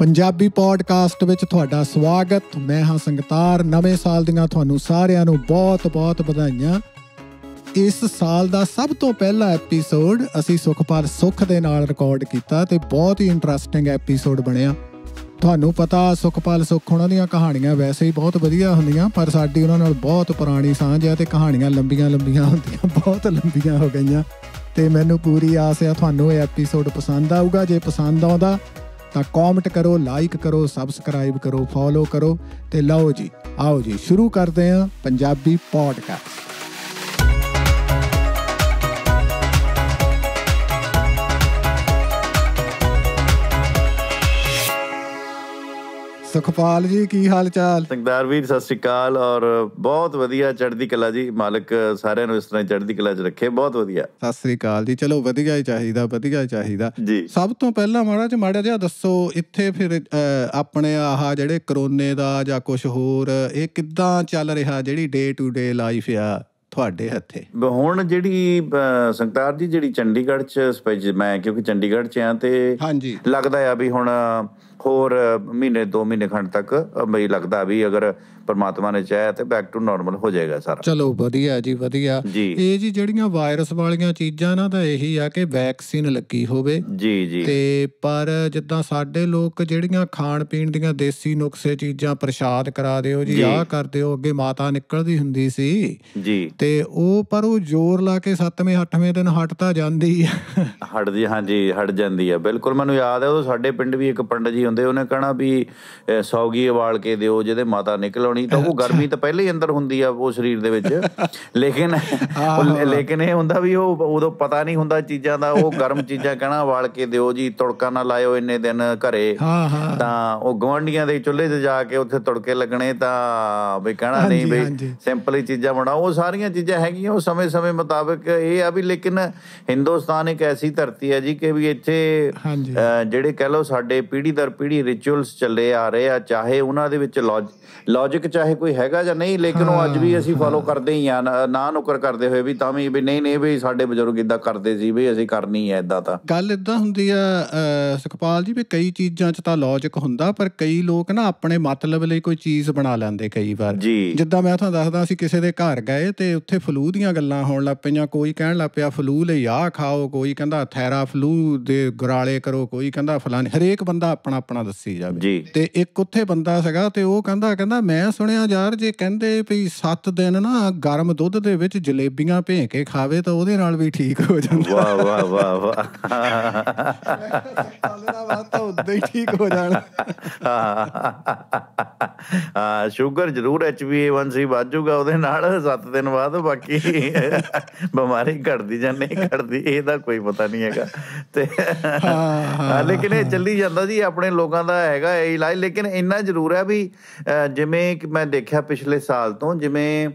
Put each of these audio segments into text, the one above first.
Punjabi podcast ਵਿੱਚ ਤੁਹਾਡਾ ਸਵਾਗਤ ਮੈਂ ਹਾਂ ਸੰਗਤਾਰ ਨਵੇਂ ਸਾਲ ਦੀਆਂ ਤੁਹਾਨੂੰ ਸਾਰਿਆਂ ਨੂੰ ਬਹੁਤ-ਬਹੁਤ ਵਧਾਈਆਂ ਇਸ ਸਾਲ ਦਾ ਸਭ ਤੋਂ ਪਹਿਲਾ ਐਪੀਸੋਡ ਅਸੀਂ ਸੁਖਪਾਲ ਸੁਖ ਦੇ ਨਾਲ ਰਿਕਾਰਡ ਕੀਤਾ ਤੇ ਬਹੁਤ ਹੀ ਇੰਟਰਸਟਿੰਗ ਐਪੀਸੋਡ ਬਣਿਆ ਤੁਹਾਨੂੰ ਪਤਾ ਸੁਖਪਾਲ ਸੁਖ ਉਹਨਾਂ ਦੀਆਂ ਕਹਾਣੀਆਂ ਵੈਸੇ ਹੀ ਬਹੁਤ ਵਧੀਆ ਹੁੰਦੀਆਂ ਪਰ ਸਾਡੀ ਉਹਨਾਂ ਨਾਲ ਬਹੁਤ ਪੁਰਾਣੀ ਸਾਂਝ ਹੈ ਤੇ ਕਹਾਣੀਆਂ ਲੰਬੀਆਂ-ਲੰਬੀਆਂ ਹੁੰਦੀਆਂ ਬਹੁਤ ਲੰਬੀਆਂ ਹੋ ਗਈਆਂ ਤੇ ਮੈਨੂੰ ਪੂਰੀ ਆਸ ਹੈ ਤੁਹਾਨੂੰ ਇਹ ਐਪੀਸੋਡ ਪਸੰਦ ਆਊਗਾ ਜੇ ਪਸੰਦ ਆਉਂਦਾ ਤਾਂ ਕਮੈਂਟ ਕਰੋ ਲਾਈਕ ਕਰੋ ਸਬਸਕ੍ਰਾਈਬ ਕਰੋ ਫੋਲੋ ਕਰੋ ਤੇ ਲਓ ਜੀ ਆਓ ਜੀ ਸ਼ੁਰੂ ਕਰਦੇ ਹਾਂ ਪੰਜਾਬੀ ਪੋਡਕਾਸਟ ਸੁਖਪਾਲ ਜੀ ਕੀ ਹਾਲ ਚਾਲ ਸਿੰਘਦਾਰ ਵੀਰ ਸਤਿ ਸ੍ਰੀ ਅਕਾਲ ਔਰ ਬਹੁਤ ਵਧੀਆ ਚੜ੍ਹਦੀ ਕਲਾ ਜੀ ਮਾਲਕ ਸਾਰਿਆਂ ਨੂੰ ਇਸ ਤਰ੍ਹਾਂ ਚੜ੍ਹਦੀ ਕਲਾ 'ਚ ਰੱਖੇ ਬਹੁਤ ਵਧੀਆ ਸਤਿ ਸ੍ਰੀ ਅਕਾਲ ਜੀ ਚਲੋ ਵਧੀਆ ਹੀ ਚਾਹੀਦਾ ਵਧੀਆ ਹੀ ਚਾਹੀਦਾ ਸਭ ਤੋਂ ਪਹਿਲਾਂ ਮਾੜਾ ਜਿਹਾ ਮਾੜਾ ਜਿਹਾ ਦੱਸੋ ਇੱਥੇ ਫਿਰ ਆਪਣੇ ਆਹ ਜਿਹੜੇ ਕਰੋਨੇ ਦਾ ਜਾਂ ਕੁਝ ਹੋਰ ਇਹ ਕਿੱਦਾਂ ਚੱਲ ਰਿਹਾ ਜਿਹੜੀ ਡੇ ਟੂ ਡੇ ਲਾਈਫ ਆ ਤੁਹਾਡੇ ਹੱਥੇ ਹੁਣ ਜਿਹੜੀ ਸੰਤਾਰ ਜੀ ਜਿਹੜੀ ਚੰਡੀਗੜ੍ਹ 'ਚ ਮੈਂ ਕਿਉਂਕਿ ਚੰਡੀਗੜ੍ਹ 'ਚ ਆ ਤੇ ਲੱਗਦਾ ਆ ਵੀ ਹੁਣ ਹੋਰ ਮਹੀਨੇ 2 ਮਹੀਨੇ ਖੰਡ ਤੱਕ ਮੈਨੂੰ ਲੱਗਦਾ ਵੀ ਅਗਰ ਪਰਮਾਤਮਾ ਨੇ ਚਾਹਿਆ ਤੇ ਬੈਕ ਟੂ ਨਾਰਮਲ ਹੋ ਜਾਏਗਾ ਸਾਰਾ ਚਲੋ ਵਧੀਆ ਜੀ ਵਧੀਆ ਇਹ ਜੀ ਜਿਹੜੀਆਂ ਵਾਇਰਸ ਵਾਲੀਆਂ ਚੀਜ਼ਾਂ ਨਾ ਤਾਂ ਇਹੀ ਆ ਕਿ ਵੈਕਸੀਨ ਲੱਗੀ ਹੋਵੇ ਜੀ ਜੀ ਤੇ ਪਰ ਜਿੱਦਾਂ ਸਾਡੇ ਲੋਕ ਜਿਹੜੀਆਂ ਖਾਣ ਪੀਣ ਦੀਆਂ ਦੇਸੀ ਨੁਕਸੇ ਚੀਜ਼ਾਂ ਪ੍ਰਸ਼ਾਦ ਕਰਾ ਦਿਓ ਜੀ ਆਹ ਕਰਦੇ ਹੋ ਅੱਗੇ ਮਾਤਾ ਨਿਕਲਦੀ ਹੁੰਦੀ ਸੀ ਜੀ ਤੇ ਉਹ ਪਰ ਉਹ ਜ਼ੋਰ ਲਾ ਕੇ 7ਵੇਂ 8ਵੇਂ ਦਿਨ ਹਟਦਾ ਜਾਂਦੀ ਹੈ ਹਟਦੀ ਹਾਂਜੀ ਹਟ ਜਾਂਦੀ ਹੈ ਬਿਲਕੁਲ ਮੈਨੂੰ ਯਾਦ ਹੈ ਉਹ ਸਾਡੇ ਪਿੰਡ ਵੀ ਇੱਕ ਪੰਡਤ ਜੀ ਹੁੰਦੇ ਉਹਨੇ ਕਹਣਾ ਵੀ ਸੌਗੀ ਵਾਲ ਕੇ ਦਿਓ ਜਿਹਦੇ ਮਾਤਾ ਨਿਕਲ ਆਉਣੀ ਹੋਣੀ ਤਾਂ ਉਹ ਗਰਮੀ ਤਾਂ ਪਹਿਲੇ ਹੀ ਅੰਦਰ ਹੁੰਦੀ ਆ ਉਹ ਸਰੀਰ ਦੇ ਵਿੱਚ ਲੇਕਿਨ ਲੇਕਿਨ ਇਹ ਹੁੰਦਾ ਵੀ ਉਹ ਉਦੋਂ ਪਤਾ ਨਹੀਂ ਹੁੰਦਾ ਚੀਜ਼ਾਂ ਦਾ ਉਹ ਗਰਮ ਚੀਜ਼ਾਂ ਕਹਿਣਾ ਵਾਲ ਕੇ ਦਿਓ ਜੀ ਤੜਕਾ ਨਾ ਲਾਇਓ ਇੰਨੇ ਦਿਨ ਘਰੇ ਤਾਂ ਉਹ ਗਵਾਂਡੀਆਂ ਦੇ ਚੁੱਲ੍ਹੇ 'ਤੇ ਜਾ ਕੇ ਉੱਥੇ ਤੜਕੇ ਲੱਗਣੇ ਤਾਂ ਵੀ ਕਹਿਣਾ ਨਹੀਂ ਵੀ ਸਿੰਪਲ ਹੀ ਚੀਜ਼ਾਂ ਬਣਾਓ ਉਹ ਸਾਰੀਆਂ ਚੀਜ਼ਾਂ ਹੈਗੀਆਂ ਉਹ ਸਮੇਂ-ਸਮੇਂ ਮੁਤਾਬਕ ਇਹ ਆ ਵੀ ਲੇਕਿਨ ਹਿੰਦੁਸਤਾਨ ਇੱਕ ਐਸੀ ਧਰਤੀ ਹੈ ਜੀ ਕਿ ਵੀ ਇੱਥੇ ਜਿਹੜੇ ਕਹਿ ਲਓ ਸਾਡੇ ਪੀੜੀ ਦਰ ਪੀੜੀ ਰਿਚੁਅਲਸ ਚੱਲੇ ਆ ਰਹੇ ਆ ਚਾਹੇ ਉਹਨਾਂ ਦੇ ਵਿੱਚ ਲੌਜਿਕ ਚਾਹੇ ਕੋਈ ਹੈਗਾ ਜਾਂ ਨਹੀਂ ਲੇਕਿਨ ਉਹ ਅੱਜ ਵੀ ਅਸੀਂ ਫਾਲੋ ਕਰਦੇ ਹੀ ਆ ਨਾ ਨੁਕਰ ਕਰਦੇ ਹੋਏ ਵੀ ਤਾਂ ਵੀ ਨਹੀਂ ਨਹੀਂ ਵੀ ਸਾਡੇ ਬਜ਼ੁਰਗ ਇਦਾਂ ਕਰਦੇ ਸੀ ਵੀ ਅਸੀਂ ਕਰਨੀ ਐ ਇਦਾਂ ਤਾਂ ਗੱਲ ਇਦਾਂ ਹੁੰਦੀ ਆ ਸੁਖਪਾਲ ਜੀ ਵੀ ਕਈ ਚੀਜ਼ਾਂ 'ਚ ਤਾਂ ਲੌਜੀਕ ਹੁੰਦਾ ਪਰ ਕਈ ਲੋਕ ਨਾ ਆਪਣੇ ਮਤਲਬ ਲਈ ਕੋਈ ਚੀਜ਼ ਬਣਾ ਲੈਂਦੇ ਕਈ ਵਾਰ ਜਿੱਦਾਂ ਮੈਂ ਤੁਹਾਨੂੰ ਦੱਸਦਾ ਸੀ ਕਿਸੇ ਦੇ ਘਰ ਗਏ ਤੇ ਉੱਥੇ ਫਲੂ ਦੀਆਂ ਗੱਲਾਂ ਹੋਣ ਲੱਗ ਪਈਆਂ ਕੋਈ ਕਹਿਣ ਲੱਗ ਪਿਆ ਫਲੂ ਲਈ ਆ ਖਾਓ ਕੋਈ ਕਹਿੰਦਾ ਥੈਰਾ ਫਲੂ ਦੇ ਗਰਾਲੇ ਕਰੋ ਕੋਈ ਕਹਿੰਦਾ ਫਲਾਣੇ ਹਰੇਕ ਬੰਦਾ ਆਪਣਾ ਆਪਣਾ ਦੱਸੀ ਜਾਵੇ ਤੇ ਇੱਕ ਉੱਥੇ ਬੰਦਾ ਸੀਗਾ ਤੇ ਉਹ ਕਹਿੰਦਾ ਕਹਿੰਦਾ ਮੈਂ ਮੈਂ ਸੁਣਿਆ ਯਾਰ ਜੇ ਕਹਿੰਦੇ ਵੀ 7 ਦਿਨ ਨਾ ਗਰਮ ਦੁੱਧ ਦੇ ਵਿੱਚ ਜਲੇਬੀਆਂ ਭੇਂ ਕੇ ਖਾਵੇ ਤਾਂ ਉਹਦੇ ਨਾਲ ਵੀ ਠੀਕ ਹੋ ਜਾਂਦਾ ਵਾਹ ਵਾਹ ਵਾਹ ਵਾਹ ਕਾਲਰਾ ਵਾਹ ਤਾਂ ਉਦਾਂ ਹੀ ਠੀਕ ਹੋ ਜਾਣਾ ਆ ਸ਼ੂਗਰ ਜ਼ਰੂਰ HbA1c ਵਾਜੂਗਾ ਉਹਦੇ ਨਾਲ 7 ਦਿਨ ਬਾਅਦ ਬਾਕੀ ਬਿਮਾਰੀ ਘਟਦੀ ਜਾਂ ਨਹੀਂ ਘਟਦੀ ਇਹਦਾ ਕੋਈ ਪਤਾ ਨਹੀਂ ਹੈਗਾ ਤੇ ਹਾਂ ਲੇਕਿਨ ਇਹ ਚੱਲੀ ਜਾਂਦਾ ਜੀ ਆਪਣੇ ਲੋਕਾਂ ਦਾ ਹੈਗਾ ਇਹ ਇਲਾਜ ਲੇਕਿਨ ਇੰਨਾ ਜ਼ਰੂਰ ਹੈ ਵੀ ਜਿਵੇਂ ਇੱਕ ਮੈਂ ਦੇਖਿਆ ਪਿਛਲੇ ਸਾਲ ਤੋਂ ਜਿਵੇਂ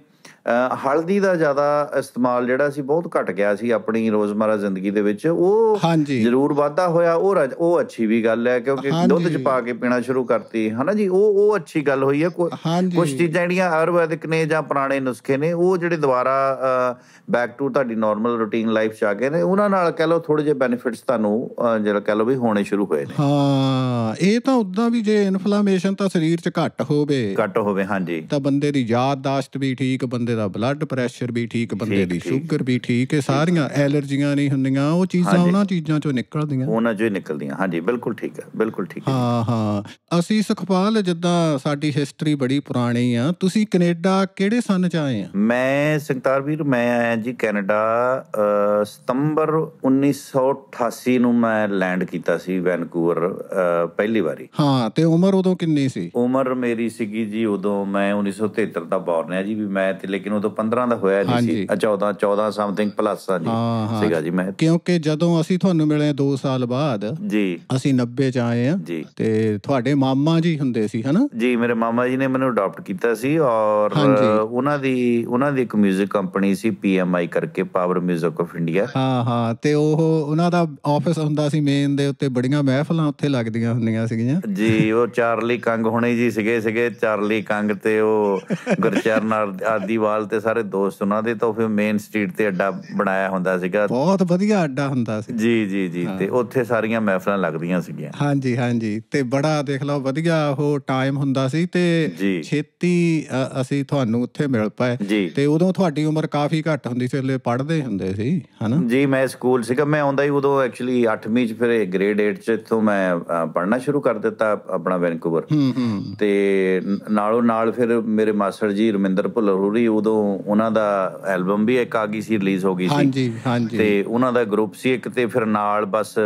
ਹਲਦੀ ਦਾ ਜ਼ਿਆਦਾ ਇਸਤੇਮਾਲ ਜਿਹੜਾ ਸੀ ਬਹੁਤ ਘਟ ਗਿਆ ਸੀ ਆਪਣੀ ਰੋਜ਼ਮਰਾ ਜ਼ਿੰਦਗੀ ਦੇ ਵਿੱਚ ਉਹ ਜ਼ਰੂਰ ਵਾਧਾ ਹੋਇਆ ਉਹ ਉਹ ਅੱਛੀ ਵੀ ਗੱਲ ਹੈ ਕਿਉਂਕਿ ਦੁੱਧ ਚ ਪਾ ਕੇ ਪੀਣਾ ਸ਼ੁਰੂ ਕਰਤੀ ਹਨਾ ਜੀ ਉਹ ਉਹ ਅੱਛੀ ਗੱਲ ਹੋਈ ਹੈ ਕੁਝ ਚੀਜ਼ਾਂ ਜਿਹੜੀਆਂ ਆਯੁਰਵੈਦਿਕ ਨੇ ਜਾਂ ਪੁਰਾਣੇ ਨੁਸਖੇ ਨੇ ਉਹ ਜਿਹੜੇ ਦੁਬਾਰਾ ਬੈਕ ਟੂ ਤੁਹਾਡੀ ਨਾਰਮਲ ਰੂਟੀਨ ਲਾਈਫ ਚ ਆ ਗਏ ਨੇ ਉਹਨਾਂ ਨਾਲ ਕਹਿ ਲਓ ਥੋੜੇ ਜਿਹੇ ਬੈਨੀਫਿਟਸ ਤੁਹਾਨੂੰ ਜਿਹੜਾ ਕਹਿ ਲਓ ਵੀ ਹੋਣੇ ਸ਼ੁਰੂ ਹੋਏ ਨੇ ਹਾਂ ਇਹ ਤਾਂ ਉਦਾਂ ਵੀ ਜੇ ਇਨਫਲੇਮੇਸ਼ਨ ਤਾਂ ਸਰੀਰ ਚ ਘੱਟ ਹੋਵੇ ਘੱਟ ਹੋਵੇ ਹਾਂਜੀ ਤਾਂ ਬੰਦੇ ਦੀ ਯਾਦਦਾਸ਼ਤ ਵੀ ਠੀਕ ਬੰਦੇ ਬੰਦੇ ਦਾ ਬਲੱਡ ਪ੍ਰੈਸ਼ਰ ਵੀ ਠੀਕ ਬੰਦੇ ਦੀ ਸ਼ੂਗਰ ਵੀ ਠੀਕ ਹੈ ਸਾਰੀਆਂ ਐਲਰਜੀਆਂ ਨਹੀਂ ਹੁੰਦੀਆਂ ਉਹ ਚੀਜ਼ਾਂ ਉਹਨਾਂ ਚੀਜ਼ਾਂ ਚੋਂ ਨਿਕਲਦੀਆਂ ਉਹਨਾਂ ਚੋਂ ਹੀ ਨਿਕਲਦੀਆਂ ਹਾਂਜੀ ਬਿਲਕੁਲ ਠੀਕ ਹੈ ਬਿਲਕੁਲ ਠੀਕ ਹੈ ਹਾਂ ਹਾਂ ਅਸੀਂ ਸੁਖਪਾਲ ਜਿੱਦਾਂ ਸਾਡੀ ਹਿਸਟਰੀ ਬੜੀ ਪੁਰਾਣੀ ਆ ਤੁਸੀਂ ਕੈਨੇਡਾ ਕਿਹੜੇ ਸਨ ਚ ਆਏ ਆ ਮੈਂ ਸੰਤਾਰ ਵੀਰ ਮੈਂ ਆਇਆ ਜੀ ਕੈਨੇਡਾ ਸਤੰਬਰ 1988 ਨੂੰ ਮੈਂ ਲੈਂਡ ਕੀਤਾ ਸੀ ਵੈਨਕੂਵਰ ਪਹਿਲੀ ਵਾਰੀ ਹਾਂ ਤੇ ਉਮਰ ਉਦੋਂ ਕਿੰਨੀ ਸੀ ਉਮਰ ਮੇਰੀ ਸੀਗੀ ਜੀ ਉਦੋਂ ਮੈਂ 1973 ਦਾ ਬੌਰਨ ਆ ਜੀ ਵੀ ਮੈਂ ਤੇ ਲੇਕਿਨ ਤਾਂ 15 ਦਾ ਹੋਇਆ ਨਹੀਂ ਸੀ 14 14 ਸਮਥਿੰਗ ਪਲੱਸ ਆ ਜੀ ਸੀਗਾ ਜੀ ਮੈਂ ਕਿਉਂਕਿ ਜਦੋਂ ਅਸੀਂ ਤੁਹਾਨੂੰ ਮਿਲੇ 2 ਸਾਲ ਬਾਅਦ ਜੀ ਅਸੀਂ 90 ਚ ਆਏ ਆ ਤੇ ਤੁਹਾਡੇ ਮਾਮਾ ਜੀ ਹੁੰਦੇ ਸੀ ਹਨਾ ਜੀ ਮੇਰੇ ਮਾਮਾ ਜੀ ਨੇ ਮੈਨੂੰ ਅਡਾਪਟ ਕੀਤਾ ਸੀ ਔਰ ਉਹਨਾਂ ਦੀ ਉਹਨਾਂ ਦੀ ਇੱਕ 뮤직 ਕੰਪਨੀ ਸੀ ਪੀਐਮਆਈ ਕਰਕੇ ਪਾਵਰ 뮤직 ਆਫ ਇੰਡੀਆ ਹਾਂ ਹਾਂ ਤੇ ਉਹ ਉਹਨਾਂ ਦਾ ਆਫਿਸ ਹੁੰਦਾ ਸੀ ਮੇਨ ਦੇ ਉੱਤੇ ਬੜੀਆਂ ਮਹਿਫਲਾਂ ਉੱਥੇ ਲੱਗਦੀਆਂ ਹੁੰਦੀਆਂ ਸੀਗੀਆਂ ਜੀ ਉਹ ਚਾਰਲੀ ਕੰਗ ਹੁਣੇ ਜੀ ਸੀਗੇ ਸੀਗੇ ਚਾਰਲੀ ਕੰਗ ਤੇ ਉਹ ਗੁਰਚਰਨ ਵਾ ਕਮਾਲ ਤੇ ਸਾਰੇ ਦੋਸਤ ਉਹਨਾਂ ਦੇ ਤਾਂ ਫਿਰ ਮੇਨ ਸਟਰੀਟ ਤੇ ਅੱਡਾ ਬਣਾਇਆ ਹੁੰਦਾ ਸੀਗਾ ਬਹੁਤ ਵਧੀਆ ਅੱਡਾ ਹੁੰਦਾ ਸੀ ਜੀ ਜੀ ਜੀ ਤੇ ਉੱਥੇ ਸਾਰੀਆਂ ਮਹਿਫਲਾਂ ਲੱਗਦੀਆਂ ਸੀਗੀਆਂ ਹਾਂਜੀ ਹਾਂਜੀ ਤੇ ਬੜਾ ਦੇਖ ਲਓ ਵਧੀਆ ਉਹ ਟਾਈਮ ਹੁੰਦਾ ਸੀ ਤੇ ਛੇਤੀ ਅਸੀਂ ਤੁਹਾਨੂੰ ਉੱਥੇ ਮਿਲ ਪਏ ਤੇ ਉਦੋਂ ਤੁਹਾਡੀ ਉਮਰ ਕਾਫੀ ਘੱਟ ਹੁੰਦੀ ਸੀ ਲੈ ਪੜਦੇ ਹੁੰਦੇ ਸੀ ਹਨਾ ਜੀ ਮੈਂ ਸਕੂਲ ਸੀਗਾ ਮੈਂ ਆਉਂਦਾ ਹੀ ਉਦੋਂ ਐਕਚੁਅਲੀ 8ਵੀਂ ਚ ਫਿਰ ਗ੍ਰੇਡ 8 ਚ ਇਥੋਂ ਮੈਂ ਪੜਨਾ ਸ਼ੁਰੂ ਕਰ ਦਿੱਤਾ ਆਪਣਾ ਵੈਨਕੂਵਰ ਹੂੰ ਹੂੰ ਤੇ ਨਾਲੋਂ ਨਾਲ ਫਿਰ ਮੇਰੇ ਮਾਸਟਰ ਜੀ ਰਮਿੰਦਰ ਭੁੱਲਰ ਹੋਰੀ ਉਹ ਉਦੋਂ ਉਹਨਾਂ ਦਾ ਐਲਬਮ ਵੀ ਇੱਕ ਆ ਗਈ ਸੀ ਰਿਲੀਜ਼ ਹੋ ਗਈ ਸੀ ਹਾਂਜੀ ਹਾਂਜੀ ਤੇ ਉਹਨਾਂ ਦਾ ਗਰੁੱਪ ਸੀ ਇੱਕ ਤੇ ਫਿਰ ਨਾਲ ਬਸ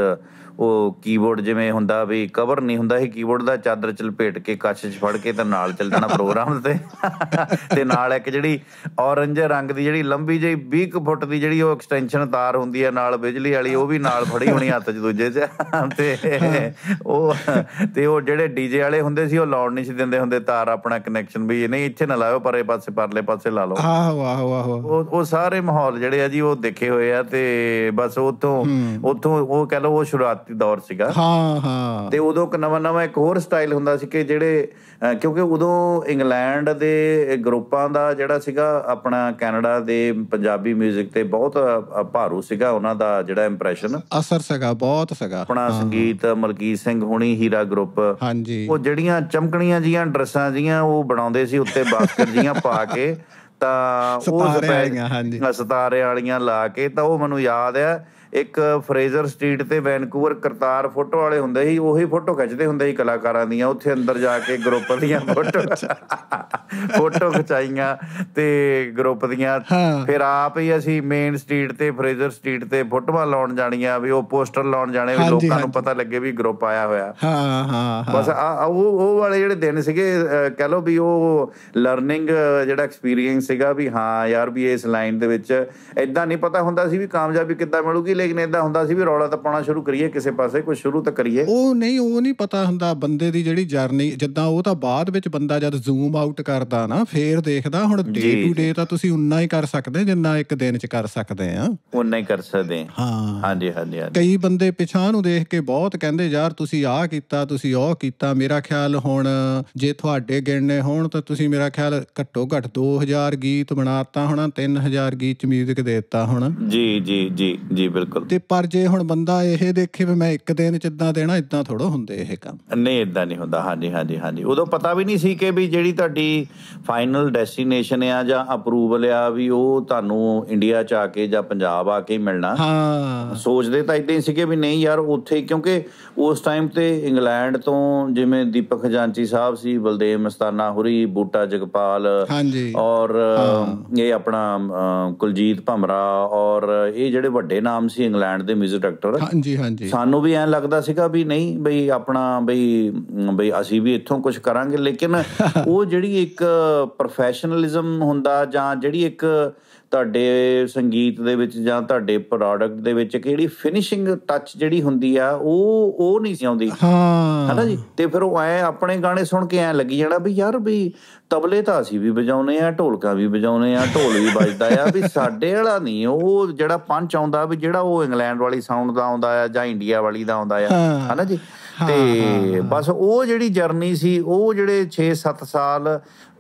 ਉਹ ਕੀਬੋਰਡ ਜਿਵੇਂ ਹੁੰਦਾ ਵੀ ਕਵਰ ਨਹੀਂ ਹੁੰਦਾ ਇਹ ਕੀਬੋਰਡ ਦਾ ਚਾਦਰ ਚ ਲਪੇਟ ਕੇ ਕੱਚ ਚ ਫੜ ਕੇ ਤੇ ਨਾਲ ਚੱਲ ਜਾਣਾ ਪ੍ਰੋਗਰਾਮ ਤੇ ਤੇ ਨਾਲ ਇੱਕ ਜਿਹੜੀ ਔਰੰਜ ਰੰਗ ਦੀ ਜਿਹੜੀ ਲੰਬੀ ਜਿਹੀ 20 ਫੁੱਟ ਦੀ ਜਿਹੜੀ ਉਹ ਐਕਸਟੈਂਸ਼ਨ ਤਾਰ ਹੁੰਦੀ ਹੈ ਨਾਲ ਬਿਜਲੀ ਵਾਲੀ ਉਹ ਵੀ ਨਾਲ ਫੜੀ ਹੋਣੀ ਹੱਥ 'ਚ ਦੂਜੇ 'ਚ ਤੇ ਉਹ ਤੇ ਉਹ ਜਿਹੜੇ ਡੀਜੇ ਵਾਲੇ ਹੁੰਦੇ ਸੀ ਉਹ ਲਾਉਣ ਨਹੀਂ ਸੀ ਦਿੰਦੇ ਹੁੰਦੇ ਤਾਰ ਆਪਣਾ ਕਨੈਕਸ਼ਨ ਵੀ ਨਹੀਂ ਇੱਥੇ ਨਾ ਲਾਓ ਪਰੇ ਪਾਸੇ ਪਰਲੇ ਪਾਸੇ ਲਾ ਲਓ ਆਹ ਵਾਹ ਵਾਹ ਉਹ ਉਹ ਸਾਰੇ ਮਾਹੌਲ ਜਿਹੜੇ ਆ ਜੀ ਉਹ ਦੇਖੇ ਹੋਏ ਆ ਤੇ ਬਸ ਉਤੋਂ ਉਤੋਂ ਉਹ ਕਹ ਲਓ ਉਹ ਸ਼ੁਰੂਆਤ ਭਾਰਤੀ ਦੌਰ ਸੀਗਾ ਹਾਂ ਹਾਂ ਤੇ ਉਦੋਂ ਇੱਕ ਨਵਾਂ ਨਵਾਂ ਇੱਕ ਹੋਰ ਸਟਾਈਲ ਹੁੰਦਾ ਸੀ ਕਿ ਜਿਹੜੇ ਕਿਉਂਕਿ ਉਦੋਂ ਇੰਗਲੈਂਡ ਦੇ ਗਰੁੱਪਾਂ ਦਾ ਜਿਹੜਾ ਸੀਗਾ ਆਪਣਾ ਕੈਨੇਡਾ ਦੇ ਪੰਜਾਬੀ 뮤직 ਤੇ ਬਹੁਤ ਭਾਰੂ ਸੀਗਾ ਉਹਨਾਂ ਦਾ ਜਿਹੜਾ ਇੰਪ੍ਰੈਸ਼ਨ ਅਸਰ ਸੀਗਾ ਬਹੁਤ ਸੀਗਾ ਆਪਣਾ ਸੰਗੀਤ ਮਲਕੀਤ ਸਿੰਘ ਹੁਣੀ ਹੀਰਾ ਗਰੁੱਪ ਹਾਂਜੀ ਉਹ ਜਿਹੜੀਆਂ ਚਮਕਣੀਆਂ ਜੀਆਂ ਡਰੈਸਾਂ ਜੀਆਂ ਉਹ ਬਣਾਉਂਦੇ ਸੀ ਉੱਤੇ ਬਾਸਕਟ ਜੀਆਂ ਪਾ ਕੇ ਤਾਂ ਉਹ ਸਤਾਰੇ ਵਾਲੀਆਂ ਹਾਂਜੀ ਸਤਾਰੇ ਵਾਲੀਆਂ ਲਾ ਕੇ ਤਾਂ ਉਹ ਮੈਨੂੰ ਯਾਦ ਆ ਇੱਕ ਫਰੇਜ਼ਰ ਸਟਰੀਟ ਤੇ ਵੈਨਕੂਵਰ ਕਰਤਾਰ ਫੋਟੋ ਵਾਲੇ ਹੁੰਦੇ ਸੀ ਉਹੀ ਫੋਟੋ ਖਿੱਚਦੇ ਹੁੰਦੇ ਸੀ ਕਲਾਕਾਰਾਂ ਦੀਆਂ ਉੱਥੇ ਅੰਦਰ ਜਾ ਕੇ ਗਰੁੱਪ ਦੀਆਂ ਫੋਟੋ ਫੋਟੋ ਖਚਾਈਆਂ ਤੇ ਗਰੁੱਪ ਦੀਆਂ ਫਿਰ ਆਪ ਹੀ ਅਸੀਂ ਮੇਨ ਸਟਰੀਟ ਤੇ ਫਰੇਜ਼ਰ ਸਟਰੀਟ ਤੇ ਫੋਟੋਆਂ ਲਾਉਣ ਜਾਣੀਆਂ ਵੀ ਉਹ ਪੋਸਟਰ ਲਾਉਣ ਜਾਣੇ ਵੀ ਲੋਕਾਂ ਨੂੰ ਪਤਾ ਲੱਗੇ ਵੀ ਗਰੁੱਪ ਆਇਆ ਹੋਇਆ ਹਾਂ ਹਾਂ ਹਾਂ ਬਸ ਉਹ ਉਹ ਵਾਲੇ ਜਿਹੜੇ ਦਿਨ ਸੀਗੇ ਕਹ ਲੋ ਵੀ ਉਹ ਲਰਨਿੰਗ ਜਿਹੜਾ ਐਕਸਪੀਰੀਅੰਸ ਸੀਗਾ ਵੀ ਹਾਂ ਯਾਰ ਵੀ ਇਸ ਲਾਈਨ ਦੇ ਵਿੱਚ ਐਦਾਂ ਨਹੀਂ ਪਤਾ ਹੁੰਦਾ ਸੀ ਵੀ ਕਾਮਯਾਬੀ ਕਿੱਦਾਂ ਮਿਲੂਗੀ ਲੇਕਿਨ ਇਦਾਂ ਹੁੰਦਾ ਸੀ ਵੀ ਰੌਲਾ ਤਾਂ ਪਾਉਣਾ ਸ਼ੁਰੂ ਕਰੀਏ ਕਿਸੇ ਪਾਸੇ ਕੁਝ ਸ਼ੁਰੂ ਤਾਂ ਕਰੀਏ ਉਹ ਨਹੀਂ ਉਹ ਨਹੀਂ ਪਤਾ ਹੁੰਦਾ ਬੰਦੇ ਦੀ ਜਿਹੜੀ ਜਰਨੀ ਜਿੱਦਾਂ ਉਹ ਤਾਂ ਬਾਅਦ ਵਿੱਚ ਬੰਦਾ ਜਦ ਜ਼ੂਮ ਆਊਟ ਕਰਦਾ ਨਾ ਫੇਰ ਦੇਖਦਾ ਹੁਣ ਡੇ ਟੂ ਡੇ ਤਾਂ ਤੁਸੀਂ ਉਨਾ ਹੀ ਕਰ ਸਕਦੇ ਜਿੰਨਾ ਇੱਕ ਦਿਨ ਚ ਕਰ ਸਕਦੇ ਆ ਉਨਾ ਹੀ ਕਰ ਸਕਦੇ ਹਾਂ ਹਾਂਜੀ ਹਾਂਜੀ ਕਈ ਬੰਦੇ ਪਿਛਾਂ ਨੂੰ ਦੇਖ ਕੇ ਬਹੁਤ ਕਹਿੰਦੇ ਯਾਰ ਤੁਸੀਂ ਆਹ ਕੀਤਾ ਤੁਸੀਂ ਉਹ ਕੀਤਾ ਮੇਰਾ ਖਿਆਲ ਹੁਣ ਜੇ ਤੁਹਾਡੇ ਗਿਣਨੇ ਹੋਣ ਤਾਂ ਤੁਸੀਂ ਮੇਰਾ ਖਿਆਲ ਘੱਟੋ ਘੱਟ 2000 ਗੀਤ ਬਣਾਤਾ ਹੋਣਾ 3000 ਗੀਤ ਚ 뮤직 ਦੇ ਦਿੱਤਾ ਹੋਣਾ ਜੀ ਜੀ ਜੀ ਜੀ ਬਿਲਕੁਲ ਬਿਲਕੁਲ ਤੇ ਪਰ ਜੇ ਹੁਣ ਬੰਦਾ ਇਹ ਦੇਖੇ ਵੀ ਮੈਂ ਇੱਕ ਦਿਨ ਚ ਇਦਾਂ ਦੇਣਾ ਇਦਾਂ ਥੋੜਾ ਹੁੰਦੇ ਇਹ ਕੰਮ ਨਹੀਂ ਇਦਾਂ ਨਹੀਂ ਹੁੰਦਾ ਹਾਂਜੀ ਹਾਂਜੀ ਹਾਂਜੀ ਉਦੋਂ ਪਤਾ ਵੀ ਨਹੀਂ ਸੀ ਕਿ ਵੀ ਜਿਹੜੀ ਤੁਹਾਡੀ ਫਾਈਨਲ ਡੈਸਟੀਨੇਸ਼ਨ ਆ ਜਾਂ ਅਪਰੂਵਲ ਆ ਵੀ ਉਹ ਤੁਹਾਨੂੰ ਇੰਡੀਆ ਚ ਆ ਕੇ ਜਾਂ ਪੰਜਾਬ ਆ ਕੇ ਮਿਲਣਾ ਹਾਂ ਸੋਚਦੇ ਤਾਂ ਇਦਾਂ ਹੀ ਸੀ ਕਿ ਵੀ ਨਹੀਂ ਯਾਰ ਉੱਥੇ ਕਿਉਂਕਿ ਉਸ ਟਾਈਮ ਤੇ ਇੰਗਲੈਂਡ ਤੋਂ ਜਿਵੇਂ ਦੀਪਕ ਜਾਂਚੀ ਸਾਹਿਬ ਸੀ ਬਲਦੇਵ ਮਸਤਾਨਾ ਹੁਰੀ ਬੂਟਾ ਜਗਪਾਲ ਹਾਂਜੀ ਔਰ ਇਹ ਆਪਣਾ ਕੁਲਜੀਤ ਭਮਰਾ ਔਰ ਇਹ ਜਿਹੜੇ ਵੱਡੇ ਨਾਮ ਸੀ ਇੰਗਲੈਂਡ ਦੇ ਮਿਊਜ਼ਿਕ ਡਾਇਰੈਕਟਰ ਹਾਂਜੀ ਹਾਂਜੀ ਸਾਨੂੰ ਵੀ ਐਂ ਲੱਗਦਾ ਸੀਗਾ ਵੀ ਨਹੀਂ ਬਈ ਆਪਣਾ ਬਈ ਬਈ ਅਸੀਂ ਵੀ ਇੱਥੋਂ ਕੁਝ ਕਰਾਂਗੇ ਲੇਕਿਨ ਉਹ ਜਿਹੜੀ ਇੱਕ ਪ੍ਰੋਫੈਸ਼ਨਲਿਜ਼ਮ ਹੁੰਦਾ ਜਾਂ ਜਿਹੜੀ ਇੱਕ ਤੁਹਾਡੇ ਸੰਗੀਤ ਦੇ ਵਿੱਚ ਜਾਂ ਤੁਹਾਡੇ ਪ੍ਰੋਡਕਟ ਦੇ ਵਿੱਚ ਕਿਹੜੀ ਫਿਨਿਸ਼ਿੰਗ ਟੱਚ ਜਿਹੜੀ ਹੁੰਦੀ ਆ ਉਹ ਉਹ ਨਹੀਂ ਆਉਂਦੀ ਹਾਂ ਹਨਾ ਜੀ ਤੇ ਫਿਰ ਉਹ ਐ ਆਪਣੇ ਗਾਣੇ ਸੁਣ ਕੇ ਐ ਲੱਗੀ ਜਾਣਾ ਵੀ ਯਾਰ ਵੀ ਤਬਲੇ ਤਾਂ ਅਸੀਂ ਵੀ ਵਜਾਉਨੇ ਆ ਢੋਲਕਾਂ ਵੀ ਵਜਾਉਨੇ ਆ ਢੋਲ ਵੀ ਵੱਜਦਾ ਆ ਵੀ ਸਾਡੇ ਵਾਲਾ ਨਹੀਂ ਉਹ ਜਿਹੜਾ ਪੰਚ ਆਉਂਦਾ ਵੀ ਜਿਹੜਾ ਉਹ ਇੰਗਲੈਂਡ ਵਾਲੀ ਸਾਊਂਡ ਦਾ ਆਉਂਦਾ ਆ ਜਾਂ ਇੰਡੀਆ ਵਾਲੀ ਦਾ ਆਉਂਦਾ ਆ ਹਨਾ ਜੀ ਤੇ ਬਸ ਉਹ ਜਿਹੜੀ ਜਰਨੀ ਸੀ ਉਹ ਜਿਹੜੇ 6-7 ਸਾਲ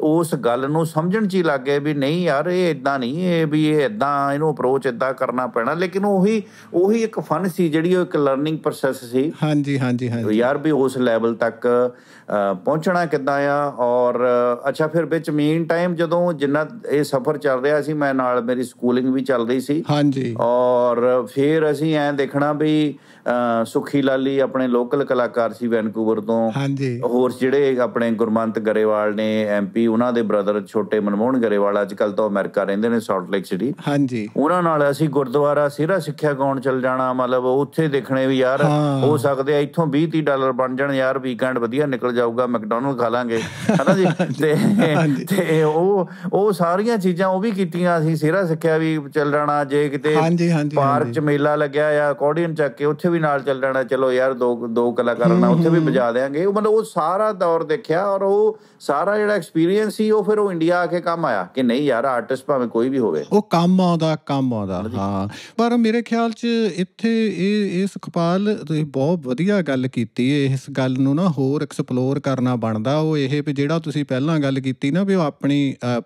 ਉਸ ਗੱਲ ਨੂੰ ਸਮਝਣ ਚ ਹੀ ਲੱਗ ਗਏ ਵੀ ਨਹੀਂ ਯਾਰ ਇਹ ਇਦਾਂ ਨਹੀਂ ਇਹ ਵੀ ਇਹ ਇਦਾਂ ਇਹਨੂੰ ਅਪਰੋਚ ਇਦਾਂ ਕਰਨਾ ਪੈਣਾ ਲੇਕਿਨ ਉਹੀ ਉਹੀ ਇੱਕ ਫਨ ਸੀ ਜਿਹੜੀ ਉਹ ਇੱਕ ਲਰਨਿੰਗ ਪ੍ਰੋਸੈਸ ਸੀ ਹਾਂਜੀ ਹਾਂਜੀ ਹਾਂਜੀ ਯਾਰ ਵੀ ਉਸ ਲੈਵਲ ਤੱਕ ਪਹੁੰਚਣਾ ਕਿੱਦਾਂ ਆ ਔਰ ਅੱਛਾ ਫਿਰ ਵਿੱਚ ਮੇਨ ਟਾਈਮ ਜਦੋਂ ਜਿੰਨਾ ਇਹ ਸਫ਼ਰ ਚੱਲ ਰਿਹਾ ਸੀ ਮੈਂ ਨਾਲ ਮੇਰੀ ਸਕੂਲਿੰਗ ਵੀ ਚੱਲ ਰਹੀ ਸੀ ਹਾਂਜੀ ਔਰ ਫਿਰ ਅਸੀਂ ਐਂ ਦੇਖਣਾ ਵੀ ਸੁਖੀ ਲਾਲੀ ਆਪਣੇ ਲੋਕਲ ਕਲਾਕਾਰ ਸੀ ਵੈਨਕੂਵਰ ਤੋਂ ਹਾਂਜੀ ਹੋਰ ਜਿਹੜੇ ਆਪਣੇ ਗੁਰਮੰਤ ਗਰੇਵਾਲ ਨੇ ਐਮਪੀ ਉਹਨਾਂ ਦੇ ਬ੍ਰਦਰ ਛੋਟੇ ਮਨਮੋਹਨ ਗਰੇਵਾਲ ਅੱਜ ਕੱਲ ਤਾਂ ਅਮਰੀਕਾ ਰਹਿੰਦੇ ਨੇ ਸਾਲਟ ਲੇਕ ਸਿਟੀ ਹਾਂਜੀ ਉਹਨਾਂ ਨਾਲ ਅਸੀਂ ਗੁਰਦੁਆਰਾ ਸਿਰਾ ਸਿੱਖਿਆ ਗਾਉਣ ਚੱਲ ਜਾਣਾ ਮਤਲਬ ਉੱਥੇ ਦੇਖਣੇ ਵੀ ਯਾਰ ਹੋ ਸਕਦੇ ਆ ਇੱਥੋਂ 20 30 ਡਾਲਰ ਬਣ ਜਾਣ ਯਾਰ ਵੀਕਐਂਡ ਵਧੀਆ ਨਿਕਲ ਜਾਊਗਾ ਮੈਕਡੋਨਲਡ ਖਾ ਲਾਂਗੇ ਹਨਾ ਜੀ ਤੇ ਤੇ ਉਹ ਉਹ ਸਾਰੀਆਂ ਚੀਜ਼ਾਂ ਉਹ ਵੀ ਕੀਤੀਆਂ ਅਸੀਂ ਸਿਰਾ ਸਿੱਖਿਆ ਵੀ ਚੱਲ ਜਾਣਾ ਜੇ ਕਿਤੇ ਪਾਰਕ ਚ ਮੇਲਾ ਲੱਗਿਆ ਆ ਅਕੋਰਡੀਅਨ ਚੱਕ ਕੇ ਉੱਥੇ ਵੀ ਵੀ ਨਾਲ ਚੱਲਣਾ ਚਲੋ ਯਾਰ ਦੋ ਦੋ ਕਲਾਕਾਰਾਂ ਨਾਲ ਉੱਥੇ ਵੀ ਵਜਾ ਦੇਾਂਗੇ ਉਹ ਮਤਲਬ ਉਹ ਸਾਰਾ ਦੌਰ ਦੇਖਿਆ ਔਰ ਉਹ ਸਾਰਾ ਜਿਹੜਾ ਐਕਸਪੀਰੀਅੰਸ ਸੀ ਉਹ ਫਿਰ ਉਹ ਇੰਡੀਆ ਆ ਕੇ ਕੰਮ ਆਇਆ ਕਿ ਨਹੀਂ ਯਾਰ ਆਰਟਿਸਟ ਭਾਵੇਂ ਕੋਈ ਵੀ ਹੋਵੇ ਉਹ ਕੰਮ ਆਉਂਦਾ ਕੰਮ ਆਉਂਦਾ ਹਾਂ ਪਰ ਮੇਰੇ ਖਿਆਲ 'ਚ ਇੱਥੇ ਇਹ ਇਸ ਖਪਾਲ ਤੁਸੀਂ ਬਹੁਤ ਵਧੀਆ ਗੱਲ ਕੀਤੀ ਹੈ ਇਸ ਗੱਲ ਨੂੰ ਨਾ ਹੋਰ ਐਕਸਪਲੋਰ ਕਰਨਾ ਬਣਦਾ ਉਹ ਇਹ ਵੀ ਜਿਹੜਾ ਤੁਸੀਂ ਪਹਿਲਾਂ ਗੱਲ ਕੀਤੀ ਨਾ ਵੀ ਉਹ ਆਪਣੀ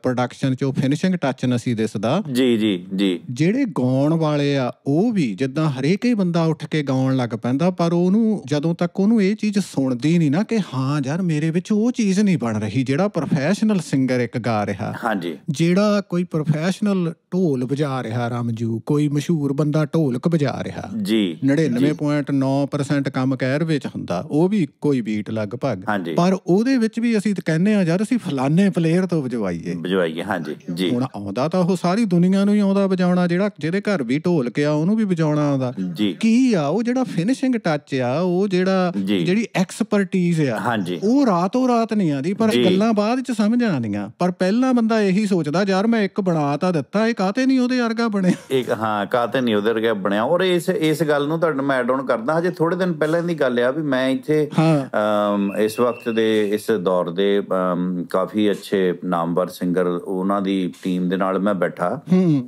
ਪ੍ਰੋਡਕਸ਼ਨ 'ਚ ਉਹ ਫਿਨਿਸ਼ਿੰਗ ਟੱਚ ਨਸੀ ਦਿਸਦਾ ਜੀ ਜੀ ਜੀ ਜਿਹੜੇ ਗਾਉਣ ਵਾਲੇ ਆ ਉਹ ਵੀ ਜਿੱਦਾਂ ਹਰੇਕ ਹੀ ਬੰਦਾ ਉੱਠ ਕੇ ਗਾਉਣ ਲੱਗ ਪੈਂਦਾ ਪਰ ਉਹਨੂੰ ਜਦੋਂ ਤੱਕ ਉਹਨੂੰ ਇਹ ਚੀਜ਼ ਸੁਣਦੀ ਨਹੀਂ ਨਾ ਕਿ ਹਾਂ ਯਾਰ ਮੇਰੇ ਵਿੱਚ ਉਹ ਚੀਜ਼ ਨਹੀਂ ਬਣ ਰਹੀ ਜਿਹੜਾ ਪ੍ਰੋਫੈਸ਼ਨਲ ਸਿੰਗਰ ਇੱਕ ਗਾ ਰਿਹਾ ਹਾਂਜੀ ਜਿਹੜਾ ਕੋਈ ਪ੍ਰੋਫੈਸ਼ਨਲ ਢੋਲ ਵਜਾ ਰਿਹਾ ਰਾਮਜੂ ਕੋਈ ਮਸ਼ਹੂਰ ਬੰਦਾ ਢੋਲਕ ਵਜਾ ਰਿਹਾ ਜੀ 99.9% ਕੰਮ ਕੈਰ ਵਿੱਚ ਹੁੰਦਾ ਉਹ ਵੀ ਕੋਈ ਬੀਟ ਲਗਭਗ ਪਰ ਉਹਦੇ ਵਿੱਚ ਵੀ ਅਸੀਂ ਕਹਿੰਨੇ ਆ ਯਾਰ ਅਸੀਂ ਫਲਾਣੇ ਪਲੇਅਰ ਤੋਂ ਵਜਵਾਈਏ ਵਜਵਾਈਏ ਹਾਂਜੀ ਜੀ ਹੁਣ ਆਉਂਦਾ ਤਾਂ ਉਹ ਸਾਰੀ ਦੁਨੀਆ ਨੂੰ ਹੀ ਆਉਂਦਾ ਵਜਾਉਣਾ ਜਿਹੜਾ ਜਿਹਦੇ ਘਰ ਵੀ ਢੋਲਕ ਆ ਉਹਨੂੰ ਵੀ ਵਜਾਉਣਾ ਆਉਂਦਾ ਕੀ ਆ ਉਹ ਜਿਹੜਾ ਫਿਨਿਸ਼ਿੰਗ ਟੱਚ ਆ ਉਹ ਜਿਹੜਾ ਜਿਹੜੀ ਐਕਸਪਰਟੀਜ਼ ਆ ਉਹ ਰਾਤੋਂ ਰਾਤ ਨਹੀਂ ਆਦੀ ਪਰ ਭਾਈ ਗੱਲਾਂ ਬਾਅਦ ਚ ਸਮਝ ਆਣੀਆਂ ਪਰ ਪਹਿਲਾ ਬੰਦਾ ਇਹੀ ਸੋਚਦਾ ਯਾਰ ਮੈਂ ਇੱਕ ਬਣਾ ਤਾਂ ਦਿੱਤਾ ਇਹ ਕਾਤੇ ਨਹੀਂ ਉਹਦੇ ਵਰਗਾ ਬਣਿਆ ਇੱਕ ਹਾਂ ਕਾਤੇ ਨਹੀਂ ਉਹਦੇ ਵਰਗਾ ਬਣਿਆ ਔਰ ਇਸ ਇਸ ਗੱਲ ਨੂੰ ਤੁਹਾਡੇ ਮੈਂ ਐਡ ਆਨ ਕਰਦਾ ਹਜੇ ਥੋੜੇ ਦਿਨ ਪਹਿਲਾਂ ਦੀ ਗੱਲ ਆ ਵੀ ਮੈਂ ਇੱਥੇ ਇਸ ਵਕਤ ਦੇ ਇਸ ਦੌਰ ਦੇ ਕਾਫੀ ਅੱਛੇ ਨਾਮਵਰ ਸਿੰਗਰ ਉਹਨਾਂ ਦੀ ਟੀਮ ਦੇ ਨਾਲ ਮੈਂ ਬੈਠਾ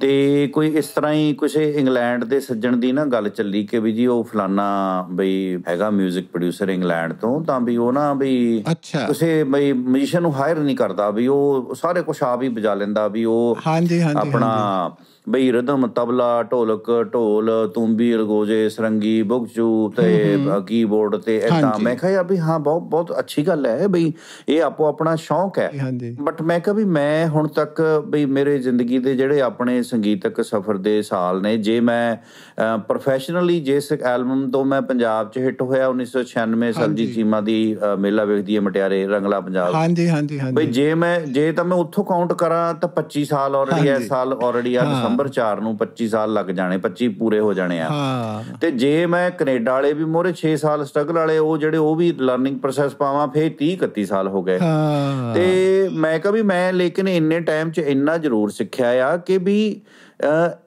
ਤੇ ਕੋਈ ਇਸ ਤਰ੍ਹਾਂ ਹੀ ਕੁਝ ਇੰਗਲੈਂਡ ਦੇ ਸੱਜਣ ਦੀ ਨਾ ਗੱਲ ਚੱਲੀ ਕਿ ਵੀ ਜੀ ਉਹ ਫਲਾਨਾ ਬਈ ਹੈਗਾ 뮤직 ਪ੍ਰੋਡਿਊਸਰ ਇੰਗਲੈਂਡ ਤੋਂ ਤਾਂ ਵੀ ਉਹ ਨਾ ਵੀ ਅੱਛਾ ਕਿਸੇ ਬਈ ਮਿਊਜ਼ੀਸ਼ੀਅਨ ਨੂੰ ਹਾਇਰ ਨਹੀਂ ਕਰਦਾ ਵੀ ਉਹ ਸਾਰੇ ਕੁਝ ਆਪ ਹੀ ਵਜਾ ਲੈਂਦਾ ਵੀ ਉਹ ਹਾਂਜੀ ਹਾਂਜੀ ਆਪਣਾ ਬਈ ਰਦਮ ਤਬਲਾ ਢੋਲਕ ਢੋਲ ਤੂੰਬੀ ਰਗੋਜੇ ਸਰੰਗੀ ਬੁਗਚੂ ਤੇ ਕੀਬੋਰਡ ਤੇ ਐਤਾ ਮੈਂ ਯਾ ਵੀ ਹਾਂ ਬਹੁਤ ਬਹੁਤ ਅੱਛੀ ਗੱਲ ਹੈ ਬਈ ਇਹ ਆਪੋ ਆਪਣਾ ਸ਼ੌਂਕ ਹੈ ਬਟ ਮੈਂ ਕਹਾਂ ਵੀ ਮੈਂ ਹੁਣ ਤੱਕ ਬਈ ਮੇਰੇ ਜ਼ਿੰਦਗੀ ਦੇ ਜਿਹੜੇ ਆਪਣੇ ਸੰਗੀਤਕ ਸਫ਼ਰ ਦੇ ਸਾਲ ਨੇ ਜੇ ਮੈਂ ਪ੍ਰੋਫੈਸ਼ਨਲੀ ਜਿਸ ਐਲਬਮ ਤੋਂ ਮੈਂ ਪੰਜਾਬ 'ਚ ਹਿੱਟ ਹੋਇਆ 1996 ਸਰਜੀ ਚੀਮਾ ਦੀ ਮੇਲਾ ਵੇਖਦੀ ਹੈ ਮਟਿਆਰੇ ਰੰਗਲਾ ਪੰਜਾਬ ਹਾਂਜੀ ਹਾਂਜੀ ਹਾਂਜੀ ਬਈ ਜੇ ਮੈਂ ਜੇ ਤਾਂ ਮੈਂ ਉੱਥੋਂ ਕਾਊਂਟ ਕਰਾਂ ਤਾਂ 25 ਸਾਲ ਆਲਰੇਡੀ ਐ ਸਾਲ ਆਲਰੇਡੀ ਆ ਨੰਬਰ 4 ਨੂੰ 25 ਸਾਲ ਲੱਗ ਜਾਣੇ 25 ਪੂਰੇ ਹੋ ਜਾਣੇ ਆ ਹਾਂ ਤੇ ਜੇ ਮੈਂ ਕੈਨੇਡਾ ਵਾਲੇ ਵੀ ਮੋਰੇ 6 ਸਾਲ ਸਟਰਗਲ ਵਾਲੇ ਉਹ ਜਿਹੜੇ ਉਹ ਵੀ ਲਰਨਿੰਗ ਪ੍ਰੋਸੈਸ ਪਾਵਾਂ ਫੇਰ 30 31 ਸਾਲ ਹੋ ਗਏ ਤੇ ਮੈਂ ਕਹਾਂ ਵੀ ਮੈਂ ਲੇਕਿਨ ਇੰਨੇ ਟਾਈਮ 'ਚ ਇੰਨਾ ਜ਼ਰੂਰ ਸਿੱਖਿਆ ਆ ਕਿ ਵੀ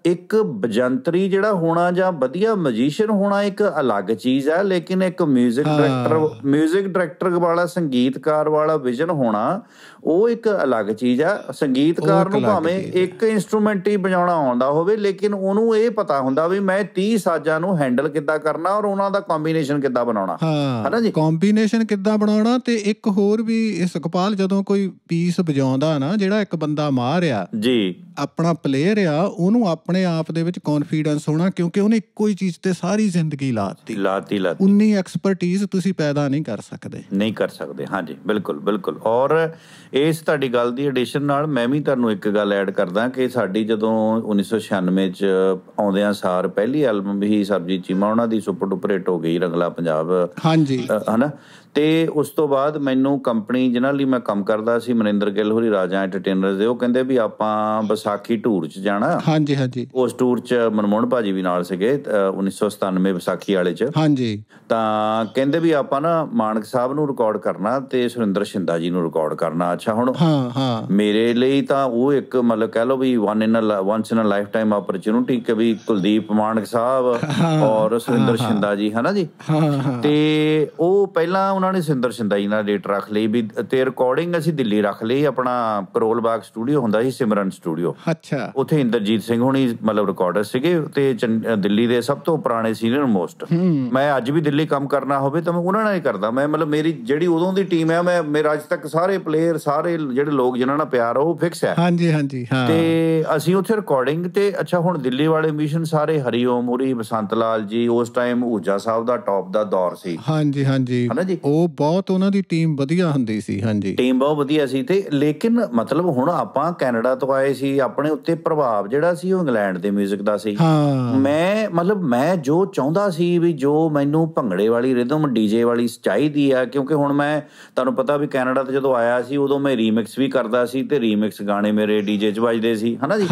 ਇੱਕ ਬਜੰਤਰੀ ਜਿਹੜਾ ਹੋਣਾ ਜਾਂ ਵਧੀਆ ਮੈਜੀਸ਼ੀਅਨ ਹੋਣਾ ਇੱਕ ਅਲੱਗ ਚੀਜ਼ ਹੈ ਲੇਕਿਨ ਇੱਕ 뮤직 ਡਾਇਰੈਕਟਰ 뮤직 ਡਾਇਰੈਕਟਰ ਵਾਲਾ ਸੰਗੀਤਕਾਰ ਵਾਲਾ ਵਿਜ਼ਨ ਹੋਣਾ ਉਹ ਇੱਕ ਅਲੱਗ ਚੀਜ਼ ਆ ਸੰਗੀਤਕਾਰ ਨੂੰ ਭਾਵੇਂ ਇੱਕ ਇਨਸਟਰੂਮੈਂਟ ਹੀ ਵਜਾਉਣਾ ਆਉਂਦਾ ਹੋਵੇ ਲੇਕਿਨ ਉਹਨੂੰ ਇਹ ਪਤਾ ਹੁੰਦਾ ਵੀ ਮੈਂ 30 ਸਾਜ਼ਾਂ ਨੂੰ ਹੈਂਡਲ ਕਿੱਦਾਂ ਕਰਨਾ ਔਰ ਉਹਨਾਂ ਦਾ ਕੰਬੀਨੇਸ਼ਨ ਕਿੱਦਾਂ ਬਣਾਉਣਾ ਹੈਨਾ ਜੀ ਕੰਬੀਨੇਸ਼ਨ ਕਿੱਦਾਂ ਬਣਾਉਣਾ ਤੇ ਇੱਕ ਹੋਰ ਵੀ ਇਸ ਕਪਾਲ ਜਦੋਂ ਕੋਈ ਪੀਸ ਵਜਾਉਂਦਾ ਨਾ ਜਿਹੜਾ ਇੱਕ ਬੰਦਾ ਮਾਰ ਰਿਹਾ ਜੀ ਆਪਣਾ ਪਲੇਅਰ ਆ ਉਹਨੂੰ ਆਪਣੇ ਆਪ ਦੇ ਵਿੱਚ ਕੌਨਫੀਡੈਂਸ ਹੋਣਾ ਕਿਉਂਕਿ ਉਹਨੇ ਇੱਕੋ ਹੀ ਚੀਜ਼ ਤੇ ਸਾਰੀ ਜ਼ਿੰਦਗੀ ਲਾਤੀ ਲਾਤੀ ਲਾਤੀ ਉਨੀ ਐਕਸਪਰਟੀਜ਼ ਤੁਸੀਂ ਪੈਦਾ ਨਹੀਂ ਕਰ ਸਕਦੇ ਨਹੀਂ ਕਰ ਸਕਦੇ ਹਾਂਜੀ ਬਿਲਕੁਲ ਬਿਲਕੁਲ ਔਰ ਇਸ ਤੁਹਾਡੀ ਗੱਲ ਦੀ ਐਡੀਸ਼ਨ ਨਾਲ ਮੈਂ ਵੀ ਤੁਹਾਨੂੰ ਇੱਕ ਗੱਲ ਐਡ ਕਰਦਾ ਕਿ ਸਾਡੀ ਜਦੋਂ 1996 ਚ ਆਉਂਦਿਆਂ ਸਾਰ ਪਹਿਲੀ ਐਲਬਮ ਵੀ ਸਰਜੀਤ ਚੀਮਾ ਉਹਨਾਂ ਦੀ ਸੁਪਰ ਡੁਪਰ ਹਿੱਟ ਹੋ ਗਈ ਰੰਗਲਾ ਪੰਜਾਬ ਹਾਂਜੀ ਹਨਾ ਤੇ ਉਸ ਤੋਂ ਬਾਅਦ ਮੈਨੂੰ ਕੰਪਨੀ ਜਿਨ੍ਹਾਂ ਲਈ ਮੈਂ ਕੰਮ ਕਰਦਾ ਸੀ ਮਨਿੰਦਰ ਗਿੱਲ ਹੋਰੀ ਰਾਜਾ ਐਂਟਰਟੇਨਰਸ ਦੇ ਉਹ ਕਹਿੰਦੇ ਵੀ ਆਪਾਂ ਵਿਸਾਖੀ ਟੂਰ 'ਚ ਜਾਣਾ ਹਾਂਜੀ ਹਾਂਜੀ ਉਸ ਟੂਰ 'ਚ ਮਨਮੋਹਨ ਭਾਜੀ ਵੀ ਨਾਲ ਸੀਗੇ 1997 ਵਿਸਾਖੀ ਵਾਲੇ 'ਚ ਹਾਂਜੀ ਤਾਂ ਕਹਿੰਦੇ ਵੀ ਆਪਾਂ ਨਾ ਮਾਨਕ ਸਾਹਿਬ ਨੂੰ ਰਿਕਾਰਡ ਕਰਨਾ ਤੇ ਸੁਰਿੰਦਰ ਸ਼ਿੰਦਾ ਜੀ ਨੂੰ ਰਿਕਾਰਡ ਕਰਨਾ ਅੱਛਾ ਹੁਣ ਹਾਂ ਹਾਂ ਮੇਰੇ ਲਈ ਤਾਂ ਉਹ ਇੱਕ ਮਤਲਬ ਕਹਿ ਲਓ ਵੀ one in a once in a life time opportunity ਕਿ ਵੀ ਕੁਲਦੀਪ ਮਾਨਕ ਸਾਹਿਬ ਔਰ ਸੁਰਿੰਦਰ ਸ਼ਿੰਦਾ ਜੀ ਹਨਾ ਜੀ ਤੇ ਉਹ ਪਹਿਲਾਂ ਉਹਨਾਂ ਨੇ ਸਿੰਦਰ ਸ਼ਿੰਦਾਈ ਨਾਲ ਡੇਟ ਰੱਖ ਲਈ ਵੀ ਤੇ ਰਿਕਾਰਡਿੰਗ ਅਸੀਂ ਦਿੱਲੀ ਰੱਖ ਲਈ ਆਪਣਾ ਕਰੋਲ ਬਾਗ ਸਟੂਡੀਓ ਹੁੰਦਾ ਸੀ ਸਿਮਰਨ ਸਟੂਡੀਓ ਅੱਛਾ ਉੱਥੇ ਇੰਦਰਜੀਤ ਸਿੰਘ ਹੁਣੀ ਮਤਲਬ ਰਿਕਾਰਡਰ ਸੀਗੇ ਤੇ ਦਿੱਲੀ ਦੇ ਸਭ ਤੋਂ ਪੁਰਾਣੇ ਸੀਨੀਅਰ ਮੋਸਟ ਮੈਂ ਅੱਜ ਵੀ ਦਿੱਲੀ ਕੰਮ ਕਰਨਾ ਹੋਵੇ ਤਾਂ ਮੈਂ ਉਹਨਾਂ ਨਾਲ ਹੀ ਕਰਦਾ ਮੈਂ ਮਤਲਬ ਮੇਰੀ ਜਿਹੜੀ ਉਦੋਂ ਦੀ ਟੀਮ ਹੈ ਮੈਂ ਮੇਰਾ ਅੱਜ ਤੱਕ ਸਾਰੇ ਪਲੇਅਰ ਸਾਰੇ ਜਿਹੜੇ ਲੋਕ ਜਿਨ੍ਹਾਂ ਨਾਲ ਪਿਆਰ ਉਹ ਫਿਕਸ ਹੈ ਹਾਂਜੀ ਹਾਂਜੀ ਹਾਂ ਤੇ ਅਸੀਂ ਉੱਥੇ ਰਿਕਾਰਡਿੰਗ ਤੇ ਅੱਛਾ ਹੁਣ ਦਿੱਲੀ ਵਾਲੇ ਮਿਸ਼ਨ ਸਾਰੇ ਹਰੀਓਮ ਉਰੀ ਬਸੰਤ ਲਾਲ ਜੀ ਉਸ ਟਾਈਮ ਉਜਾ ਸਾਹਿਬ ਦਾ ਟੌਪ ਦਾ ਦੌਰ ਸੀ ਹਾਂਜੀ ਹਾਂਜੀ ਉਹ ਬਹੁਤ ਉਹਨਾਂ ਦੀ ਟੀਮ ਵਧੀਆ ਹੁੰਦੀ ਸੀ ਹਾਂਜੀ ਟੀਮ ਬਹੁਤ ਵਧੀਆ ਸੀ ਤੇ ਲੇਕਿਨ ਮਤਲਬ ਹੁਣ ਆਪਾਂ ਕੈਨੇਡਾ ਤੋਂ ਆਏ ਸੀ ਆਪਣੇ ਉੱਤੇ ਪ੍ਰਭਾਵ ਜਿਹੜਾ ਸੀ ਉਹ ਇੰਗਲੈਂਡ ਦੇ 뮤직 ਦਾ ਸੀ ਮੈਂ ਮਤਲਬ ਮੈਂ ਜੋ ਚਾਹੁੰਦਾ ਸੀ ਵੀ ਜੋ ਮੈਨੂੰ ਭੰਗੜੇ ਵਾਲੀ ਰਿਦਮ ਡੀਜੇ ਵਾਲੀ ਚਾਹੀਦੀ ਆ ਕਿਉਂਕਿ ਹੁਣ ਮੈਂ ਤੁਹਾਨੂੰ ਪਤਾ ਵੀ ਕੈਨੇਡਾ ਤੇ ਜਦੋਂ ਆਇਆ ਸੀ ਉਦੋਂ ਮੈਂ ਰੀਮਿਕਸ ਵੀ ਕਰਦਾ ਸੀ ਤੇ ਰੀਮਿਕਸ ਗਾਣੇ ਮੇਰੇ ਡੀਜੇ 'ਚ ਵੱਜਦੇ ਸੀ ਹਨਾ ਜੀ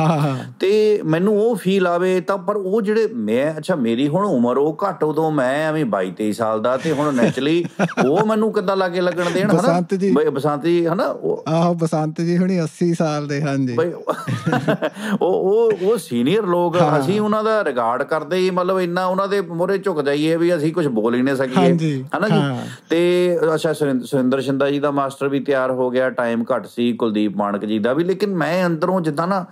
ਤੇ ਮੈਨੂੰ ਉਹ ਫੀਲ ਆਵੇ ਤਾਂ ਪਰ ਉਹ ਜਿਹੜੇ ਮੈਂ ਅੱਛਾ ਮੇਰੀ ਹੁਣ ਉਮਰ ਉਹ ਘੱਟ ਉਦੋਂ ਮੈਂ ਐਵੇਂ 22 23 ਸਾਲ ਦਾ ਤੇ ਹੁਣ ਨੈਚੁਰਲੀ ਉਹ ਮੈਨੂੰ ਕਿੱਦਾਂ ਲਾਗੇ ਲੱਗਣ ਦੇਣ ਹਨਾ ਬਸੰਤ ਜੀ ਬਈ ਬਸੰਤ ਜੀ ਹਨਾ ਆਹੋ ਬਸੰਤ ਜੀ ਹੁਣੇ 80 ਸਾਲ ਦੇ ਹਨ ਜੀ ਬਈ ਉਹ ਉਹ ਉਹ ਸੀਨੀਅਰ ਲੋਕ ਅਸੀਂ ਉਹਨਾਂ ਦਾ ਰਿਗਾਰਡ ਕਰਦੇ ਹੀ ਮਤਲਬ ਇੰਨਾ ਉਹਨਾਂ ਦੇ ਮੋਰੇ ਝੁਕ ਜਾਈਏ ਵੀ ਅਸੀਂ ਕੁਝ ਬੋਲ ਹੀ ਨਹੀਂ ਸਕੀਏ ਹਨਾ ਜੀ ਤੇ ਅੱਛਾ ਸੁਰਿੰਦਰ ਸ਼ਿੰਦਾ ਜੀ ਦਾ ਮਾਸਟਰ ਵੀ ਤਿਆਰ ਹੋ ਗਿਆ ਟਾਈਮ ਘੱਟ ਸੀ ਕੁਲਦੀਪ ਮਾਨਕ ਜੀ ਦਾ ਵੀ ਲੇਕਿਨ ਮੈਂ ਅੰਦਰੋਂ ਜਿੱਦਾਂ ਨਾ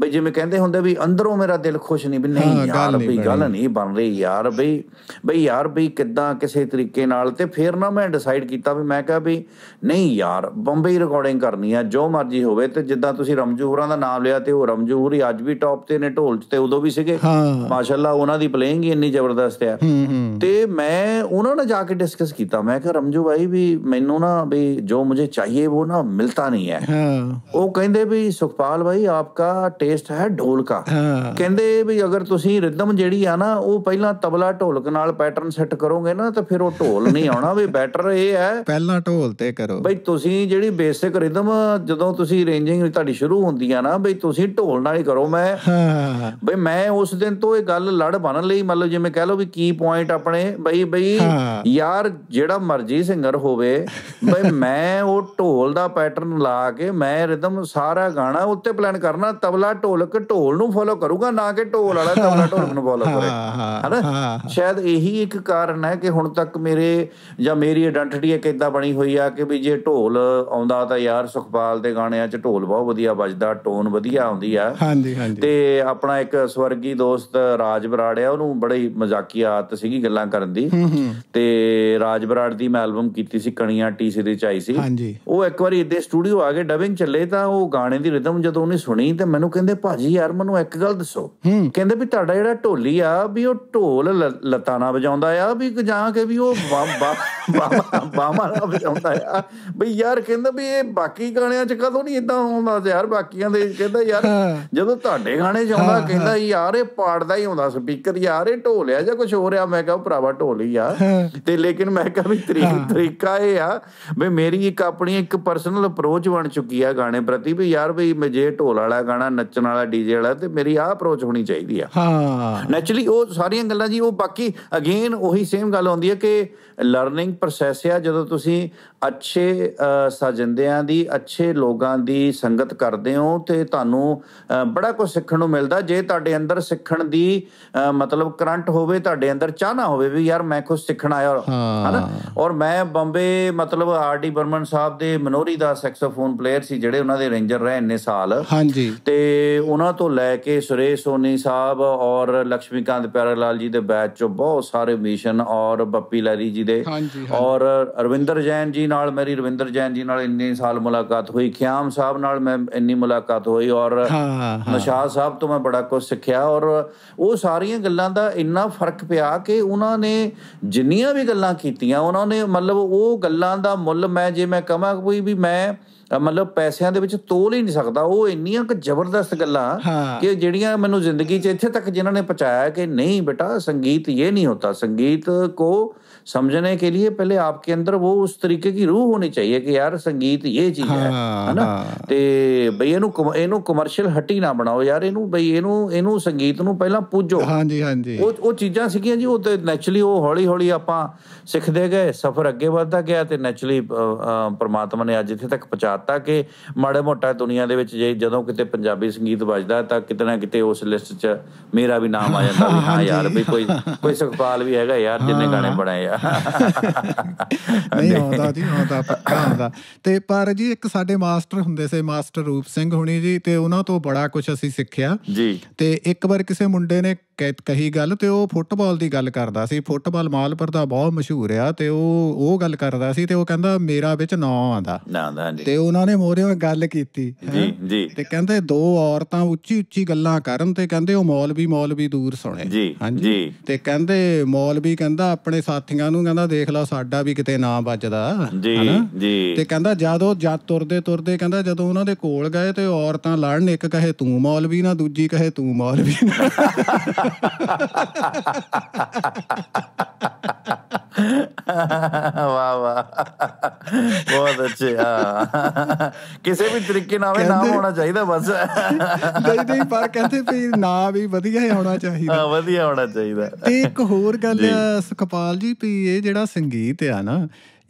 ਬਈ ਜਿਵੇਂ ਕਹਿੰਦੇ ਹੁੰਦੇ ਵੀ ਅੰਦਰੋਂ ਮੇਰਾ ਦਿਲ ਖੁਸ਼ ਨਹੀਂ ਵੀ ਨਹੀਂ ਯਾਰ ਵੀ ਗੱਲ ਨਹੀਂ ਬਣ ਰਹੀ ਯਾਰ ਬਈ ਬਈ ਯਾਰ ਬਈ ਕਿੱਦਾਂ ਕਿਸੇ ਤਰੀਕੇ ਨਾਲ ਤੇ ਫੇਰ ਨਾ ਮੈਂ ਡਿਸਾਈਡ ਕੀਤਾ ਵੀ ਮੈਂ ਕਿਹਾ ਵੀ ਨਹੀਂ ਯਾਰ ਬੰਬਈ ਰਿਕਾਰਡਿੰਗ ਕਰਨੀ ਆ ਜੋ ਮਰਜ਼ੀ ਹੋਵੇ ਤੇ ਜਿੱਦਾਂ ਤੁਸੀਂ ਰਮਜੂ ਹੋਰਾਂ ਦਾ ਨਾਮ ਲਿਆ ਤੇ ਉਹ ਰਮਜੂ ਹੀ ਅੱਜ ਵੀ ਟੌਪ ਤੇ ਨੇ ਢੋਲ 'ਚ ਤੇ ਉਦੋਂ ਵੀ ਸੀਗੇ ਮਾਸ਼ਾਅੱਲਾ ਉਹਨਾਂ ਦੀ ਪਲੇਇੰਗ ਹੀ ਇੰਨੀ ਜ਼ਬਰਦਸਤ ਆ ਤੇ ਮੈਂ ਉਹਨਾਂ ਨਾਲ ਜਾ ਕੇ ਡਿਸਕਸ ਕੀਤਾ ਮੈਂ ਕਿਹਾ ਰਮਜੂ ਭਾਈ ਵੀ ਮੈਨੂੰ ਨਾ ਵੀ ਜੋ ਮੈਨੂੰ ਚਾਹੀਏ ਉਹ ਨਾ ਮਿਲਤਾ ਨਹੀਂ ਹੈ ਉਹ ਕਹਿੰਦੇ ਵੀ ਸੁਖਪਾਲ ਭਾਈ ਆਪਕਾ ਟੇਸਟ ਹੈ ਢੋਲ ਦਾ ਕਹਿੰਦੇ ਵੀ ਅਗਰ ਤੁਸੀਂ ਰਿਦਮ ਜਿਹੜੀ ਆ ਨਾ ਉਹ ਪਹਿਲਾਂ ਤਬਲਾ ਢੋਲਕ ਨਾਲ ਪੈਟਰਨ ਸੈੱਟ ਕਰੋਗੇ ਨਾ ਤਾਂ ਫਿਰ ਉਹ ਢੋਲ ਨਹੀਂ ਆਉਣਾ ਵੀ ਬੈਟਰ ਇਹ ਹੈ ਪਹਿਲਾਂ ਢੋਲ ਤੇ ਕਰੋ ਬਈ ਤੁਸੀਂ ਜਿਹੜੀ ਬੇਸਿਕ ਰਿਦਮ ਜਦੋਂ ਤੁਸੀਂ ਰੇਂਜਿੰਗ ਤੁਹਾਡੀ ਸ਼ੁਰੂ ਹੁੰਦੀ ਆ ਨਾ ਬਈ ਤੁਸੀਂ ਢੋਲ ਨਾਲ ਹੀ ਕਰੋ ਮੈਂ ਬਈ ਮੈਂ ਉਸ ਦਿਨ ਤੋਂ ਇਹ ਗੱਲ ਲੜ ਬਣ ਲਈ ਮਤਲਬ ਜਿਵੇਂ ਕਹਿ ਲਓ ਵੀ ਕੀ ਪੁਆਇੰਟ ਆਪਣੇ ਬਈ ਬਈ ਯਾਰ ਜਿਹੜਾ ਮਰਜੀ ਸਿੰਗਰ ਹੋਵੇ ਬਈ ਮੈਂ ਉਹ ਢੋਲ ਦਾ ਪੈਟਰਨ ਲਾ ਕੇ ਮੈਂ ਰਿਦਮ ਸਾਰਾ ਗਾਣਾ ਉੱਤੇ ਪਲਾਨ ਕਰਨਾ ਤਬਲਾ ਢੋਲਕ ਢੋਲ ਨੂੰ ਫੋਲੋ ਕਰੂਗਾ ਨਾ ਕਿ ਢੋਲ ਵਾਲਾ ਤਬਲਾ ਢੋਲਕ ਨੂੰ ਫੋਲੋ ਕਰੇ ਹਨਾ ਸ਼ਾਇਦ ਇਹੀ ਇੱਕ ਕਾਰਨ ਹੈ ਕਿ ਹੁਣ ਤੱਕ ਮੇਰੇ ਜਾਂ ਮੇਰੀ ਆਇਡੈਂਟੀਟੀ ਇੱਕ ਇਦਾਂ ਬਣੀ ਹੋਈ ਆ ਕਿ ਵੀ ਜੇ ਢੋਲ ਆਉਂਦਾ ਤਾਂ ਯਾਰ ਸੁਖਪਾਲ ਦੇ ਗਾਣਿਆਂ 'ਚ ਢੋਲ ਬਹੁਤ ਵਧੀਆ ਵੱਜਦਾ ਟੋਨ ਵਧੀਆ ਆਉਂਦੀ ਆ ਹਾਂਜੀ ਹਾਂਜੀ ਤੇ ਆਪਣਾ ਇੱਕ ਸਵਰਗੀ ਦੋਸਤ ਰਾਜ ਬਰਾੜਿਆ ਉਹਨੂੰ ਬੜੀ ਮਜ਼ਾਕੀਆ ਆਦਤ ਸੀਗੀ ਗੱਲਾਂ ਕਰਨ ਦੀ ਤੇ ਰਾਜ ਬਰਾੜ ਦੀ ਮੈਂ ਐਲਬਮ ਕੀਤੀ ਸੀ ਕਣੀਆਂ ਟੀ ਚ ਆਈ ਸੀ ਉਹ ਇੱਕ ਵਾਰੀ ਇੱਥੇ ਸਟੂਡੀਓ ਆ ਕੇ ਡਬਿੰਗ ਚੱਲੇ ਤਾਂ ਉਹ ਗਾਣੇ ਦੀ ਰਿਦਮ ਜਦੋਂ ਉਹਨੇ ਸੁਣੀ ਤੇ ਮੈਨੂੰ ਕਹਿੰਦੇ ਭਾਜੀ ਯਾਰ ਮੈਨੂੰ ਇੱਕ ਗੱਲ ਦੱਸੋ ਕਹਿੰਦੇ ਵੀ ਤੁਹਾਡਾ ਜਿਹੜਾ ਢੋਲੀ ਆ ਵੀ ਉਹ ਢੋਲ ਲਤਾਂ ਵਜਾਉਂਦਾ ਆ ਵੀ ਜਾਂ ਕੇ ਵੀ ਉਹ ਬਾਮਾ ਨਾਲ ਵਜਾਉਂਦਾ ਆ ਬਈ ਯਾਰ ਕਹਿੰਦਾ ਵੀ ਇਹ ਬਾਕੀ ਗਾਣਿਆਂ 'ਚ ਕਦੋਂ ਨਹੀਂ ਇਦਾਂ ਹੁੰਦਾ ਯਾਰ ਬਾਕੀਆਂ ਦੇ ਕਹਿੰਦਾ ਯਾਰ ਜਦੋਂ ਤੁਹਾਡੇ ਗਾਣੇ 'ਚ ਆਉਂਦਾ ਕਹਿੰਦਾ ਯਾਰ ਇਹ ਪਾੜਦਾ ਹੀ ਹੁੰਦਾ ਸਪੀਕਰ ਯਾਰ ਇਹ ਢੋਲ ਆ ਜਾਂ ਕੁਝ ਹੋਰ ਆ ਮੈਂ ਕਹਾਂ ਭਰਾਵਾ ਢੋਲ ਹੀ ਆ ਤੇ ਲੇਕਿਨ ਮੈਂ ਕਹਾਂ ਵੀ ਤਰੀਕਾ ਇਹ ਆ ਵੀ ਮੇਰੀ ਇੱਕ ਆਪਣੀ ਇੱਕ ਪਰਸਨਲ ਅਪਰੋਚ ਬਣ ਚੁੱਕੀ ਆ ਗਾਣੇ ਪ੍ਰਤੀ ਵੀ ਯਾਰ ਵੀ ਮੈਂ ਜੇ ਢੋਲ ਵਾਲਾ ਗਾਣਾ ਨੱਚਣ ਵਾਲਾ ਡੀਜੇ ਵਾਲਾ ਤੇ ਮੇਰੀ ਆਹ ਅਪਰੋਚ ਹੋਣੀ ਚਾਹੀਦੀ ਆ ਹਾਂ ਨੈਚੁਰਲੀ ਉਹ ਸਾਰੀਆਂ ਗੱਲਾਂ ਜੀ ਉਹ ਬਾਕੀ ਅਗੇਨ ਉਹੀ ਸੇਮ ਗੱਲ ਹੁੰਦੀ ਹੈ ਕਿ ਲਰਨਿੰਗ ਪ੍ਰੋਸੈਸ ਆ ਜਦੋਂ ਤੁਸੀਂ ਅੱਛੇ ਸਾਜਿੰਦਿਆਂ ਦੀ ਅੱਛੇ ਲੋਕਾਂ ਦੀ ਸੰਗਤ ਕਰਦੇ ਹੋ ਤੇ ਤੁਹਾਨੂੰ ਬੜਾ ਕੁਝ ਸਿੱਖਣ ਨੂੰ ਮਿਲਦਾ ਜੇ ਤੁਹਾਡੇ ਅੰਦਰ ਸਿੱਖਣ ਦੀ ਮਤਲਬ ਕਰੰਟ ਹੋਵੇ ਤੁਹਾਡੇ ਅੰਦਰ ਚਾਹਨਾ ਹੋਵੇ ਵੀ ਯਾਰ ਮੈਂ ਕੁਝ ਸਿੱਖਣ ਆਇਆ ਹਨਾ ਔਰ ਮੈਂ ਬੰਬੇ ਮਤਲਬ ਆਰ ਡੀ ਬਰਮਨ ਸਾਹਿਬ ਦੇ ਮਨੋਰੀ ਦਾ ਸੈਕਸੋਫੋਨ ਪਲੇਅਰ ਸੀ ਜਿਹੜੇ ਉਹਨਾਂ ਦੇ ਰੇਂਜਰ ਰਹੇ ਇੰਨੇ ਸਾਲ ਹਾਂਜੀ ਤੇ ਉਹਨਾਂ ਤੋਂ ਲੈ ਕੇ ਸੁਰੇਸ਼ ਸੋਨੀ ਸਾਹਿਬ ਔਰ ਲక్ష్ਮੀਕਾਂਤ ਪਿਆਰਾਲਾਲ ਜੀ ਦੇ ਬੈਚ ਚੋਂ ਬਹੁਤ ਸਾਰੇ ਮਿਸ਼ਨ ਔਰ ਬੱਪੀ ਲਹਿਰੀ ਜੀ ਦੇ ਔਰ ਰਵਿੰਦਰ ਜੈਨ ਜੀ ਨਾਲ ਮੇਰੀ ਰਵਿੰਦਰ ਜੈਨ ਜੀ ਨਾਲ ਇੰਨੇ ਸਾਲ ਮੁਲਾਕਾਤ ਹੋਈ ਖਿਆਮ ਸਾਹਿਬ ਨਾਲ ਮੈਂ ਇੰਨੀ ਮੁਲਾਕਾਤ ਹੋਈ ਔਰ ਨਸ਼ਾ ਸਾਹਿਬ ਤੋਂ ਮੈਂ ਬੜਾ ਕੁਝ ਸਿੱਖਿਆ ਔਰ ਉਹ ਸਾਰੀਆਂ ਗੱਲਾਂ ਦਾ ਇੰਨਾ ਫਰਕ ਪਿਆ ਕਿ ਉਹਨਾਂ ਨੇ ਜਿੰਨੀਆਂ ਵੀ ਗੱਲਾਂ ਕੀਤੀਆਂ ਉਹਨਾਂ ਨੇ ਮਤਲਬ ਉਹ ਗੱਲਾਂ ਦਾ ਮੁੱਲ ਮੈਂ ਜੇ ਮੈਂ ਕਹਾਂ ਕੋਈ ਵੀ ਮੈਂ ਮਤਲਬ ਪੈਸਿਆਂ ਦੇ ਵਿੱਚ ਤੋਲ ਹੀ ਨਹੀਂ ਸਕਦਾ ਉਹ ਇੰਨੀਆਂ ਕਿ ਜ਼ਬਰਦਸਤ ਗੱਲਾਂ ਕਿ ਜਿਹੜੀਆਂ ਮੈਨੂੰ ਜ਼ਿੰਦਗੀ 'ਚ ਇੱਥੇ ਤੱਕ ਜਿਨ੍ਹਾਂ ਨੇ ਪਹੁੰਚਾਇਆ ਕਿ ਨਹੀਂ ਬੇਟਾ ਸੰਗੀਤ ਇਹ ਨਹੀਂ ਹੁੰਦਾ ਸੰਗੀਤ ਕੋ समझने के लिए पहले आपके अंदर वो ਉਸ ਤਰੀਕੇ ਦੀ ਰੂਹ ਹੋਣੀ ਚਾਹੀਏ ਕਿ ਯਾਰ ਸੰਗੀਤ ਇਹ ਚੀਜ਼ ਹੈ ਹਨਾ ਤੇ ਬਈ ਇਹਨੂੰ ਇਹਨੂੰ ਕਮਰਸ਼ੀਅਲ ਹੱਟੀ ਨਾ ਬਣਾਓ ਯਾਰ ਇਹਨੂੰ ਬਈ ਇਹਨੂੰ ਇਹਨੂੰ ਸੰਗੀਤ ਨੂੰ ਪਹਿਲਾਂ ਪੂਜੋ ਹਾਂਜੀ ਹਾਂਜੀ ਉਹ ਉਹ ਚੀਜ਼ਾਂ ਸੀਗੀਆਂ ਜੀ ਉਹ ਤੇ ਨੈਚੁਰਲੀ ਉਹ ਹੌਲੀ ਹੌਲੀ ਆਪਾਂ ਸਿੱਖਦੇ ਗਏ ਸਫ਼ਰ ਅੱਗੇ ਵਧਦਾ ਗਿਆ ਤੇ ਨੈਚੁਰਲੀ ਪ੍ਰਮਾਤਮਾ ਨੇ ਅੱਜ ਇੱਥੇ ਤੱਕ ਪਹੁੰਚਾਤਾ ਕਿ ਮਾੜੇ ਮੋਟਾ ਦੁਨੀਆ ਦੇ ਵਿੱਚ ਜੇ ਜਦੋਂ ਕਿਤੇ ਪੰਜਾਬੀ ਸੰਗੀਤ ਵੱਜਦਾ ਤਾਂ ਕਿਤਨਾ ਕਿਤੇ ਉਸ ਲਿਸਟ 'ਚ ਮੇਰਾ ਵੀ ਨਾਮ ਆ ਜਾਂਦਾ ਵੀ ਹਾਂ ਯਾਰ ਵੀ ਕੋਈ ਕੋਈ ਸੁਖਪਾਲ ਵੀ ਹੈਗਾ ਯਾਰ ਜਿੰਨੇ ਗਾਣੇ ਬਣਾਏ ਆ ਨਹੀਂ ਆਉਂਦਾ ਜੀ ਆਉਂਦਾ ਪੱਕਾ ਆਉਂਦਾ ਤੇ ਪਰ ਜੀ ਇੱਕ ਸਾਡੇ ਮਾਸਟਰ ਹੁੰਦੇ ਸੇ ਮਾਸਟਰ ਰੂਪ ਸਿੰਘ ਹੁਣੀ ਜੀ ਤੇ ਉਹਨਾਂ ਤੋਂ ਬੜਾ ਕੁਝ ਅਸੀਂ ਸਿੱਖਿਆ ਜੀ ਤੇ ਇੱਕ ਵਾਰ ਕਿਸੇ ਮੁੰਡੇ ਨੇ ਕਹੀ ਗੱਲ ਤੇ ਉਹ ਫੁੱਟਬਾਲ ਦੀ ਗੱਲ ਕਰਦਾ ਸੀ ਫੁੱਟਬਾਲ ਮਾਲਪੁਰ ਦਾ ਬਹੁਤ ਮਸ਼ਹੂਰ ਆ ਤੇ ਉਹ ਉਹ ਗੱਲ ਕਰਦਾ ਸੀ ਤੇ ਉਹ ਕਹਿੰਦਾ ਮੇਰਾ ਵਿੱਚ ਨਾਂ ਆਂਦਾ ਨਾਂ ਆਂਦਾ ਜੀ ਤੇ ਉਹਨਾਂ ਨੇ ਮੋਰੇ ਗੱਲ ਕੀਤੀ ਜੀ ਜੀ ਤੇ ਕਹਿੰਦੇ ਦੋ ਔਰਤਾਂ ਉੱਚੀ ਉੱਚੀ ਗੱਲਾਂ ਕਰਨ ਤੇ ਕਹਿੰਦੇ ਉਹ ਮੌਲਵੀ ਮੌਲਵੀ ਦੂਰ ਸੁਣੇ ਜੀ ਹਾਂਜੀ ਜੀ ਤੇ ਕਹਿੰਦੇ ਮੌਲਵੀ ਕਹਿੰਦਾ ਆਪਣੇ ਸਾਥੀ ਢਾਈਆਂ ਨੂੰ ਕਹਿੰਦਾ ਦੇਖ ਲਾ ਸਾਡਾ ਵੀ ਕਿਤੇ ਨਾਂ ਵੱਜਦਾ ਜੀ ਜੀ ਤੇ ਕਹਿੰਦਾ ਜਦੋਂ ਜਦ ਤੁਰਦੇ ਤੁਰਦੇ ਕਹਿੰਦਾ ਜਦੋਂ ਉਹਨਾਂ ਦੇ ਕੋਲ ਗਏ ਤੇ ਔਰਤਾਂ ਲੜਨ ਇੱਕ ਕਹੇ ਤੂੰ ਮੌਲਵੀ ਨਾ ਦੂਜੀ ਕਹੇ ਤੂੰ ਮੌਲਵੀ ਨਾ ਵਾਹ ਵਾਹ ਬਹੁਤ ਅੱਛੇ ਹਾਂ ਕਿਸੇ ਵੀ ਤਰੀਕੇ ਨਾਲ ਨਾ ਹੋਣਾ ਚਾਹੀਦਾ ਬਸ ਨਹੀਂ ਨਹੀਂ ਪਰ ਕਹਿੰਦੇ ਵੀ ਨਾ ਵੀ ਵਧੀਆ ਹੀ ਹੋਣਾ ਚਾਹੀਦਾ ਹਾਂ ਵਧੀਆ ਹੋਣਾ ਚਾਹੀਦਾ ਤੇ ਇੱਕ ਹੋਰ ਗੱਲ ਸੁਖਪਾਲ ਜੀ ਵੀ ਇਹ ਜਿਹੜਾ ਸੰਗੀਤ ਆ ਨਾ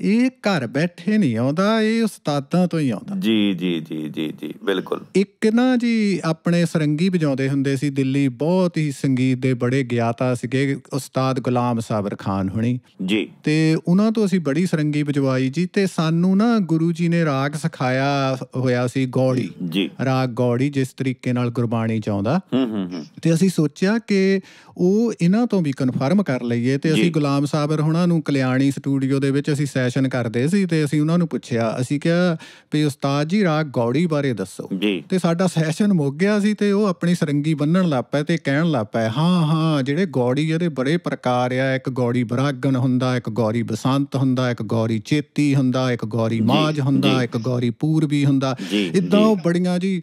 ਇਹ ਘਰ ਬੈਠੇ ਨਹੀਂ ਆਉਂਦਾ ਇਹ ਉਸਤਾਦਾਂ ਤੋਂ ਹੀ ਆਉਂਦਾ ਜੀ ਜੀ ਜੀ ਜੀ ਜੀ ਬਿਲਕੁਲ ਇੱਕ ਨਾ ਜੀ ਆਪਣੇ ਸਰੰਗੀ ਵਜਾਉਂਦੇ ਹੁੰਦੇ ਸੀ ਦਿੱਲੀ ਬਹੁਤ ਹੀ ਸੰਗੀਤ ਦੇ ਬੜੇ ਗਿਆਤਾ ਸੀਗੇ ਉਸਤਾਦ ਗੁਲਾਮ ਸਾਬਰ ਖਾਨ ਹੁਣੀ ਜੀ ਤੇ ਉਹਨਾਂ ਤੋਂ ਅਸੀਂ ਬੜੀ ਸਰੰਗੀ ਵਜਵਾਈ ਜੀ ਤੇ ਸਾਨੂੰ ਨਾ ਗੁਰੂ ਜੀ ਨੇ ਰਾਗ ਸਿਖਾਇਆ ਹੋਇਆ ਸੀ ਗੌੜੀ ਜੀ ਰਾਗ ਗੌੜੀ ਜਿਸ ਤਰੀਕੇ ਨਾਲ ਗੁਰਬਾਣੀ ਚਾਉਂਦਾ ਹੂੰ ਹੂੰ ਤੇ ਅਸੀਂ ਸੋਚਿਆ ਕਿ ਉਹ ਇਹਨਾਂ ਤੋਂ ਵੀ ਕਨਫਰਮ ਕਰ ਲਈਏ ਤੇ ਅਸੀਂ ਗੁਲਾਮ ਸਾਬਰ ਹੁਣਾਂ ਨੂੰ ਕਲਿਆਣੀ ਸਟੂਡੀਓ ਦੇ ਵਿੱਚ ਅਸੀਂ ਸੈਸ਼ਨ ਕਰਦੇ ਸੀ ਤੇ ਅਸੀਂ ਉਹਨਾਂ ਨੂੰ ਪੁੱਛਿਆ ਅਸੀਂ ਕਿਹਾ ਵੀ ਉਸਤਾਦ ਜੀ ਰਾਗ ਗੌੜੀ ਬਾਰੇ ਦੱਸੋ ਤੇ ਸਾਡਾ ਸੈਸ਼ਨ ਮੁੱਕ ਗਿਆ ਸੀ ਤੇ ਉਹ ਆਪਣੀ ਸਰੰਗੀ ਬੰਨਣ ਲੱਗ ਪਏ ਤੇ ਕਹਿਣ ਲੱਗ ਪਏ ਹਾਂ ਹਾਂ ਜਿਹੜੇ ਗੌੜੀ ਇਹਦੇ ਬੜੇ ਪ੍ਰਕਾਰ ਆ ਇੱਕ ਗੌੜੀ ਬਰਾਗਨ ਹੁੰਦਾ ਇੱਕ ਗੌਰੀ ਬਸੰਤ ਹੁੰਦਾ ਇੱਕ ਗੌਰੀ ਚੇਤੀ ਹੁੰਦਾ ਇੱਕ ਗੌਰੀ ਮਾਜ ਹੁੰਦਾ ਇੱਕ ਗੌਰੀ ਪੂਰਬੀ ਹੁੰਦਾ ਇਦਾਂ ਉਹ ਬੜੀਆਂ ਜੀ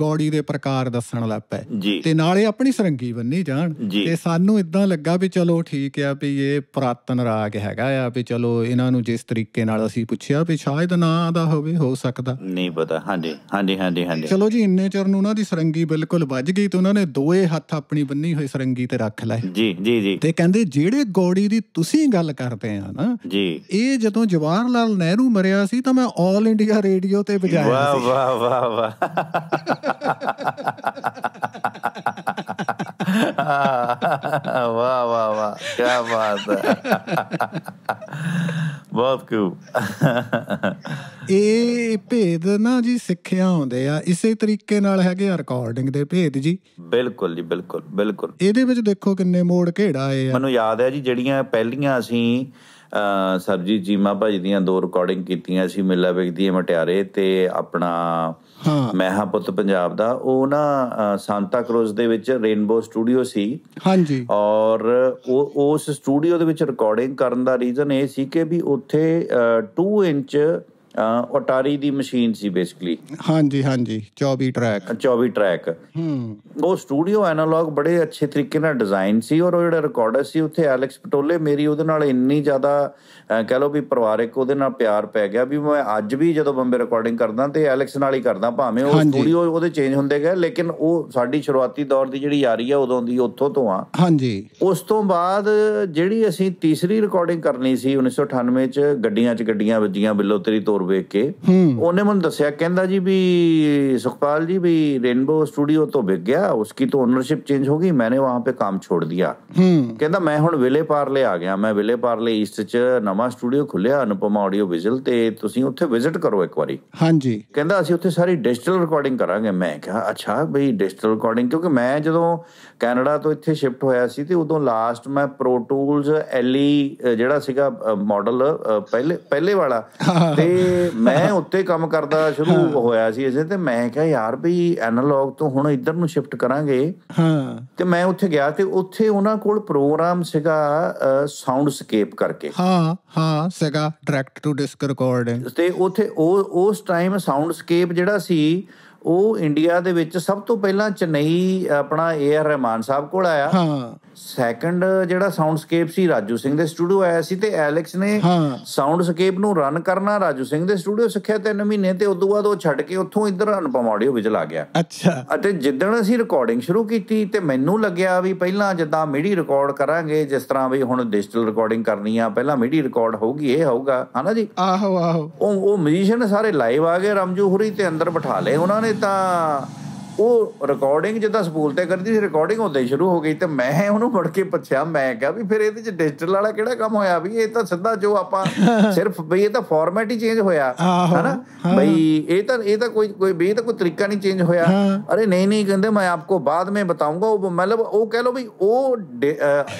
ਗੌੜੀ ਦੇ ਪ੍ਰਕਾਰ ਦੱਸਣ ਲੱਗ ਪਏ ਤੇ ਨਾਲੇ ਆਪਣੀ ਸਰੰਗੀ ਬੰਨੀ ਜਾਣ ਤੇ ਸਾਨੂੰ ਇਦਾਂ ਲੱਗਾ ਵੀ ਚਲੋ ਠੀਕ ਆ ਵੀ ਇਹ ਪ੍ਰਾਤਨ ਰਾਗ ਹੈਗਾ ਆ ਵੀ ਚਲੋ ਇਹਨਾਂ ਨੂੰ ਜਿਸ ਤਰੀਕੇ ਨਾਲ ਅਸੀਂ ਪੁੱਛਿਆ ਵੀ ਸ਼ਾਇਦ ਨਾ ਆਦਾ ਹੋਵੇ ਹੋ ਸਕਦਾ ਨਹੀਂ ਪਤਾ ਹਾਂਜੀ ਹਾਂਜੀ ਹਾਂਜੀ ਹਾਂਜੀ ਚਲੋ ਜੀ ਇੰਨੇ ਚਿਰ ਨੂੰ ਉਹਨਾਂ ਦੀ ਸਰੰਗੀ ਬਿਲਕੁਲ ਵੱਜ ਗਈ ਤੇ ਉਹਨਾਂ ਨੇ ਦੋਏ ਹੱਥ ਆਪਣੀ ਬੰਨੀ ਹੋਈ ਸਰੰਗੀ ਤੇ ਰੱਖ ਲਏ ਜੀ ਜੀ ਜੀ ਤੇ ਕਹਿੰਦੇ ਜਿਹੜੇ ਗੋੜੀ ਦੀ ਤੁਸੀਂ ਗੱਲ ਕਰਦੇ ਆ ਨਾ ਜੀ ਇਹ ਜਦੋਂ ਜਵਾਹਰ ਲਾਲ ਨਹਿਰੂ ਮਰਿਆ ਸੀ ਤਾਂ ਮੈਂ 올 ਇੰਡੀਆ ਰੇਡੀਓ ਤੇ ਵਜਾਇਆ ਸੀ ਵਾਹ ਵਾਹ ਵਾਹ ਵਾਹ वाह वाह वाह ਕੀ ਬਾਤ ਹੈ ਬਹੁਤ ਖੂਬ ਇਹ ਭੇਦ ਨਾ ਜੀ ਸਿੱਖਿਆ ਹੁੰਦੇ ਆ ਇਸੇ ਤਰੀਕੇ ਨਾਲ ਹੈਗੇ ਆ ਰਿਕਾਰਡਿੰਗ ਦੇ ਭੇਦ ਜੀ ਬਿਲਕੁਲ ਜੀ ਬਿਲਕੁਲ ਬਿਲਕੁਲ ਇਹਦੇ ਵਿੱਚ ਦੇਖੋ ਕਿੰਨੇ ਮੋੜ ਘੇੜਾ ਆਏ ਆ ਮੈਨੂੰ ਯਾਦ ਹੈ ਜੀ ਜਿਹੜੀਆਂ ਪਹਿਲੀਆਂ ਅਸੀਂ ਸਰਜੀਤ ਜੀਮਾ ਭਾਜੀ ਦੀਆਂ ਦੋ ਰਿਕਾਰਡਿੰਗ ਕੀਤੀਆਂ ਸੀ ਮਿਲਾ ਵਿਕ ਦੀ ਮਟਿਆਰੇ ਤੇ ਆਪਣਾ ਮੈਂ ਹਾਂ ਪੁੱਤ ਪੰਜਾਬ ਦਾ ਉਹ ਨਾ ਸੰਤਾ ਕਰੋਸ ਦੇ ਵਿੱਚ ਰੇਨਬੋ ਸਟੂਡੀਓ ਸੀ ਹਾਂਜੀ ਔਰ ਉਹ ਉਸ ਸਟੂਡੀਓ ਦੇ ਵਿੱਚ ਰਿਕਾਰਡਿੰਗ ਕਰਨ ਦਾ ਰੀਜ਼ਨ ਇਹ ਸੀ ਕਿ ਵੀ ਉੱਥੇ 2 ਇੰਚ ਉਹ ਟਾਰੀ ਦੀ ਮਸ਼ੀਨ ਸੀ ਬੇਸਿਕਲੀ ਹਾਂਜੀ ਹਾਂਜੀ 24 ਟਰੈਕ 24 ਟਰੈਕ ਹੂੰ ਉਹ ਸਟੂਡੀਓ ਐਨਾਲੌਗ ਬੜੇ ਅੱਛੇ ਤਰੀਕੇ ਨਾਲ ਡਿਜ਼ਾਈਨ ਸੀ ਔਰ ਉਹ ਜਿਹੜਾ ਰਿਕਾਰਡਰ ਸੀ ਉੱਥੇ ਐਲੈਕਸ ਪਟੋਲੇ ਮੇਰੀ ਉਹਦੇ ਨਾਲ ਇੰਨੀ ਜ਼ਿਆਦਾ ਕਹ ਲਓ ਵੀ ਪਰਿਵਾਰਕ ਉਹਦੇ ਨਾਲ ਪਿਆਰ ਪੈ ਗਿਆ ਵੀ ਮੈਂ ਅੱਜ ਵੀ ਜਦੋਂ ਬੰਬੇ ਰਿਕਾਰਡਿੰਗ ਕਰਦਾ ਤੇ ਐਲੈਕਸ ਨਾਲ ਹੀ ਕਰਦਾ ਭਾਵੇਂ ਉਹ ਸਟੂਡੀਓ ਉਹਦੇ ਚੇਂਜ ਹੁੰਦੇ ਗਏ ਲੇਕਿਨ ਉਹ ਸਾਡੀ ਸ਼ੁਰੂਆਤੀ ਦੌਰ ਦੀ ਜਿਹੜੀ ਯਾਰੀ ਆ ਉਦੋਂ ਦੀ ਉੱਥੋਂ ਤੋਂ ਆ ਹਾਂਜੀ ਉਸ ਤੋਂ ਬਾਅਦ ਜਿਹੜੀ ਅਸੀਂ ਤੀਸਰੀ ਰਿਕਾਰਡਿੰਗ ਕਰਨੀ ਸੀ 1998 ਚ ਗੱਡੀਆਂ 'ਚ ਗੱਡੀਆਂ ਵੱਜੀਆਂ ਬਿੱਲੋ ਤੇਰੀ ਤੋਰ ਵੇਖ ਕੇ ਉਹਨੇ ਮੈਨੂੰ ਦੱਸਿਆ ਕਹਿੰਦਾ ਜੀ ਵੀ ਸੁਖਪਾਲ ਜੀ ਵੀ ਰੇਨਬੋ ਸਟੂਡੀਓ ਤੋਂ बिक ਗਿਆ ਉਸकी ਤੋਂ ਓਨਰਸ਼ਿਪ ਚੇਂਜ ਹੋ ਗਈ ਮੈਨੇ ਵਹਾਂ ਪੇ ਕੰਮ ਛੋੜ ਦਿਆ ਕਹਿੰਦਾ ਮੈਂ ਹੁਣ ਵਿਲੇ ਪਾਰਲੇ ਆ ਗਿਆ ਮੈਂ ਵਿਲੇ ਪਾਰਲੇ ਈਸਟ ਚ ਨਵਾਂ ਸਟੂਡੀਓ ਖੁੱਲਿਆ ਅਨੁਪਮਾ ਆਡੀਓ ਵਿਜ਼ਲ ਤੇ ਤੁਸੀਂ ਉੱਥੇ ਵਿਜ਼ਿਟ ਕਰੋ ਇੱਕ ਵਾਰੀ ਹਾਂਜੀ ਕਹਿੰਦਾ ਅਸੀਂ ਉੱਥੇ ਸਾਰੀ ਡਿਜੀਟਲ ਰਿਕਾਰਡਿੰਗ ਕਰਾਂਗੇ ਮੈਂ ਕਿਹਾ ਅੱਛਾ ਭਈ ਡਿਜੀਟਲ ਰਿਕਾਰਡਿੰਗ ਕਿਉਂਕਿ ਮੈਂ ਜਦੋਂ ਕੈਨੇਡਾ ਤੋਂ ਇੱਥੇ ਸ਼ਿਫਟ ਹੋਇਆ ਸੀ ਤੇ ਉਦੋਂ ਲਾਸਟ ਮੈਂ ਪ੍ਰੋ ਟੂਲਸ ਐਲੀ ਜਿਹੜਾ ਸੀਗਾ ਮਾਡਲ ਪਹਿਲੇ ਪਹਿਲੇ ਵਾਲਾ ਤੇ ਮੈਂ ਉੱਤੇ ਕੰਮ ਕਰਦਾ ਸ਼ੁਰੂ ਹੋਇਆ ਸੀ ਇਸੇ ਤੇ ਮੈਂ ਕਿਹਾ ਯਾਰ ਵੀ ਐਨਾਲੌਗ ਤੋਂ ਹੁਣ ਇੱਧਰ ਨੂੰ ਸ਼ਿਫਟ ਕਰਾਂਗੇ ਹਾਂ ਤੇ ਮੈਂ ਉੱਥੇ ਗਿਆ ਤੇ ਉੱਥੇ ਉਹਨਾਂ ਕੋਲ ਪ੍ਰੋਗਰਾਮ ਸੀਗਾ ਸਾਊਂਡ ਸਕੇਪ ਕਰਕੇ ਹਾਂ ਹਾਂ ਸੀਗਾ ਡਾਇਰੈਕਟ ਟੂ ਡਿਸਕ ਰਿਕਾਰਡਿੰਗ ਤੇ ਉੱਥੇ ਉਹ ਉਸ ਟਾਈਮ ਸਾਊਂਡ ਸਕੇਪ ਜਿਹੜਾ ਸੀ ਉਹ ਇੰਡੀਆ ਦੇ ਵਿੱਚ ਸਭ ਤੋਂ ਪਹਿਲਾਂ ਚੇਨਈ ਆਪਣਾ ਏਆਰ ਰਹਿਮਾਨ ਸਾਹਿਬ ਕੋਲ ਆਇਆ ਹਾਂ ਸੈਕੰਡ ਜਿਹੜਾ ਸਾਊਂਡਸਕੇਪ ਸੀ ਰਾਜੂ ਸਿੰਘ ਦੇ ਸਟੂਡੀਓ ਆਇਆ ਸੀ ਤੇ ਐਲੈਕਸ ਨੇ ਸਾਊਂਡਸਕੇਪ ਨੂੰ ਰਨ ਕਰਨਾ ਰਾਜੂ ਸਿੰਘ ਦੇ ਸਟੂਡੀਓ ਸਿੱਖਿਆ 3 ਮਹੀਨੇ ਤੇ ਉਸ ਤੋਂ ਬਾਅਦ ਉਹ ਛੱਡ ਕੇ ਉੱਥੋਂ ਇੱਧਰ ਅਨਪਮ ਆਡੀਓ ਵਿੱਚ ਲਾ ਗਿਆ ਅੱਛਾ ਅਤੇ ਜਿੱਦਣ ਅਸੀਂ ਰਿਕਾਰਡਿੰਗ ਸ਼ੁਰੂ ਕੀਤੀ ਤੇ ਮੈਨੂੰ ਲੱਗਿਆ ਵੀ ਪਹਿਲਾਂ ਜਿੱਦਾਂ ਮਿਡੀ ਰਿਕਾਰਡ ਕਰਾਂਗੇ ਜਿਸ ਤਰ੍ਹਾਂ ਵੀ ਹੁਣ ਡਿਜੀਟਲ ਰਿਕਾਰਡਿੰਗ ਕਰਨੀ ਆ ਪਹਿਲਾਂ ਮਿਡੀ ਰਿਕਾਰਡ ਹੋਊਗੀ ਇਹ ਹੋਊਗਾ ਹਨਾ ਜੀ ਆਹੋ ਆਹੋ ਉਹ ਉਹ ਮਿਊਜ਼ੀਸ਼ੀਅਨ ਸਾਰੇ ਲਾਈਵ ਆ ਗਏ ਰਮਜੂ ਹੁਰੀ ਤੇ ਅੰਦਰ ਬਿਠਾ ਲਏ ਉਹਨਾਂ ਨੇ ਤਾਂ ਉਹ ਰਿਕਾਰਡਿੰਗ ਜਿੱਦਾਂ ਸਕੂਲ ਤੇ ਕਰਦੀ ਸੀ ਰਿਕਾਰਡਿੰਗ ਹੁੰਦਾ ਹੀ ਸ਼ੁਰੂ ਹੋ ਗਈ ਤੇ ਮੈਂ ਉਹਨੂੰ ਫੜ ਕੇ ਪੁੱਛਿਆ ਮੈਂ ਕਿਹਾ ਵੀ ਫਿਰ ਇਹਦੇ ਚ ਡਿਜੀਟਲ ਵਾਲਾ ਕਿਹੜਾ ਕੰਮ ਹੋਇਆ ਵੀ ਇਹ ਤਾਂ ਸਿੱਧਾ ਜੋ ਆਪਾਂ ਸਿਰਫ ਵੀ ਇਹ ਤਾਂ ਫਾਰਮੈਟ ਹੀ ਚੇਂਜ ਹੋਇਆ ਹਨਾ ਬਈ ਇਹ ਤਾਂ ਇਹ ਤਾਂ ਕੋਈ ਕੋਈ ਵੀ ਤਾਂ ਕੋਈ ਤਰੀਕਾ ਨਹੀਂ ਚੇਂਜ ਹੋਇਆ ਅਰੇ ਨਹੀਂ ਨਹੀਂ ਕਹਿੰਦੇ ਮੈਂ ਆਪਕੋ ਬਾਅਦ ਮੈਂ ਬਤਾਉਂਗਾ ਉਹ ਮਤਲਬ ਉਹ ਕਹਿ ਲੋ ਵੀ ਉਹ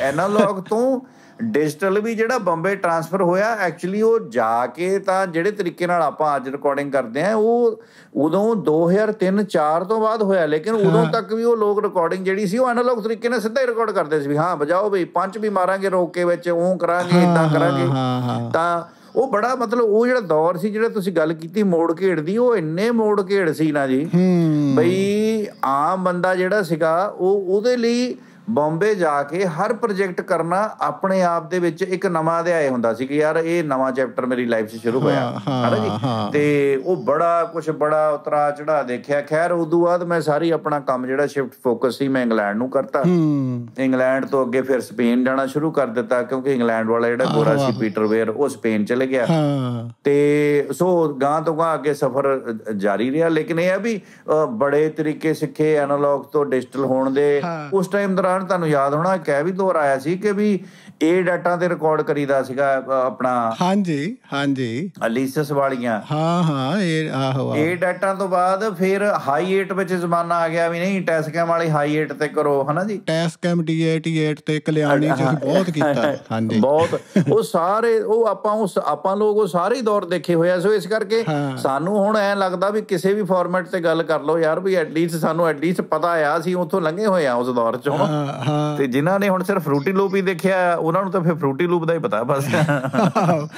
ਐਨਾਲੌਗ ਤੋਂ ਡਿਜੀਟਲ ਵੀ ਜਿਹੜਾ ਬੰਬੇ ਟ੍ਰਾਂਸਫਰ ਹੋਇਆ ਐਕਚੁਅਲੀ ਉਹ ਜਾ ਕੇ ਤਾਂ ਜਿਹੜੇ ਤਰੀਕੇ ਨਾਲ ਆਪਾਂ ਅੱਜ ਰਿਕਾਰਡਿੰਗ ਕਰਦੇ ਆ ਉਹ ਉਦੋਂ 2003-4 ਤੋਂ ਬਾਅਦ ਹੋਇਆ ਲੇਕਿਨ ਉਦੋਂ ਤੱਕ ਵੀ ਉਹ ਲੋਕ ਰਿਕਾਰਡਿੰਗ ਜਿਹੜੀ ਸੀ ਉਹ ਐਨਾਲੌਗ ਤਰੀਕੇ ਨਾਲ ਸਿੱਧਾ ਹੀ ਰਿਕਾਰਡ ਕਰਦੇ ਸੀ ਵੀ ਹਾਂ ਵਜਾਓ ਬਈ ਪੰਜ ਵੀ ਮਾਰਾਂਗੇ ਰੋਕ ਕੇ ਵਿੱਚ ਉਹ ਕਰਾਂਗੇ ਇਦਾਂ ਕਰਾਂਗੇ ਤਾਂ ਉਹ ਬੜਾ ਮਤਲਬ ਉਹ ਜਿਹੜਾ ਦੌਰ ਸੀ ਜਿਹੜਾ ਤੁਸੀਂ ਗੱਲ ਕੀਤੀ ਮੋੜ ਘੇੜ ਦੀ ਉਹ ਇੰਨੇ ਮੋੜ ਘੇੜ ਸੀ ਨਾ ਜੀ ਬਈ ਆਮ ਬੰਦਾ ਜਿਹੜਾ ਸੀਗਾ ਉਹ ਉਹਦੇ ਲਈ ਬੰਬੇ ਜਾ ਕੇ ਹਰ ਪ੍ਰੋਜੈਕਟ ਕਰਨਾ ਆਪਣੇ ਆਪ ਦੇ ਵਿੱਚ ਇੱਕ ਨਵਾਂ ਅਧਿਆਇ ਹੁੰਦਾ ਸੀ ਕਿ ਯਾਰ ਇਹ ਨਵਾਂ ਚੈਪਟਰ ਮੇਰੀ ਲਾਈਫ 'ਚ ਸ਼ੁਰੂ ਹੋਇਆ ਹਨਾ ਜੀ ਤੇ ਉਹ ਬੜਾ ਕੁਝ ਬੜਾ ਉਤਰਾ ਚੜਾ ਦੇਖਿਆ ਖੈਰ ਉਦੋਂ ਬਾਅਦ ਮੈਂ ਸਾਰੀ ਆਪਣਾ ਕੰਮ ਜਿਹੜਾ ਸ਼ਿਫਟ ਫੋਕਸ ਸੀ ਮੈਂ ਇੰਗਲੈਂਡ ਨੂੰ ਕਰਤਾ ਇੰਗਲੈਂਡ ਤੋਂ ਅੱਗੇ ਫਿਰ ਸਪੇਨ ਜਾਣਾ ਸ਼ੁਰੂ ਕਰ ਦਿੱਤਾ ਕਿਉਂਕਿ ਇੰਗਲੈਂਡ ਵਾਲਾ ਜਿਹੜਾ ਗੋਰਾ ਸੀ ਪੀਟਰ ਵੇਅਰ ਉਹ ਸਪੇਨ ਚਲੇ ਗਿਆ ਤੇ ਸੋ ਗਾਂ ਤੋਂ ਗਾਂ ਅੱਗੇ ਸਫ਼ਰ ਜਾਰੀ ਰਿਹਾ ਲੇਕਿਨ ਇਹ ਆ ਵੀ ਬੜੇ ਤਰੀਕੇ ਸਿੱਖੇ ਐਨਾਲੌਗ ਤੋਂ ਡਿਜੀਟਲ ਹੋਣ ਦੇ ਉਸ ਟਾਈਮ ਦਾ ਕਾਰਨ ਤੁਹਾਨੂੰ ਯਾਦ ਹੋਣਾ ਕਹਿ ਵੀ ਆਇਆ ਸੀ ਕਿ ਵੀ ਇਹ ਡਾਟਾ ਤੇ ਰਿਕਾਰਡ ਕਰੀਦਾ ਸੀਗਾ ਆਪਣਾ ਹਾਂਜੀ ਹਾਂਜੀ ਅਲੀਸਸ ਵਾਲੀਆਂ ਹਾਂ ਹਾਂ ਇਹ ਆਹੋ ਇਹ ਡਾਟਾ ਤੋਂ ਬਾਅਦ ਫਿਰ ਹਾਈ 8 ਵਿੱਚ ਜ਼ਮਾਨਾ ਆ ਗਿਆ ਵੀ ਨਹੀਂ ਟੈਸਕੈਮ ਵਾਲੀ ਹਾਈ 8 ਤੇ ਕਰੋ ਹਨਾ ਜੀ ਟੈਸਕੈਮ D88 e ਤੇ ਕਲਿਆਣੀ ਚ ਬਹੁਤ ਕੀਤਾ ਹਾਂਜੀ ਬਹੁਤ ਉਹ ਸਾਰੇ ਉਹ ਆਪਾਂ ਉਸ ਆਪਾਂ ਲੋਕ ਉਹ ਸਾਰੇ ਦੌਰ ਦੇਖੇ ਹੋਇਆ ਸੋ ਇਸ ਕਰਕੇ ਸਾਨੂੰ ਹੁਣ ਐ ਲੱਗਦਾ ਵੀ ਕਿਸੇ ਵੀ ਫਾਰਮੈਟ ਤੇ ਗੱਲ ਕਰ ਲਓ ਯਾਰ ਵੀ ਐਟਲੀਸਟ ਸਾਨੂੰ ਐਟਲੀਸਟ ਪਤਾ ਆ ਅਸੀਂ ਉੱਥੋਂ ਲੰਘੇ ਹੋਏ ਆ ਉਸ ਦੌਰ ਚੋਂ ਤੇ ਜਿਨ੍ਹਾਂ ਨੇ ਹੁਣ ਸਿਰਫ ਰੂਟੀ ਲੋਪੀ ਦੇਖਿਆ ਉਹਨਾਂ ਨੂੰ ਤਾਂ ਫਿਰ ਫਰੂਟੀ ਲੂਪ ਦਾ ਹੀ ਪਤਾ ਬਸ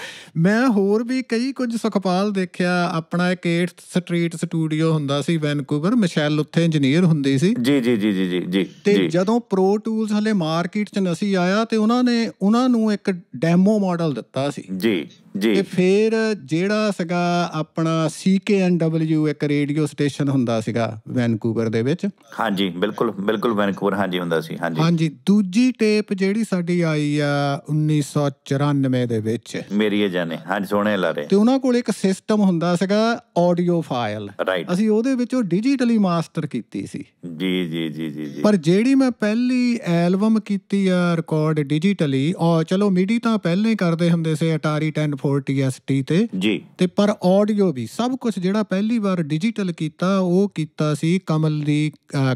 ਮੈਂ ਹੋਰ ਵੀ ਕਈ ਕੁਝ ਸੁਖਪਾਲ ਦੇਖਿਆ ਆਪਣਾ ਇੱਕ 8th ਸਟਰੀਟ ਸਟੂਡੀਓ ਹੁੰਦਾ ਸੀ ਵੈਨਕੂਵਰ ਮਿਸ਼ੈਲ ਉੱਥੇ ਇੰਜੀਨੀਅਰ ਹੁੰਦੀ ਸੀ ਜੀ ਜੀ ਜੀ ਜੀ ਜੀ ਤੇ ਜਦੋਂ ਪ੍ਰੋ ਟੂਲਸ ਹਲੇ ਮਾਰਕੀਟ 'ਚ ਨਸੀ ਆਇਆ ਤੇ ਉਹਨਾਂ ਨੇ ਉਹਨਾਂ ਨੂੰ ਇੱਕ ਡੈਮੋ ਮਾਡਲ ਦਿੱਤਾ ਸੀ ਜੀ ਤੇ ਫਿਰ ਜਿਹੜਾ ਸੀਗਾ ਆਪਣਾ CKNW ਇੱਕ ਰੇਡੀਓ ਸਟੇਸ਼ਨ ਹੁੰਦਾ ਸੀਗਾ ਵੈਨਕੂਵਰ ਦੇ ਵਿੱਚ ਹਾਂਜੀ ਬਿਲਕੁਲ ਬਿਲਕੁਲ ਵੈਨਕੂਵਰ ਹਾਂਜੀ ਹੁੰਦਾ ਸੀ ਹਾਂਜੀ ਹਾਂਜੀ ਦੂਜੀ ਟੇਪ ਜਿਹੜੀ ਸਾਡੀ ਆਈ ਆ 1994 ਦੇ ਵਿੱਚ ਮੇਰੀ ਇਹ ਜਾਨੇ ਹਾਂਜੀ ਸੋਹਣੇ ਲਾਰੇ ਤੇ ਉਹਨਾਂ ਕੋਲ ਇੱਕ ਸਿਸਟਮ ਹੁੰਦਾ ਸੀਗਾ ਆਡੀਓ ਫਾਈਲ ਅਸੀਂ ਉਹਦੇ ਵਿੱਚ ਉਹ ਡਿਜੀਟਲੀ ਮਾਸਟਰ ਕੀਤੀ ਸੀ ਜੀ ਜੀ ਜੀ ਜੀ ਪਰ ਜਿਹੜੀ ਮੈਂ ਪਹਿਲੀ ਐਲਬਮ ਕੀਤੀ ਆ ਰਿਕਾਰਡ ਡਿਜੀਟਲੀ ਔਰ ਚਲੋ ਮੀਡੀ ਤਾਂ ਪਹਿਲਾਂ ਹੀ ਕਰਦੇ ਹੁੰਦੇ ਸੀ Atari 10 4 TST ਤੇ ਜੀ ਤੇ ਪਰ ਆਡੀਓ ਵੀ ਸਭ ਕੁਝ ਜਿਹੜਾ ਪਹਿਲੀ ਵਾਰ ਡਿਜੀਟਲ ਕੀਤਾ ਉਹ ਕੀਤਾ ਸੀ ਕਮਲ ਦੀ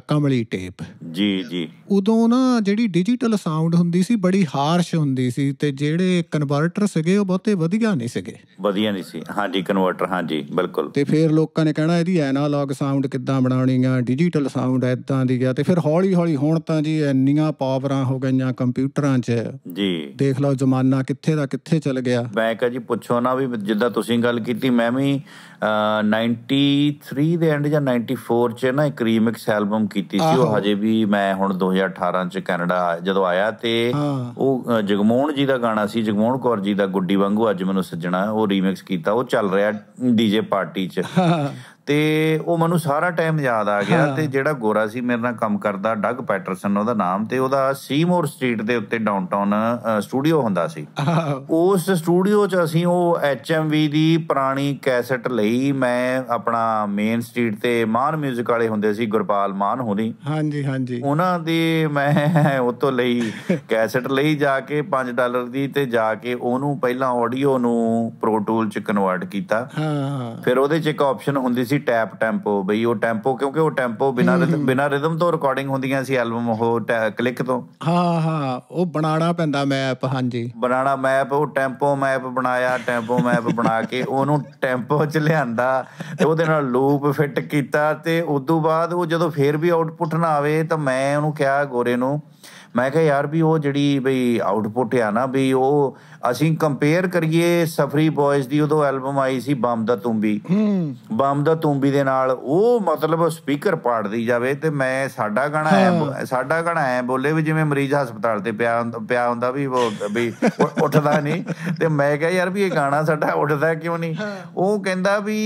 ਕਮਲੀ ਟੇਪ ਜੀ ਜੀ ਉਦੋਂ ਨਾ ਜਿਹੜੀ ਡਿਜੀਟਲ ਸਾਊਂਡ ਹੁੰਦੀ ਸੀ ਬੜੀ ਹਾਰਸ਼ ਹੁੰਦੀ ਸੀ ਤੇ ਜਿਹੜੇ ਕਨਵਰਟਰ ਸੀਗੇ ਉਹ ਬਹੁਤੇ ਵਧੀਆ ਨਹੀਂ ਸੀਗੇ ਵਧੀਆ ਨਹੀਂ ਸੀ ਹਾਂਜੀ ਕਨਵਰਟਰ ਹਾਂਜੀ ਬਿਲਕੁਲ ਤੇ ਫਿਰ ਲੋਕਾਂ ਨੇ ਕਹਿਣਾ ਇਹਦੀ ਐਨਾਲੌਗ ਸਾਊਂਡ ਕਿੱਦਾਂ ਬਣਾਉਣੀ ਆ ਡਿਜੀਟਲ ਸਾਊਂਡ ਐਦਾਂ ਦੀ ਆ ਤੇ ਫਿਰ ਹੌਲੀ ਹੌਲੀ ਹੁਣ ਤਾਂ ਜੀ ਇੰਨੀਆਂ ਪਾਵਰਾਂ ਹੋ ਗਈਆਂ ਕੰਪਿਊਟਰਾਂ 'ਚ ਜੀ ਦੇਖ ਲਓ ਜ਼ਮਾਨਾ ਕਿੱਥੇ ਦਾ ਕਿੱਥੇ ਚੱਲ ਗਿਆ ਮੈਂ ਕਹਾਂ ਜੀ ਪੁੱਛੋ ਨਾ ਵੀ ਜਿੱਦਾਂ ਤੁਸੀਂ ਗੱਲ ਕੀਤੀ ਮੈਂ ਵੀ 93 ਦੇ ਐਂਡ ਜਾਂ 94 'ਚ ਨਾ ਇੱਕ ਰੀਮਿਕਸ ਐਲਬਮ ਕੀਤੀ ਸੀ ਉਹ ਹਜੇ ਵੀ ਮੈਂ ਹੁਣ 2018 ਚ ਕੈਨੇਡਾ ਜਦੋਂ ਆਇਆ ਤੇ ਉਹ ਜਗਮੋਹਨ ਜੀ ਦਾ ਗਾਣਾ ਸੀ ਜਗਮੋਹਨ ਕੌਰ ਜੀ ਦਾ ਗੁੱਡੀ ਵਾਂਗੂ ਅੱਜ ਮੈਨੂੰ ਸੱਜਣਾ ਉਹ ਰੀਮਿਕਸ ਕੀਤਾ ਉਹ ਚੱਲ ਰਿਹਾ ਡੀਜੇ ਪਾਰਟੀ ਚ ਤੇ ਉਹ ਮੈਨੂੰ ਸਾਰਾ ਟਾਈਮ ਯਾਦ ਆ ਗਿਆ ਤੇ ਜਿਹੜਾ ਗੋਰਾ ਸੀ ਮੇਰੇ ਨਾਲ ਕੰਮ ਕਰਦਾ ਡੱਗ ਪੈਟਰਸਨ ਉਹਦਾ ਨਾਮ ਤੇ ਉਹਦਾ ਸੀਮੋਰ ਸਟਰੀਟ ਦੇ ਉੱਤੇ ਡਾਊਨਟਾਊਨ ਸਟੂਡੀਓ ਹੁੰਦਾ ਸੀ ਉਸ ਸਟੂਡੀਓ 'ਚ ਅਸੀਂ ਉਹ ਐਚਐਮਵੀ ਦੀ ਪੁਰਾਣੀ ਕੈਸਟ ਲਈ ਮੈਂ ਆਪਣਾ ਮੇਨ ਸਟਰੀਟ ਤੇ ਮਾਨ 뮤직 ਵਾਲੇ ਹੁੰਦੇ ਸੀ ਗੁਰਪਾਲ ਮਾਨ ਹੋਣੀ ਹਾਂਜੀ ਹਾਂਜੀ ਉਹਨਾਂ ਦੇ ਮੈਂ ਉਤੋਂ ਲਈ ਕੈਸਟ ਲਈ ਜਾ ਕੇ 5 ਡਾਲਰ ਦੀ ਤੇ ਜਾ ਕੇ ਉਹਨੂੰ ਪਹਿਲਾਂ ਆਡੀਓ ਨੂੰ ਪ੍ਰੋ ਟੂਲ 'ਚ ਕਨਵਰਟ ਕੀਤਾ ਹਾਂ ਫਿਰ ਉਹਦੇ 'ਚ ਇੱਕ ਆਪਸ਼ਨ ਹੁੰਦੀ ਸੀ ਟੈਪ ਟੈਂਪੋ ਬਈ ਉਹ ਟੈਂਪੋ ਕਿਉਂਕਿ ਉਹ ਟੈਂਪੋ ਬਿਨਾ ਰਿਦਮ ਬਿਨਾ ਰਿਦਮ ਤੋਂ ਰਿਕਾਰਡਿੰਗ ਹੁੰਦੀਆਂ ਸੀ ਐਲਬਮ ਉਹ ਕਲਿੱਕ ਤੋਂ ਹਾਂ ਹਾਂ ਉਹ ਬਣਾਣਾ ਪੈਂਦਾ ਮੈਪ ਹਾਂਜੀ ਬਣਾਣਾ ਮੈਪ ਉਹ ਟੈਂਪੋ ਮੈਪ ਬਣਾਇਆ ਟੈਂਪੋ ਮੈਪ ਬਣਾ ਕੇ ਉਹਨੂੰ ਟੈਂਪੋ ਚ ਲਿਆਂਦਾ ਤੇ ਉਹਦੇ ਨਾਲ ਲੂਪ ਫਿੱਟ ਕੀਤਾ ਤੇ ਉਦੋਂ ਬਾਅਦ ਉਹ ਜਦੋਂ ਫੇਰ ਵੀ ਆਉਟਪੁੱਟ ਨਾ ਆਵੇ ਤਾਂ ਮੈਂ ਉਹਨੂੰ ਕਿਹਾ ਗੋਰੇ ਨੂੰ ਮੈਂ ਕਿਹਾ ਯਾਰ ਵੀ ਉਹ ਜਿਹੜੀ ਬਈ ਆਊਟਪੁੱਟ ਆ ਨਾ ਬਈ ਉਹ ਅਸੀਂ ਕੰਪੇਅਰ ਕਰੀਏ ਸਫਰੀ ਬॉयਜ਼ ਦੀ ਉਦੋਂ ਐਲਬਮ ਆਈ ਸੀ ਬੰਬ ਦਾ ਤੁੰਬੀ ਬੰਬ ਦਾ ਤੁੰਬੀ ਦੇ ਨਾਲ ਉਹ ਮਤਲਬ ਸਪੀਕਰ ਪਾੜਦੀ ਜਾਵੇ ਤੇ ਮੈਂ ਸਾਡਾ ਗਾਣਾ ਐ ਸਾਡਾ ਗਾਣਾ ਐ ਬੋਲੇ ਵੀ ਜਿਵੇਂ ਮਰੀਜ਼ ਹਸਪਤਾਲ ਤੇ ਪਿਆ ਪਿਆ ਹੁੰਦਾ ਵੀ ਉਹ ਵੀ ਉੱਠਦਾ ਨਹੀਂ ਤੇ ਮੈਂ ਕਿਹਾ ਯਾਰ ਵੀ ਇਹ ਗਾਣਾ ਸਾਡਾ ਉੱਠਦਾ ਕਿਉਂ ਨਹੀਂ ਉਹ ਕਹਿੰਦਾ ਵੀ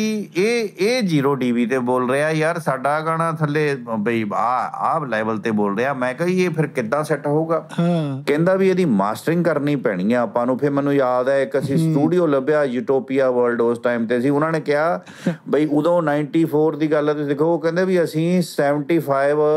ਇਹ ਇਹ 0 ਡੀਬੀ ਤੇ ਬੋਲ ਰਿਹਾ ਯਾਰ ਸਾਡਾ ਗਾਣਾ ਥੱਲੇ ਬਈ ਆ ਆਹ ਲੈਵਲ ਤੇ ਬੋਲ ਰਿਹਾ ਮੈਂ ਕਿਹਾ ਇਹ ਫਿਰ ਕਿੱਦਾਂ ਸੈੱਟ ਹੋਊਗਾ ਕਹਿੰਦਾ ਵੀ ਇਹਦੀ ਮਾਸਟਰਿੰਗ ਕਰਨੀ ਪੈਣੀ ਆ ਆਪਾਂ ਨੂੰ ਫਿਰ ਮੈਨੂੰ ਯਾਦ ਹੈ ਇੱਕ ਅਸੀਂ ਸਟੂਡੀਓ ਲੱਭਿਆ ਯੂਟੋਪੀਆ ਵਰਲਡ ਉਸ ਟਾਈਮ ਤੇ ਸੀ ਉਹਨਾਂ ਨੇ ਕਿਹਾ ਬਈ ਉਦੋਂ 94 ਦੀ ਗੱਲ ਹੈ ਤੁਸੀਂ ਦੇਖੋ ਉਹ ਕਹਿੰਦੇ ਵੀ ਅਸੀਂ 75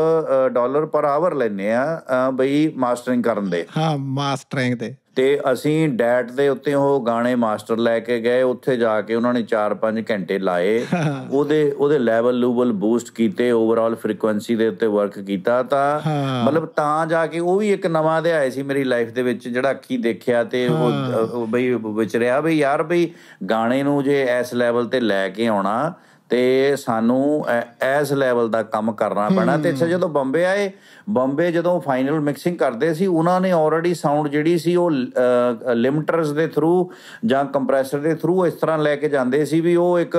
ਡਾਲਰ ਪਰ ਆਵਰ ਲੈਨੇ ਆ ਬਈ ਮਾਸਟਰਿੰਗ ਕਰਨ ਦੇ ਹਾਂ ਮਾਸਟਰਿੰਗ ਦੇ ਤੇ ਅਸੀਂ ਡੈਟ ਦੇ ਉੱਤੇ ਉਹ ਗਾਣੇ ਮਾਸਟਰ ਲੈ ਕੇ ਗਏ ਉੱਥੇ ਜਾ ਕੇ ਉਹਨਾਂ ਨੇ 4-5 ਘੰਟੇ ਲਾਏ ਉਹਦੇ ਉਹਦੇ ਲੈਵਲ ਲੂਵਲ ਬੂਸਟ ਕੀਤੇ ਓਵਰਆਲ ਫ੍ਰੀਕੁਐਂਸੀ ਦੇ ਉੱਤੇ ਵਰਕ ਕੀਤਾ ਤਾਂ ਮਤਲਬ ਤਾਂ ਜਾ ਕੇ ਉਹ ਵੀ ਇੱਕ ਨਵਾਂ ਅਧਿਆਇ ਸੀ ਮੇਰੀ ਲਾਈਫ ਦੇ ਵਿੱਚ ਜਿਹੜਾ ਕੀ ਦੇਖਿਆ ਤੇ ਉਹ ਬਈ ਵਿਚਰਿਆ ਬਈ ਯਾਰ ਬਈ ਗਾਣੇ ਨੂੰ ਜੇ ਇਸ ਲੈਵਲ ਤੇ ਲੈ ਕੇ ਆਉਣਾ ਤੇ ਸਾਨੂੰ ਐਸ ਲੈਵਲ ਦਾ ਕੰਮ ਕਰਨਾ ਪੈਣਾ ਤੇ ਇੱਥੇ ਜਦੋਂ ਬੰਬੇ ਆਏ ਬੰਬੇ ਜਦੋਂ ਫਾਈਨਲ ਮਿਕਸਿੰਗ ਕਰਦੇ ਸੀ ਉਹਨਾਂ ਨੇ ਆਲਰੇਡੀ ਸਾਊਂਡ ਜਿਹੜੀ ਸੀ ਉਹ ਲਿਮਟਰਸ ਦੇ ਥਰੂ ਜਾਂ ਕੰਪਰੈਸਰ ਦੇ ਥਰੂ ਇਸ ਤਰ੍ਹਾਂ ਲੈ ਕੇ ਜਾਂਦੇ ਸੀ ਵੀ ਉਹ ਇੱਕ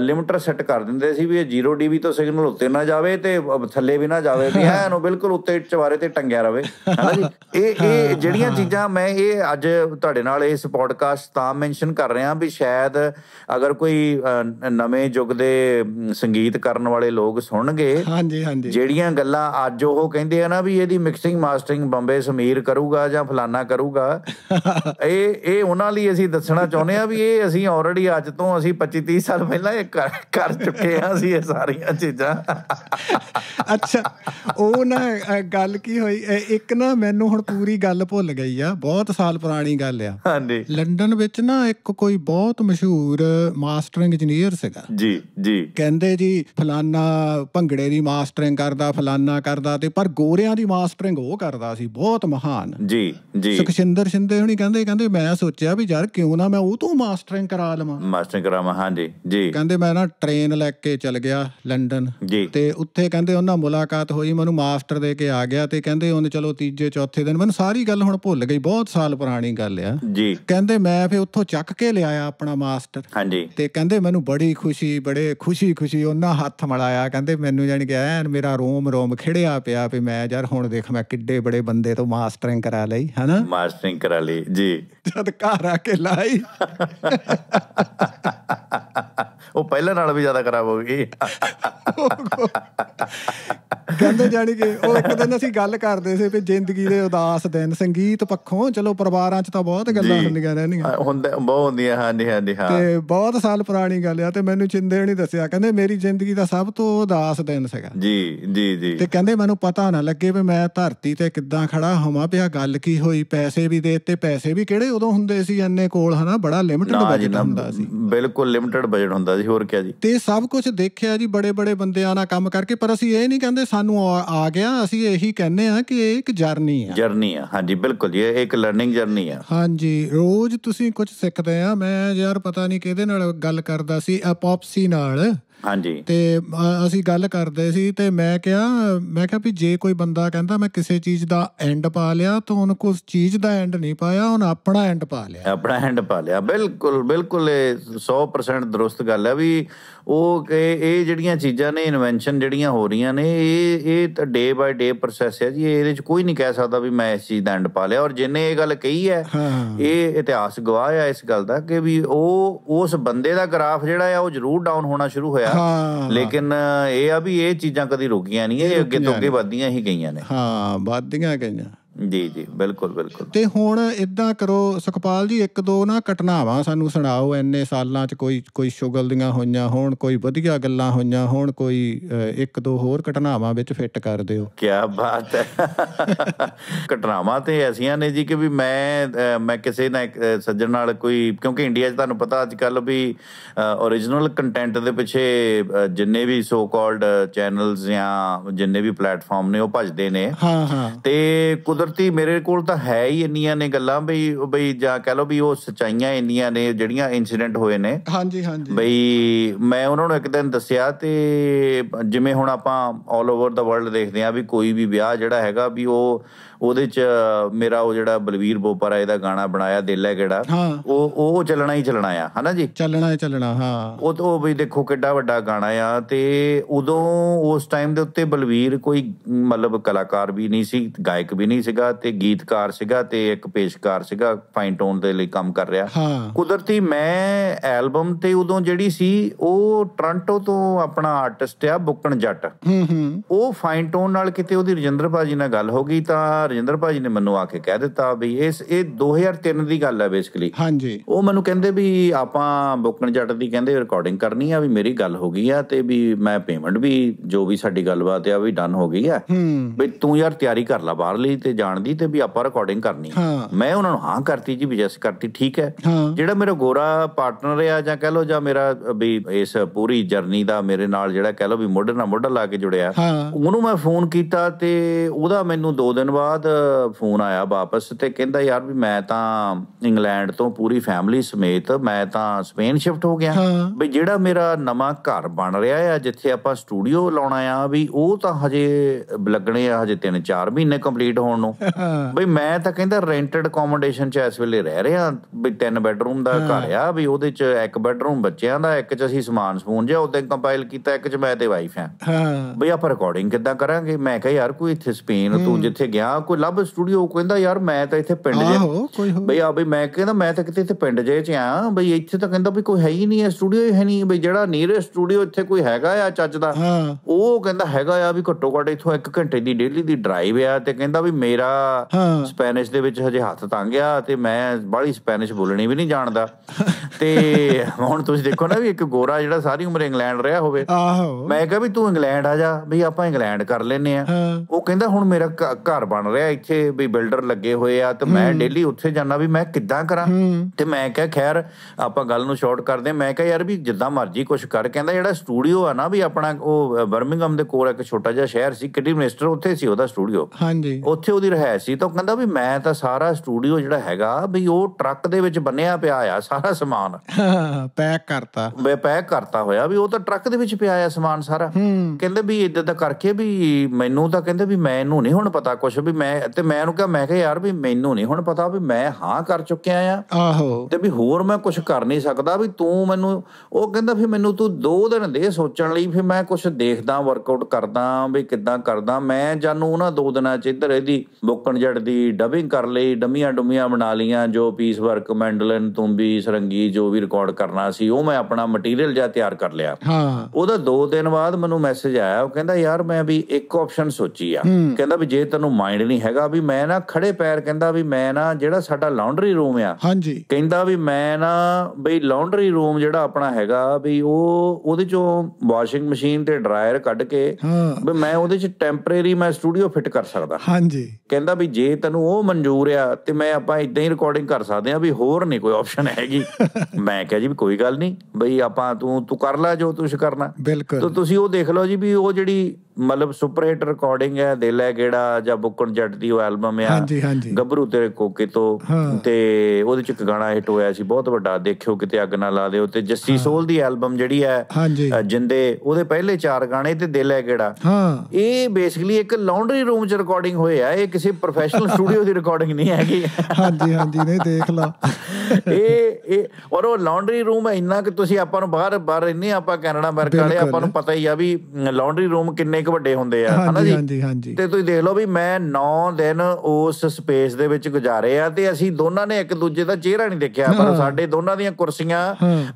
ਲਿਮਟਰ ਸੈੱਟ ਕਰ ਦਿੰਦੇ ਸੀ ਵੀ ਇਹ 0 ਡੀਬੀ ਤੋਂ ਸਿਗਨਲ ਉੱਤੇ ਨਾ ਜਾਵੇ ਤੇ ਥੱਲੇ ਵੀ ਨਾ ਜਾਵੇ ਵੀ ਐ ਨੂੰ ਬਿਲਕੁਲ ਉੱਤੇ ਚਵਾਰੇ ਤੇ ਟੰਗਿਆ ਰਵੇ ਹੈਨਾ ਜੀ ਇਹ ਇਹ ਜਿਹੜੀਆਂ ਚੀਜ਼ਾਂ ਮੈਂ ਇਹ ਅੱਜ ਤੁਹਾਡੇ ਨਾਲ ਇਸ ਪੋਡਕਾਸਟ ਤਾਂ ਮੈਂਸ਼ਨ ਕਰ ਰਿਹਾ ਵੀ ਸ਼ਾਇਦ ਅਗਰ ਕੋਈ ਨਵੇਂ ਯੁੱਗ ਦੇ ਸੰਗੀਤ ਕਰਨ ਵਾਲੇ ਲੋਕ ਸੁਣਨਗੇ ਹਾਂਜੀ ਹਾਂਜੀ ਜਿਹੜੀਆਂ ਗੱਲਾਂ ਅੱਜ ਉਹ ਕਹਿੰਦੇ ਆ ਨਾ ਵੀ ਇਹਦੀ ਮਿਕਸਿੰਗ ਮਾਸਟਰਿੰਗ ਬੰਬੇ ਸਮੀਰ ਕਰੂਗਾ ਜਾਂ ਫਲਾਨਾ ਕਰੂਗਾ ਇਹ ਇਹ ਉਹਨਾਂ ਲਈ ਅਸੀਂ ਦੱਸਣਾ ਚਾਹੁੰਦੇ ਆ ਵੀ ਇਹ ਅਸੀਂ ਆਲਰੇਡੀ ਅੱਜ ਤੋਂ ਅਸੀਂ 25 30 ਸਾਲ ਪਹਿਲਾਂ ਇਹ ਕਰ ਚੁੱਕੇ ਆ ਅਸੀਂ ਇਹ ਸਾਰੀਆਂ ਚੀਜ਼ਾਂ ਅੱਛਾ ਉਹ ਨਾ ਗੱਲ ਕੀ ਹੋਈ ਇੱਕ ਨਾ ਮੈਨੂੰ ਹੁਣ ਪੂਰੀ ਗੱਲ ਭੁੱਲ ਗਈ ਆ ਬਹੁਤ ਸਾਲ ਪੁਰਾਣੀ ਗੱਲ ਆ ਹਾਂਜੀ ਲੰਡਨ ਵਿੱਚ ਨਾ ਇੱਕ ਕੋਈ ਬਹੁਤ ਮਸ਼ਹੂਰ ਮਾਸਟਰਿੰਗ ਇੰਜੀਨੀਅਰ ਸੀਗਾ ਜੀ ਜੀ ਕਹਿੰਦੇ ਜੀ ਫਲਾਨਾ ਭੰਗੜੇ ਦੀ ਮਾਸਟਰਿੰਗ ਕਰਦਾ ਫਲਾਨਾ ਕਰਦਾ ਤੇ ਪਰ ਗੋਰਿਆਂ ਦੀ ਮਾਸਟਰਿੰਗ ਉਹ ਕਰਦਾ ਸੀ ਬਹੁਤ ਮਹਾਨ ਜੀ ਜੀ ਸੁਖਸ਼ਿੰਦਰ ਸਿੰਦੇ ਹੁਣੀ ਕਹਿੰਦੇ ਕਹਿੰਦੇ ਮੈਂ ਸੋਚਿਆ ਵੀ ਯਾਰ ਕਿਉਂ ਨਾ ਮੈਂ ਉਹ ਤੋਂ ਮਾਸਟਰਿੰਗ ਕਰਾ ਲਵਾਂ ਮਾਸਟਰਿੰਗ ਕਰਾਵਾਂ ਹਾਂ ਜੀ ਜੀ ਕਹਿੰਦੇ ਮੈਂ ਨਾ ਟ੍ਰੇਨ ਲੈ ਕੇ ਚੱਲ ਗਿਆ ਲੰਡਨ ਤੇ ਉੱਥੇ ਕਹਿੰਦੇ ਉਹਨਾਂ ਮੁਲਾਕਾਤ ਹੋਈ ਮੈਨੂੰ ਮਾਸਟਰ ਦੇ ਕੇ ਆ ਗਿਆ ਤੇ ਕਹਿੰਦੇ ਉਹਨੇ ਚਲੋ ਤੀਜੇ ਚੌਥੇ ਦਿਨ ਮੈਨੂੰ ਸਾਰੀ ਗੱਲ ਹੁਣ ਭੁੱਲ ਗਈ ਬਹੁਤ ਸਾਲ ਪੁਰਾਣੀ ਗੱਲ ਆ ਜੀ ਕਹਿੰਦੇ ਮੈਂ ਫੇ ਉੱਥੋਂ ਚੱਕ ਕੇ ਲਿਆਇਆ ਆਪਣਾ ਮਾਸਟਰ ਹਾਂਜੀ ਤੇ ਕਹਿੰਦੇ ਮੈਨੂੰ ਬੜੀ ਖੁਸ਼ੀ ਬੜੇ ਖੁਸ਼ੀ-ਖੁਸ਼ੀ ਉਹਨਾਂ ਹੱਥ ਮਲਾਇਆ ਕਹਿੰਦੇ ਮੈਨੂੰ ਜਾਨੀ ਕਿ ਐਨ ਮੇਰਾ ਰੋਮ ਰੋਮ ਖਿੜਿਆ ਪਿਆ ਵੀ ਮੈਂ ਯਾਰ ਹੁਣ ਦੇਖ ਮੈਂ ਕਿੱਡੇ ਬੜੇ ਬੰਦੇ ਤੋਂ ਮਾਸਟਰਿੰਗ ਕਰਾ ਲਈ ਹਨਾ ਮਾਸਟਰਿੰਗ ਕਰਾ ਲਈ ਜੀ ਜਦ ਘਰ ਆ ਕੇ ਲਾਈ ਉਹ ਪਹਿਲਾਂ ਨਾਲ ਵੀ ਜ਼ਿਆਦਾ ਖਰਾਬ ਹੋ ਗਈ ਕਹਿੰਦੇ ਜਾਣੀ ਕਿ ਉਹ ਇੱਕ ਦਿਨ ਅਸੀਂ ਗੱਲ ਕਰਦੇ ਸੀ ਵੀ ਜ਼ਿੰਦਗੀ ਦੇ ਉਦਾਸ ਦਿਨ ਸੰਗੀਤ ਪੱਖੋਂ ਚਲੋ ਪਰਿਵਾਰਾਂ 'ਚ ਤਾਂ ਬਹੁਤ ਗੱਲਾਂ ਹੁੰਦੀਆਂ ਰਹਿਣੀਆਂ ਹੁੰਦੇ ਬਹੁਤ ਹੁੰਦੀਆਂ ਹਾਂ ਹਾਂਜੀ ਹਾਂ ਤੇ ਬਹੁਤ ਸਾਲ ਪੁਰਾਣੀ ਗੱਲ ਆ ਤੇ ਮੈਨੂੰ ਚਿੰਦੇ ਨਹੀਂ ਦੱਸਿਆ ਕਹਿੰਦੇ ਮੇਰੀ ਜ਼ਿੰਦਗੀ ਦਾ ਸਭ ਤੋਂ ਉਦਾਸ ਦਿਨ ਸੀਗਾ ਜੀ ਜੀ ਜੀ ਤੇ ਕਹਿੰਦੇ ਮੈਨੂੰ ਪਤਾ ਨਾ ਲੱਗੇ ਵੀ ਮੈਂ ਧਰਤੀ ਤੇ ਕਿੱਦਾਂ ਖੜਾ ਹੋਵਾਂ ਪਿਆ ਗੱਲ ਕੀ ਹੋਈ ਪੈਸੇ ਵੀ ਦੇ ਤੇ ਪੈਸੇ ਵੀ ਕਿਹੜੇ ਉਦੋਂ ਹੁੰਦੇ ਸੀ ਐਨੇ ਕੋਲ ਹਨਾ ਬੜਾ ਲਿਮਟਡ ਬਜਟ ਹੁੰਦਾ ਸੀ ਬਿਲਕੁਲ ਲਿਮਟਡ ਬਜਟ ਹੁੰਦਾ ਸੀ ਹੋਰ ਕੀ ਜੀ ਤੇ ਸਭ ਕੁਝ ਦੇਖਿਆ ਜੀ ਬੜੇ ਬੜੇ ਬੰਦਿਆਂ ਨਾਲ ਕੰਮ ਕਰਕੇ ਪਰ ਅਸੀਂ ਇਹ ਨਹੀਂ ਕਹਿੰਦੇ ਨੂੰ ਆ ਗਿਆ ਅਸੀਂ ਇਹੀ ਕਹਿੰਦੇ ਆ ਕਿ ਇਹ ਇੱਕ ਜਰਨੀ ਆ ਜਰਨੀ ਆ ਹਾਂਜੀ ਬਿਲਕੁਲ ਇਹ ਇੱਕ ਲਰਨਿੰਗ ਜਰਨੀ ਆ ਹਾਂਜੀ ਰੋਜ਼ ਤੁਸੀਂ ਕੁਝ ਸਿੱਖਦੇ ਆ ਮੈਂ ਯਾਰ ਪਤਾ ਨਹੀਂ ਕਿਹਦੇ ਨਾਲ ਗੱਲ ਕਰਦਾ ਸੀ ਅਪੋਪਸੀ ਨਾਲ ਹਾਂਜੀ ਤੇ ਅਸੀਂ ਗੱਲ ਕਰਦੇ ਸੀ ਤੇ ਮੈਂ ਕਿਹਾ ਮੈਂ ਕਿਹਾ ਵੀ ਜੇ ਕੋਈ ਬੰਦਾ ਕਹਿੰਦਾ ਮੈਂ ਕਿਸੇ ਚੀਜ਼ ਦਾ ਐਂਡ ਪਾ ਲਿਆ ਤਾਂ ਉਹਨੂੰ ਉਸ ਚੀਜ਼ ਦਾ ਐਂਡ ਨਹੀਂ ਪਾਇਆ ਉਹਨ ਆਪਣਾ ਐਂਡ ਪਾ ਲਿਆ ਆਪਣਾ ਐਂਡ ਪਾ ਲਿਆ ਬਿਲਕੁਲ ਬਿਲਕੁਲ 100% ਦਰਸਤ ਗੱਲ ਹੈ ਵੀ ਉਹ ਕਿ ਇਹ ਜਿਹੜੀਆਂ ਚੀਜ਼ਾਂ ਨੇ ਇਨਵੈਂਸ਼ਨ ਜਿਹੜੀਆਂ ਹੋ ਰਹੀਆਂ ਨੇ ਇਹ ਇਹ ਤਾਂ ਡੇ ਬਾਈ ਡੇ ਪ੍ਰੋਸੈਸ ਹੈ ਜੀ ਇਹਦੇ ਵਿੱਚ ਕੋਈ ਨਹੀਂ ਕਹਿ ਸਕਦਾ ਵੀ ਮੈਂ ਇਸ ਚੀਜ਼ ਦਾ ਐਂਡ ਪਾ ਲਿਆ ਔਰ ਜਿੰਨੇ ਇਹ ਗੱਲ ਕਹੀ ਹੈ ਇਹ ਇਤਿਹਾਸ ਗਵਾਹ ਹੈ ਇਸ ਗੱਲ ਦਾ ਕਿ ਵੀ ਉਹ ਉਸ ਬੰਦੇ ਦਾ ਗ੍ਰਾਫ ਜਿਹੜਾ ਆ ਉਹ ਜ਼ਰੂਰ ਡਾਊਨ ਹੋਣਾ ਸ਼ੁਰੂ ਹੋਇਆ ਲੇਕਿਨ ਇਹ ਆ ਵੀ ਇਹ ਚੀਜ਼ਾਂ ਕਦੀ ਰੁਕੀਆਂ ਨਹੀਂ ਇਹ ਅੱਗੇ ਤੋਂ ਅੱਗੇ ਵਧਦੀਆਂ ਹੀ ਗਈਆਂ ਨੇ ਹਾਂ ਵਧਦੀਆਂ ਗਈਆਂ ਜੀ ਜੀ ਬਿਲਕੁਲ ਬਿਲਕੁਲ ਤੇ ਹੁਣ ਇਦਾਂ ਕਰੋ ਸੁਖਪਾਲ ਜੀ ਇੱਕ ਦੋ ਨਾ ਘਟਨਾਵਾਂ ਸਾਨੂੰ ਸੁਣਾਓ ਐਨੇ ਸਾਲਾਂ 'ਚ ਕੋਈ ਕੋਈ ਸ਼ੁਗਲ ਦੀਆਂ ਹੋਈਆਂ ਹੋਣ ਕੋਈ ਵਧੀਆ ਗੱਲਾਂ ਹੋਈਆਂ ਹੋਣ ਕੋਈ ਇੱਕ ਦੋ ਹੋਰ ਘਟਨਾਵਾਂ ਵਿੱਚ ਫਿੱਟ ਕਰ ਦਿਓ ਕੀ ਬਾਤ ਹੈ ਘਟਨਾਵਾਂ ਤੇ ਐਸੀਆਂ ਨੇ ਜੀ ਕਿ ਵੀ ਮੈਂ ਮੈਂ ਕਿਸੇ ਨਾ ਸੱਜਣ ਨਾਲ ਕੋਈ ਕਿਉਂਕਿ ਇੰਡੀਆ 'ਚ ਤੁਹਾਨੂੰ ਪਤਾ ਅੱਜ ਕੱਲ ਵੀ origignal ਕੰਟੈਂਟ ਦੇ ਪਿੱਛੇ ਜਿੰਨੇ ਵੀ ਸੋ ਕਾਲਡ ਚੈਨਲਸ ਜਾਂ ਜਿੰਨੇ ਵੀ ਪਲੇਟਫਾਰਮ ਨੇ ਉਹ ਭਜਦੇ ਨੇ ਹਾਂ ਹਾਂ ਤੇ ਕੁਦ ਕੁਦਰਤੀ ਮੇਰੇ ਕੋਲ ਤਾਂ ਹੈ ਹੀ ਇੰਨੀਆਂ ਨੇ ਗੱਲਾਂ ਬਈ ਬਈ ਜਾਂ ਕਹਿ ਲਓ ਵੀ ਉਹ ਸਚਾਈਆਂ ਇੰਨੀਆਂ ਨੇ ਜਿਹੜੀਆਂ ਇਨਸੀਡੈਂਟ ਹੋਏ ਨੇ ਹਾਂਜੀ ਹਾਂਜੀ ਬਈ ਮੈਂ ਉਹਨਾਂ ਨੂੰ ਇੱਕ ਦਿਨ ਦੱਸਿਆ ਤੇ ਜਿਵੇਂ ਹੁਣ ਆਪਾਂ 올 ਓਵਰ ਦਾ ਵਰਲਡ ਦੇਖਦੇ ਆ ਵੀ ਕੋਈ ਵੀ ਵਿਆਹ ਜਿਹੜਾ ਹੈਗਾ ਵੀ ਉਹ ਉਹਦੇ ਚ ਮੇਰਾ ਉਹ ਜਿਹੜਾ ਬਲਵੀਰ ਬੋਪਾਰਾ ਇਹਦਾ ਗਾਣਾ ਬਣਾਇਆ ਦਿਲ ਹੈ ਕਿਹੜਾ ਉਹ ਉਹ ਚੱਲਣਾ ਹੀ ਚੱਲਣਾ ਆ ਹਨਾ ਜੀ ਚੱਲਣਾ ਹੀ ਚੱਲਣਾ ਹਾਂ ਉਹ ਤੋਂ ਵੀ ਦੇਖੋ ਕਿੱਡਾ ਵੱਡਾ ਗਾਣਾ ਆ ਤੇ ਉਦੋਂ ਉਸ ਟਾਈਮ ਦੇ ਉੱਤੇ ਬਲਵੀਰ ਕੋਈ ਮਤਲਬ ਕਲਾਕਾਰ ਵੀ ਨਹੀਂ ਸੀ ਗਾਇਕ ਵੀ ਨਹੀਂ ਸੀ ਸੀਗਾ ਤੇ ਗੀਤਕਾਰ ਸੀਗਾ ਤੇ ਇੱਕ ਪੇਸ਼ਕਾਰ ਸੀਗਾ ਫਾਈਨ ਟੋਨ ਦੇ ਲਈ ਕੰਮ ਕਰ ਰਿਹਾ ਕੁਦਰਤੀ ਮੈਂ ਐਲਬਮ ਤੇ ਉਦੋਂ ਜਿਹੜੀ ਸੀ ਉਹ ਟ੍ਰਾਂਟੋ ਤੋਂ ਆਪਣਾ ਆਰਟਿਸਟ ਆ ਬੁੱਕਣ ਜੱਟ ਹੂੰ ਹੂੰ ਉਹ ਫਾਈਨ ਟੋਨ ਨਾਲ ਕਿਤੇ ਉਹਦੀ ਰਜਿੰਦਰ ਭਾਜੀ ਨਾਲ ਗੱਲ ਹੋ ਗਈ ਤਾਂ ਰਜਿੰਦਰ ਭਾਜੀ ਨੇ ਮੈਨੂੰ ਆ ਕੇ ਕਹਿ ਦਿੱਤਾ ਵੀ ਇਸ ਇਹ 2003 ਦੀ ਗੱਲ ਹੈ ਬੇਸਿਕਲੀ ਹਾਂਜੀ ਉਹ ਮੈਨੂੰ ਕਹਿੰਦੇ ਵੀ ਆਪਾਂ ਬੁੱਕਣ ਜੱਟ ਦੀ ਕਹਿੰਦੇ ਰਿਕਾਰਡਿੰਗ ਕਰਨੀ ਆ ਵੀ ਮੇਰੀ ਗੱਲ ਹੋ ਗਈ ਆ ਤੇ ਵੀ ਮੈਂ ਪੇਮੈਂਟ ਵੀ ਜੋ ਵੀ ਸਾਡੀ ਗੱਲਬਾਤ ਆ ਵੀ ਡਨ ਹੋ ਗਈ ਆ ਵੀ ਤੂੰ ਯਾਰ ਤਿਆਰੀ ਕਰ ਲੈ ਬਾਹਰ ਲਈ ਤੇ ਜਾਣਦੀ ਤੇ ਵੀ ਆਪਾਂ ਰਿਕਾਰਡਿੰਗ ਕਰਨੀ ਮੈਂ ਉਹਨਾਂ ਨੂੰ ਹਾਂ ਕਰਤੀ ਜੀ ਵੀ ਜੈਸ ਕਰਤੀ ਠੀਕ ਹੈ ਜਿਹੜਾ ਮੇਰਾ ਗੋਰਾ ਪਾਰਟਨਰ ਆ ਜਾਂ ਕਹਿ ਲੋ ਜਾਂ ਮੇਰਾ ਵੀ ਇਸ ਪੂਰੀ ਜਰਨੀ ਦਾ ਮੇਰੇ ਨਾਲ ਜਿਹੜਾ ਕਹਿ ਲੋ ਵੀ ਮੋਢੇ ਨਾਲ ਮੋਢਾ ਲਾ ਕੇ ਜੁੜਿਆ ਉਹਨੂੰ ਮੈਂ ਫੋਨ ਕੀਤਾ ਤੇ ਉਹਦਾ ਮੈਨੂੰ 2 ਦਿਨ ਬਾਅਦ ਫੋਨ ਆਇਆ ਵਾਪਸ ਤੇ ਕਹਿੰਦਾ ਯਾਰ ਵੀ ਮੈਂ ਤਾਂ ਇੰਗਲੈਂਡ ਤੋਂ ਪੂਰੀ ਫੈਮਿਲੀ ਸਮੇਤ ਮੈਂ ਤਾਂ ਸਪੇਨ ਸ਼ਿਫਟ ਹੋ ਗਿਆ ਵੀ ਜਿਹੜਾ ਮੇਰਾ ਨਵਾਂ ਘਰ ਬਣ ਰਿਹਾ ਆ ਜਿੱਥੇ ਆਪਾਂ ਸਟੂਡੀਓ ਲਾਉਣਾ ਆ ਵੀ ਉਹ ਤਾਂ ਹਜੇ ਲੱਗਣੇ ਆ ਹਜੇ 3-4 ਮਹੀਨੇ ਕੰਪਲੀਟ ਹੋਣ ਨੂੰ ਬਈ ਮੈਂ ਤਾਂ ਕਹਿੰਦਾ ਰੈਂਟਡ ਅਕੋਮੋਡੇਸ਼ਨ 'ਚ ਇਸ ਵੇਲੇ ਰਹਿ ਰਿਹਾ ਬਈ ਤਿੰਨ ਬੈਡਰੂਮ ਦਾ ਘਰ ਆ ਵੀ ਉਹਦੇ 'ਚ ਇੱਕ ਬੈਡਰੂਮ ਬੱਚਿਆਂ ਦਾ ਇੱਕ 'ਚ ਅਸੀਂ ਸਮਾਨ ਸਮੂਨ ਜਿਹਾ ਉਦੋਂ ਕੰਪਾਈਲ ਕੀਤਾ ਇੱਕ 'ਚ ਮੈਂ ਤੇ ਵਾਈਫ ਆ ਹਾਂ ਬਈ ਆਪਾਂ ਰਿਕਾਰਡਿੰਗ ਕਿੱਦਾਂ ਕਰਾਂਗੇ ਮੈਂ ਕਿਹਾ ਯਾਰ ਕੋਈ ਇੱਥੇ ਸਪੇਨ ਤੂੰ ਜਿੱਥੇ ਗਿਆ ਕੋਈ ਲੱਭ ਸਟੂਡੀਓ ਕਹਿੰਦਾ ਯਾਰ ਮੈਂ ਤਾਂ ਇੱਥੇ ਪਿੰਡ ਜੇ ਬਈ ਆ ਬਈ ਮੈਂ ਕਹਿੰਦਾ ਮੈਂ ਤਾਂ ਕਿਤੇ ਇੱਥੇ ਪਿੰਡ ਜੇ 'ਚ ਆ ਬਈ ਇੱਥੇ ਤਾਂ ਕਹਿੰਦਾ ਵੀ ਕੋਈ ਹੈ ਹੀ ਨਹੀਂ ਐ ਸਟੂਡੀਓ ਹੀ ਹੈ ਨਹੀਂ ਬਈ ਜਿਹੜਾ ਨੀਅਰ ਸਟੂਡੀਓ ਇੱਥੇ ਕੋਈ ਹੈਗਾ ਆ ਚੱਜ ਦਾ ਉਹ ਕਹਿੰਦਾ ਹੈਗਾ ਆ ਵੀ ਘੱਟੋ ਘੱਟ ਇੱਥੋਂ 1 ਘੰਟੇ ਦੀ ਡੇਲੀ ਦੀ ਡਰਾਈਵ ਆ ਤੇ ਕਹਿੰਦਾ ਵੀ ਮੇਰਾ ਮੇਰਾ ਸਪੈਨਿਸ਼ ਦੇ ਵਿੱਚ ਹਜੇ ਹੱਥ ਤੰਗ ਆ ਤੇ ਮੈਂ ਬਾਹਲੀ ਸਪੈਨਿਸ਼ ਬੋਲਣੀ ਵੀ ਨਹੀਂ ਜਾਣਦਾ ਤੇ ਹੁਣ ਤੁਸੀਂ ਦੇਖੋ ਨਾ ਵੀ ਇੱਕ ਗੋਰਾ ਜਿਹੜਾ ਸਾਰੀ ਉਮਰ ਇੰਗਲੈਂਡ ਰਿਹਾ ਹੋਵੇ ਆਹੋ ਮੈਂ ਕਿਹਾ ਵੀ ਤੂੰ ਇੰਗਲੈਂਡ ਆ ਜਾ ਵੀ ਆਪਾਂ ਇੰਗਲੈਂਡ ਕਰ ਲੈਨੇ ਆ ਉਹ ਕਹਿੰਦਾ ਹੁਣ ਮੇਰਾ ਘਰ ਬਣ ਰਿਹਾ ਇੱਥੇ ਵੀ ਬਿਲਡਰ ਲੱਗੇ ਹੋਏ ਆ ਤੇ ਮੈਂ ਡੇਲੀ ਉੱਥੇ ਜਾਣਾ ਵੀ ਮੈਂ ਕਿੱਦਾਂ ਕਰਾਂ ਤੇ ਮੈਂ ਕਿਹਾ ਖੈਰ ਆਪਾਂ ਗੱਲ ਨੂੰ ਸ਼ਾਰਟ ਕਰਦੇ ਮੈਂ ਕਿਹਾ ਯਾਰ ਵੀ ਜਿੱਦਾਂ ਮਰਜ਼ੀ ਕੁਝ ਕਰ ਕਹਿੰਦਾ ਜਿਹੜਾ ਸਟੂਡੀਓ ਆ ਨਾ ਵੀ ਆਪਣਾ ਉਹ ਬਰਮਿੰਗਮ ਦੇ ਕੋਲ ਇੱਕ ਛੋਟਾ ਜਿਹਾ ਸ਼ਹਿਰ ਸੀ ਕਿਡੀ ਮਿਨਿਸਟਰ ਉੱਥੇ ਸੀ ਉਹਦਾ ਸਟੂਡੀਓ ਹਾਂਜੀ ਉੱਥੇ ਦੀ ਰਹਿਸ਼ ਸੀ ਤਾਂ ਕਹਿੰਦਾ ਵੀ ਮੈਂ ਤਾਂ ਸਾਰਾ ਸਟੂਡੀਓ ਜਿਹੜਾ ਹੈਗਾ ਵੀ ਉਹ ਟਰੱਕ ਦੇ ਵਿੱਚ ਬੰਨਿਆ ਪਿਆ ਆ ਸਾਰਾ ਸਮਾਨ ਪੈਕ ਕਰਤਾ ਮੈਂ ਪੈਕ ਕਰਤਾ ਹੋਇਆ ਵੀ ਉਹ ਤਾਂ ਟਰੱਕ ਦੇ ਵਿੱਚ ਪਿਆ ਆ ਸਮਾਨ ਸਾਰਾ ਕਹਿੰਦੇ ਵੀ ਇਦਾਂ ਦਾ ਕਰਕੇ ਵੀ ਮੈਨੂੰ ਤਾਂ ਕਹਿੰਦੇ ਵੀ ਮੈਂ ਇਹਨੂੰ ਨਹੀਂ ਹੁਣ ਪਤਾ ਕੁਝ ਵੀ ਮੈਂ ਤੇ ਮੈਂ ਉਹਨੂੰ ਕਿਹਾ ਮੈਂ ਕਿਹਾ ਯਾਰ ਵੀ ਮੈਨੂੰ ਨਹੀਂ ਹੁਣ ਪਤਾ ਵੀ ਮੈਂ ਹਾਂ ਕਰ ਚੁੱਕਿਆ ਆ ਆਹੋ ਤੇ ਵੀ ਹੋਰ ਮੈਂ ਕੁਝ ਕਰ ਨਹੀਂ ਸਕਦਾ ਵੀ ਤੂੰ ਮੈਨੂੰ ਉਹ ਕਹਿੰਦਾ ਫਿਰ ਮੈਨੂੰ ਤੂੰ 2 ਦਿਨ ਦੇ ਸੋਚਣ ਲਈ ਫਿਰ ਮੈਂ ਕੁਝ ਦੇਖਦਾ ਵਰਕਆਊਟ ਕਰਦਾ ਵੀ ਕਿੱਦਾਂ ਕਰਦਾ ਮੈਂ ਜਾਨੂੰ ਉਹਨਾਂ 2 ਦਿਨਾਂ ਚ ਇੱਧਰ ਇਹਦੀ ਜੜ ਦੀ ਡਬਿੰਗ ਕਰ ਲਈ ਡਮੀਆਂ ਡੁਮੀਆਂ ਬਣਾ ਲੀਆਂ ਜੋ ਪੀਸ ਵਰਕ ਮੈਂਡਲਨ ਤੁੰਬੀ ਸਰੰਗੀ ਜੋ ਵੀ ਰਿਕਾਰਡ ਕਰਨਾ ਸੀ ਉਹ ਮੈਂ ਆਪਣਾ ਮਟੀਰੀਅਲ ਜਾਂ ਤਿਆਰ ਕਰ ਲਿਆ ਹਾਂ ਉਹਦਾ 2 ਦਿਨ ਬਾਅਦ ਮੈਨੂੰ ਮੈਸੇਜ ਆਇਆ ਉਹ ਕਹਿੰਦਾ ਯਾਰ ਮੈਂ ਵੀ ਇੱਕ ਆਪਸ਼ਨ ਸੋਚੀ ਆ ਕਹਿੰਦਾ ਵੀ ਜੇ ਤੈਨੂੰ ਮਾਈਂਡ ਨਹੀਂ ਹੈਗਾ ਵੀ ਮੈਂ ਨਾ ਖੜੇ ਪੈਰ ਕਹਿੰਦਾ ਵੀ ਮੈਂ ਨਾ ਜਿਹੜਾ ਸਾਡਾ ਲਾਂਡਰੀ ਰੂਮ ਆ ਹਾਂਜੀ ਕਹਿੰਦਾ ਵੀ ਮੈਂ ਨਾ ਬਈ ਲਾਂਡਰੀ ਰੂਮ ਜਿਹੜਾ ਆਪਣਾ ਹੈਗਾ ਵੀ ਉਹ ਉਹਦੇ ਚੋਂ ਵਾਸ਼ਿੰਗ ਮਸ਼ੀਨ ਤੇ ਡਰਾਇਰ ਕੱਢ ਕੇ ਵੀ ਮੈਂ ਉਹਦੇ ਚ ਟੈਂਪਰੇਰੀ ਮੈਂ ਸਟੂਡੀਓ ਫਿੱਟ ਕਰ ਸਕਦਾ ਹਾਂਜੀ ਕਹਿੰਦਾ ਵੀ ਜੇ ਤੈਨੂੰ ਉਹ ਮਨਜ਼ੂਰ ਆ ਤੇ ਮੈਂ ਆਪਾਂ ਇਦਾਂ ਹੀ ਰਿਕਾਰਡਿੰਗ ਕਰ ਸਕਦੇ ਆ ਵੀ ਹੋਰ ਨਹੀਂ ਕੋਈ ਆਪਸ਼ਨ ਹੈਗੀ ਮੈਂ ਕਿਹਾ ਜੀ ਵੀ ਕੋਈ ਗੱਲ ਨਹੀਂ ਬਈ ਆਪਾਂ ਤੂੰ ਤੂੰ ਕਰ ਲੈ ਜੋ ਤੁਸੀਂ ਕਰਨਾ ਬਿਲਕੁਲ ਤਾਂ ਤੁਸੀਂ ਉਹ ਦੇਖ ਲਓ ਜੀ ਵੀ ਉਹ ਜਿਹੜੀ ਮਤਲਬ ਸੁਪਰ ਹਿੱਟ ਰਿਕਾਰਡਿੰਗ ਹੈ ਦੇ ਲੈ ਕਿਹੜਾ ਜਾਂ ਬੁੱਕਣ ਜੱਟ ਦੀ ਉਹ ਐਲਬਮ ਆ ਹਾਂਜੀ ਹਾਂਜੀ ਗੱਭਰੂ ਤੇਰੇ ਕੋਕੇ ਤੋਂ ਤੇ ਉਹਦੇ ਚ ਇੱਕ ਗਾਣਾ ਹਿੱਟ ਹੋਇਆ ਸੀ ਬਹੁਤ ਵੱਡਾ ਦੇਖਿਓ ਕਿਤੇ ਅੱਗ ਨਾ ਲਾ ਦਿਓ ਤੇ ਜੱਸੀ ਸੋਲ ਦੀ ਐਲਬਮ ਜਿਹੜੀ ਹੈ ਜਿੰਦੇ ਉਹਦੇ ਪਹਿਲੇ ਚਾਰ ਗਾਣੇ ਤੇ ਦਿਲ ਹੈ ਕਿਹੜਾ ਇਹ ਬੇਸਿਕਲੀ ਇੱਕ ਲੌਂਡਰੀ ਰੂਮ ਚ ਰਿਕਾਰਡਿੰਗ ਹੋਈ ਆ ਇਹ ਕਿਸੇ ਪ੍ਰੋਫੈਸ਼ਨਲ ਸਟੂਡੀਓ ਦੀ ਰਿਕਾਰਡਿੰਗ ਨਹੀਂ ਹੈਗੀ ਹਾਂਜੀ ਹਾਂਜੀ ਨਹੀਂ ਦੇਖ ਲਾ ਇਹ ਇਹ ਔਰ ਉਹ ਲੌਂਡਰੀ ਰੂਮ ਇੰਨਾ ਕਿ ਤੁਸੀਂ ਆਪਾਂ ਨੂੰ ਬਾਹਰ ਬਾਹਰ ਇੰਨੇ ਆਪਾਂ ਕੈਨੇਡਾ ਅਮਰੀਕਾ ਵਾਲੇ ਆਪਾਂ ਨੂੰ ਪਤਾ ਹੀ ਆ ਵੀ ਲੌਂਡਰੀ ਰੂਮ ਕਿੰਨੇ ਕੁ ਵੱਡੇ ਹੁੰਦੇ ਆ ਹਨਾ ਜੀ ਤੇ ਤੁਸੀਂ ਦੇਖ ਲਓ ਵੀ ਮੈਂ 9 ਦਿਨ ਉਸ ਸਪੇਸ ਦੇ ਵਿੱਚ ਗੁਜ਼ਾਰੇ ਆ ਤੇ ਅਸੀਂ ਦੋਨਾਂ ਨੇ ਇੱਕ ਦੂਜੇ ਦਾ ਚਿਹਰਾ ਨਹੀਂ ਦੇਖਿਆ ਪਰ ਸਾਡੇ ਦੋਨਾਂ ਦੀਆਂ ਕੁਰਸੀਆਂ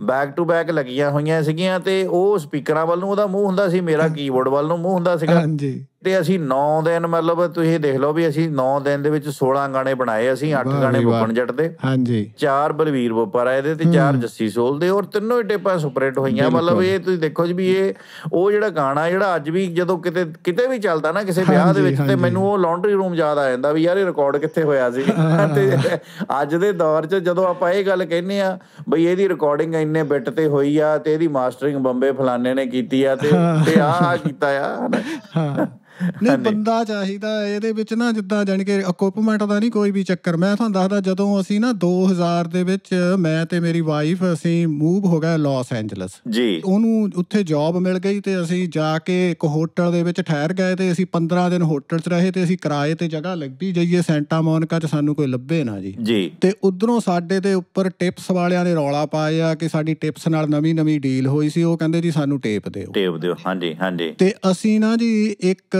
ਬੈਕ ਟੂ ਬੈਕ ਲੱਗੀਆਂ ਹੋਈਆਂ ਸੀਗੀਆਂ ਤੇ ਉਹ ਸਪੀਕਰਾਂ ਵੱਲ ਨੂੰ ਉਹਦਾ ਮੂੰਹ ਹੁੰਦਾ ਸੀ ਮੇਰਾ ਕੀਬੋਰਡ ਵੱਲ ਨੂੰ ਮੂੰਹ ਹੁੰਦਾ ਸੀਗਾ ਹਾਂਜੀ ਤੇ ਅਸੀਂ 9 ਦਿਨ ਮਤਲਬ ਤੁਸੀਂ ਦੇਖ ਲਓ ਵੀ ਅਸੀਂ 9 ਦਿਨ ਦੇ ਵਿੱਚ 16 ਗਾਣੇ ਬਣਾਏ ਅਸੀਂ 8 ਗਾਣੇ ਬੁੱਪਣ ਜੱਟ ਦੇ ਹਾਂਜੀ ਚਾਰ ਬਲਵੀਰ ਬੋਪਾਰਾ ਇਹਦੇ ਤੇ ਚਾਰ ਜੱਸੀ ਸੋਲ ਦੇ ਔਰ ਤਿੰਨੋਂ ਹੀ ਟੇਪਾਂ ਸੁਪਰੇਟ ਹੋਈਆਂ ਮਤਲਬ ਇਹ ਤੁਸੀਂ ਦੇਖੋ ਜੀ ਵੀ ਇਹ ਉਹ ਜਿਹੜਾ ਗਾਣਾ ਜਿਹੜਾ ਅੱਜ ਵੀ ਜਦੋਂ ਕਿਤੇ ਕਿਤੇ ਵੀ ਚੱਲਦਾ ਨਾ ਕਿਸੇ ਵਿਆਹ ਦੇ ਵਿੱਚ ਤੇ ਮੈਨੂੰ ਉਹ ਲੌਂਡਰੀ ਰੂਮ ਯਾਦ ਆ ਜਾਂਦਾ ਵੀ ਯਾਰ ਇਹ ਰਿਕਾਰਡ ਕਿੱਥੇ ਹੋਇਆ ਸੀ ਤੇ ਅੱਜ ਦੇ ਦੌਰ 'ਚ ਜਦੋਂ ਆਪਾਂ ਇਹ ਗੱਲ ਕਹਿੰਨੇ ਆ ਬਈ ਇਹਦੀ ਰਿਕਾਰਡਿੰਗ ਇੰਨੇ ਬਿੱਟ ਤੇ ਹੋਈ ਆ ਤੇ ਇਹਦੀ ਮਾਸਟਰਿੰਗ ਬੰਬੇ ਫਲਾਣੇ ਨੇ ਕੀਤੀ ਆ ਤੇ ਤੇ ਆ ਆ ਕੀਤਾ ਆ ਹਾਂ ਨਹੀਂ ਬੰਦਾ ਚਾਹੀਦਾ ਇਹਦੇ ਵਿੱਚ ਨਾ ਜਿੱਦਾਂ ਜਾਨ ਕੇ ਅਕੋਪਮੈਂਟ ਦਾ ਨਹੀਂ ਕੋਈ ਵੀ ਚੱਕਰ ਮੈਂ ਤੁਹਾਨੂੰ ਦੱਸਦਾ ਜਦੋਂ ਅਸੀਂ ਨਾ 2000 ਦੇ ਵਿੱਚ ਮੈਂ ਤੇ ਮੇਰੀ ਵਾਈਫ ਅਸੀਂ ਮੂਵ ਹੋ ਗਏ ਲਾਸ ਐਂਜਲਸ ਜੀ ਉਹਨੂੰ ਉੱਥੇ ਜੌਬ ਮਿਲ ਗਈ ਤੇ ਅਸੀਂ ਜਾ ਕੇ ਇੱਕ ਹੋਟਲ ਦੇ ਵਿੱਚ ਠਹਿਰ ਗਏ ਤੇ ਅਸੀਂ 15 ਦਿਨ ਹੋਟਲ 'ਚ ਰਹੇ ਤੇ ਅਸੀਂ ਕਿਰਾਏ ਤੇ ਜਗ੍ਹਾ ਲੱਭੀ ਜਾਈਏ ਸੈਂਟਾ ਮੋਨਿਕਾ 'ਚ ਸਾਨੂੰ ਕੋਈ ਲੱਭੇ ਨਾ ਜੀ ਜੀ ਤੇ ਉਧਰੋਂ ਸਾਡੇ ਦੇ ਉੱਪਰ ਟਿਪਸ ਵਾਲਿਆਂ ਨੇ ਰੌਲਾ ਪਾਇਆ ਕਿ ਸਾਡੀ ਟਿਪਸ ਨਾਲ ਨਵੀਂ ਨਵੀਂ ਡੀਲ ਹੋਈ ਸੀ ਉਹ ਕਹਿੰਦੇ ਜੀ ਸਾਨੂੰ ਟੇਪ ਦਿਓ ਟੇਪ ਦਿਓ ਹਾਂਜੀ ਹਾਂਜੀ ਤੇ ਅਸੀਂ ਨਾ ਜੀ ਇੱਕ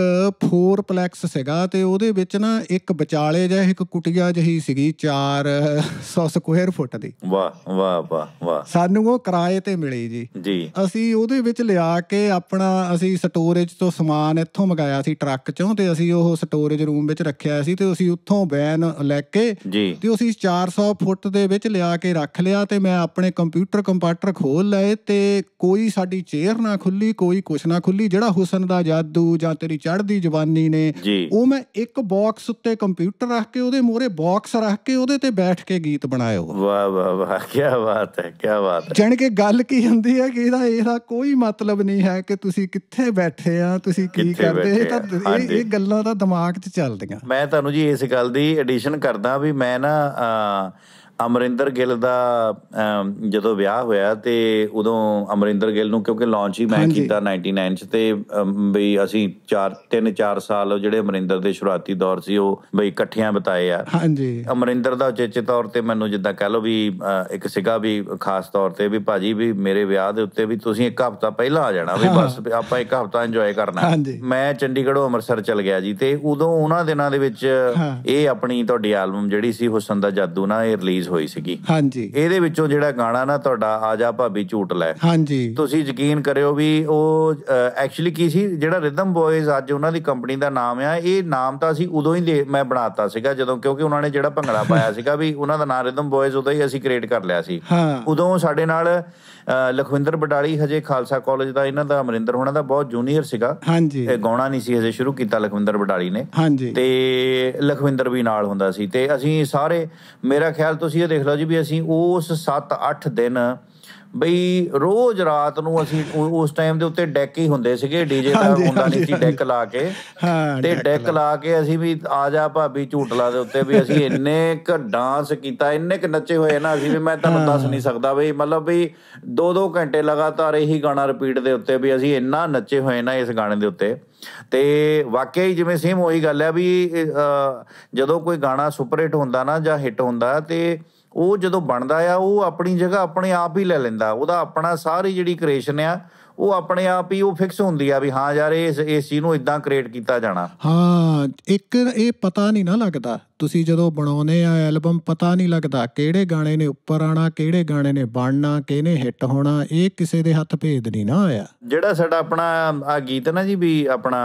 ਫੋਰ ਪਲੈਕਸ ਸੀਗਾ ਤੇ ਉਹਦੇ ਵਿੱਚ ਨਾ ਇੱਕ ਵਿਚਾਲੇ ਜਿਹਾ ਇੱਕ ਕੁਟਿਆ ਜਹੀ ਸੀਗੀ 400 ਸਕੁਅਰ ਫੁੱਟ ਦੀ ਵਾਹ ਵਾਹ ਵਾਹ ਵਾਹ ਸਾਨੂੰ ਉਹ ਕਿਰਾਏ ਤੇ ਮਿਲੀ ਜੀ ਜੀ ਅਸੀਂ ਉਹਦੇ ਵਿੱਚ ਲਿਆ ਕੇ ਆਪਣਾ ਅਸੀਂ ਸਟੋਰੇਜ ਤੋਂ ਸਮਾਨ ਇੱਥੋਂ ਮੰਗਾਇਆ ਸੀ ਟਰੱਕ ਚੋਂ ਤੇ ਅਸੀਂ ਉਹ ਸਟੋਰੇਜ ਰੂਮ ਵਿੱਚ ਰੱਖਿਆ ਸੀ ਤੇ ਅਸੀਂ ਉੱਥੋਂ ਵੈਨ ਲੈ ਕੇ ਤੇ ਅਸੀਂ 400 ਫੁੱਟ ਦੇ ਵਿੱਚ ਲਿਆ ਕੇ ਰੱਖ ਲਿਆ ਤੇ ਮੈਂ ਆਪਣੇ ਕੰਪਿਊਟਰ ਕੰਪਾਟਰ ਖੋਲ ਲਏ ਤੇ ਕੋਈ ਸਾਡੀ ਚੇਅਰ ਨਾ ਖੁੱਲੀ ਕੋਈ ਕੁਛ ਨਾ ਖੁੱਲੀ ਜਿਹੜਾ ਹੁਸਨ ਦਾ ਜਾਦੂ ਜਾਂ ਤੇਰੀ ਚੜ ਚੜ੍ਹਦੀ ਜਵਾਨੀ ਨੇ ਉਹ ਮੈਂ ਇੱਕ ਬਾਕਸ ਉੱਤੇ ਕੰਪਿਊਟਰ ਰੱਖ ਕੇ ਉਹਦੇ ਮੋਰੇ ਬਾਕਸ ਰੱਖ ਕੇ ਉਹਦੇ ਤੇ ਬੈਠ ਕੇ ਗੀਤ ਬਣਾਇਆ ਵਾ ਵਾਹ ਵਾਹ ਵਾਹ ਕੀ ਬਾਤ ਹੈ ਕੀ ਬਾਤ ਹੈ ਜਣ ਕੇ ਗੱਲ ਕੀ ਹੁੰਦੀ ਹੈ ਕਿ ਇਹਦਾ ਇਹਦਾ ਕੋਈ ਮਤਲਬ ਨਹੀਂ ਹੈ ਕਿ ਤੁਸੀਂ ਕਿੱਥੇ ਬੈਠੇ ਆ ਤੁਸੀਂ ਕੀ ਕਰਦੇ ਇਹ ਤਾਂ ਇਹ ਇਹ ਗੱਲਾਂ ਤਾਂ ਦਿਮਾਗ 'ਚ ਚੱਲਦੀਆਂ ਮੈਂ ਤੁਹਾਨੂੰ ਜੀ ਇਸ ਗੱਲ ਦੀ ਐਡੀਸ਼ਨ ਕਰਦਾ ਵੀ ਮੈਂ ਨਾ ਅਮਰਿੰਦਰ ਗਿੱਲ ਦਾ ਜਦੋਂ ਵਿਆਹ ਹੋਇਆ ਤੇ ਉਦੋਂ ਅਮਰਿੰਦਰ ਗਿੱਲ ਨੂੰ ਕਿਉਂਕਿ ਲਾਂਚ ਹੀ ਮੈਂ ਕੀਤਾ 99 ਚ ਤੇ ਬਈ ਅਸੀਂ 4 3 4 ਸਾਲ ਜਿਹੜੇ ਅਮਰਿੰਦਰ ਦੇ ਸ਼ੁਰੂਆਤੀ ਦੌਰ ਸੀ ਉਹ ਬਈ ਇਕੱਠਿਆਂ ਬਿਤਾਏ ਆ ਹਾਂਜੀ ਅਮਰਿੰਦਰ ਦਾ ਚੇਚੇ ਤੌਰ ਤੇ ਮੈਨੂੰ ਜਿੱਦਾਂ ਕਹਿ ਲਓ ਵੀ ਇੱਕ ਸਿਗਾ ਵੀ ਖਾਸ ਤੌਰ ਤੇ ਵੀ ਭਾਜੀ ਵੀ ਮੇਰੇ ਵਿਆਹ ਦੇ ਉੱਤੇ ਵੀ ਤੁਸੀਂ ਇੱਕ ਹਫ਼ਤਾ ਪਹਿਲਾਂ ਆ ਜਾਣਾ ਵੀ ਬਸ ਆਪਾਂ ਇੱਕ ਹਫ਼ਤਾ ਇੰਜੋਏ ਕਰਨਾ ਮੈਂ ਚੰਡੀਗੜ੍ਹੋਂ ਅੰਮ੍ਰਿਤਸਰ ਚਲ ਗਿਆ ਜੀ ਤੇ ਉਦੋਂ ਉਹਨਾਂ ਦਿਨਾਂ ਦੇ ਵਿੱਚ ਇਹ ਆਪਣੀ ਤੁਹਾਡੀ ਐਲਬਮ ਜਿਹੜੀ ਸੀ ਹੁਸਨ ਦਾ ਜਾਦੂ ਨਾ ਇਹ ਰਿਲੀਜ਼ ਰਿਲੀਜ਼ ਹੋਈ ਸੀਗੀ ਹਾਂਜੀ ਇਹਦੇ ਵਿੱਚੋਂ ਜਿਹੜਾ ਗਾਣਾ ਨਾ ਤੁਹਾਡਾ ਆ ਜਾ ਭਾਬੀ ਝੂਟ ਲੈ ਹਾਂਜੀ ਤੁਸੀਂ ਯਕੀਨ ਕਰਿਓ ਵੀ ਉਹ ਐਕਚੁਅਲੀ ਕੀ ਸੀ ਜਿਹੜਾ ਰਿਦਮ ਬॉयਜ਼ ਅੱਜ ਉਹਨਾਂ ਦੀ ਕੰਪਨੀ ਦਾ ਨਾਮ ਆ ਇਹ ਨਾਮ ਤਾਂ ਅਸੀਂ ਉਦੋਂ ਹੀ ਮੈਂ ਬਣਾਤਾ ਸੀਗਾ ਜਦੋਂ ਕਿਉਂਕਿ ਉਹਨਾਂ ਨੇ ਜਿਹੜਾ ਭੰਗੜਾ ਪਾਇਆ ਸੀਗਾ ਵੀ ਉਹਨਾਂ ਦਾ ਨਾਮ ਰਿਦਮ ਬॉयਜ਼ ਉਦੋਂ ਹੀ ਅਸੀਂ ਕ੍ਰੀਏਟ ਕਰ ਲਿਆ ਸੀ ਉਦੋਂ ਸਾਡੇ ਨਾਲ ਲਖਵਿੰਦਰ ਬਟਾਲੀ ਹਜੇ ਖਾਲਸਾ ਕਾਲਜ ਦਾ ਇਹਨਾਂ ਦਾ ਅਮਰਿੰਦਰ ਹੋਣਾ ਦਾ ਬਹੁਤ ਜੂਨੀਅਰ ਸੀਗਾ ਤੇ ਇਹ ਗਾਉਣਾ ਨਹੀਂ ਸੀ ਹਜੇ ਸ਼ੁਰੂ ਕੀਤਾ ਲਖਵਿੰਦਰ ਬਟਾਲੀ ਨੇ ਹਾਂਜੀ ਤੇ ਲਖਵਿੰਦਰ ਵੀ ਨਾਲ ਹੁੰਦਾ ਸੀ ਤੇ ਅਸੀਂ ਸਾਰੇ ਮੇਰਾ ਖਿਆਲ ਤੁਸੀਂ ਇਹ ਦੇਖ ਲਓ ਜੀ ਵੀ ਅਸੀਂ ਉਸ 7-8 ਦਿਨ ਬਈ ਰੋਜ਼ ਰਾਤ ਨੂੰ ਅਸੀਂ ਉਸ ਟਾਈਮ ਦੇ ਉੱਤੇ ਡੈਕ ਹੀ ਹੁੰਦੇ ਸੀਗੇ ਡੀਜੇ ਦਾ ਹੁੰਦਾ ਨਹੀਂ ਸੀ ਡੈਕ ਲਾ ਕੇ ਤੇ ਡੈਕ ਲਾ ਕੇ ਅਸੀਂ ਵੀ ਆ ਜਾ ਭਾਬੀ ਝੂਟਲਾ ਦੇ ਉੱਤੇ ਵੀ ਅਸੀਂ ਇੰਨੇ ਕ ਡਾਂਸ ਕੀਤਾ ਇੰਨੇ ਕ ਨੱਚੇ ਹੋਏ ਨਾ ਅਸੀਂ ਵੀ ਮੈਂ ਤੁਹਾਨੂੰ ਦੱਸ ਨਹੀਂ ਸਕਦਾ ਬਈ ਮਤਲਬ ਵੀ 2-2 ਘੰਟੇ ਲਗਾਤਾਰ ਇਹੀ ਗਾਣਾ ਰਿਪੀਟ ਦੇ ਉੱਤੇ ਵੀ ਅਸੀਂ ਇੰਨਾ ਨੱਚੇ ਹੋਏ ਨਾ ਇਸ ਗਾਣੇ ਦੇ ਉੱਤੇ ਤੇ ਵਾਕਿਆ ਹੀ ਜਿਵੇਂ ਸੇਮ ਉਹੀ ਗੱਲ ਹੈ ਵੀ ਜਦੋਂ ਕੋਈ ਗਾਣਾ ਸੁਪਰ ਹਿੱਟ ਹੁੰਦਾ ਨਾ ਜਾਂ ਹਿੱਟ ਹੁੰਦਾ ਤੇ ਉਹ ਜਦੋਂ ਬਣਦਾ ਆ ਉਹ ਆਪਣੀ ਜਗ੍ਹਾ ਆਪਣੇ ਆਪ ਹੀ ਲੈ ਲੈਂਦਾ ਉਹਦਾ ਆਪਣਾ ਸਾਰੀ ਜਿਹੜੀ ਕ੍ਰੀਏਸ਼ਨ ਆ ਉਹ ਆਪਣੇ ਆਪ ਹੀ ਉਹ ਫਿਕਸ ਹੁੰਦੀ ਆ ਵੀ ਹਾਂ ਯਾਰ ਇਹ ਇਸ ਚੀਜ਼ ਨੂੰ ਇਦਾਂ ਕ੍ਰੀਏਟ ਕੀਤਾ ਜਾਣਾ ਹਾਂ ਇੱਕ ਇਹ ਪਤਾ ਨਹੀਂ ਨਾ ਲੱਗਦਾ ਤੁਸੀਂ ਜਦੋਂ ਬਣਾਉਨੇ ਆ ਐਲਬਮ ਪਤਾ ਨਹੀਂ ਲੱਗਦਾ ਕਿਹੜੇ ਗਾਣੇ ਨੇ ਉੱਪਰ ਆਣਾ ਕਿਹੜੇ ਗਾਣੇ ਨੇ ਬਣਨਾ ਕਿਹਨੇ ਹਿੱਟ ਹੋਣਾ ਇਹ ਕਿਸੇ ਦੇ ਹੱਥ ਭੇਦ ਨਹੀਂ ਨਾ ਆਇਆ ਜਿਹੜਾ ਸਾਡਾ ਆਪਣਾ ਆ ਗੀਤ ਨਾ ਜੀ ਵੀ ਆਪਣਾ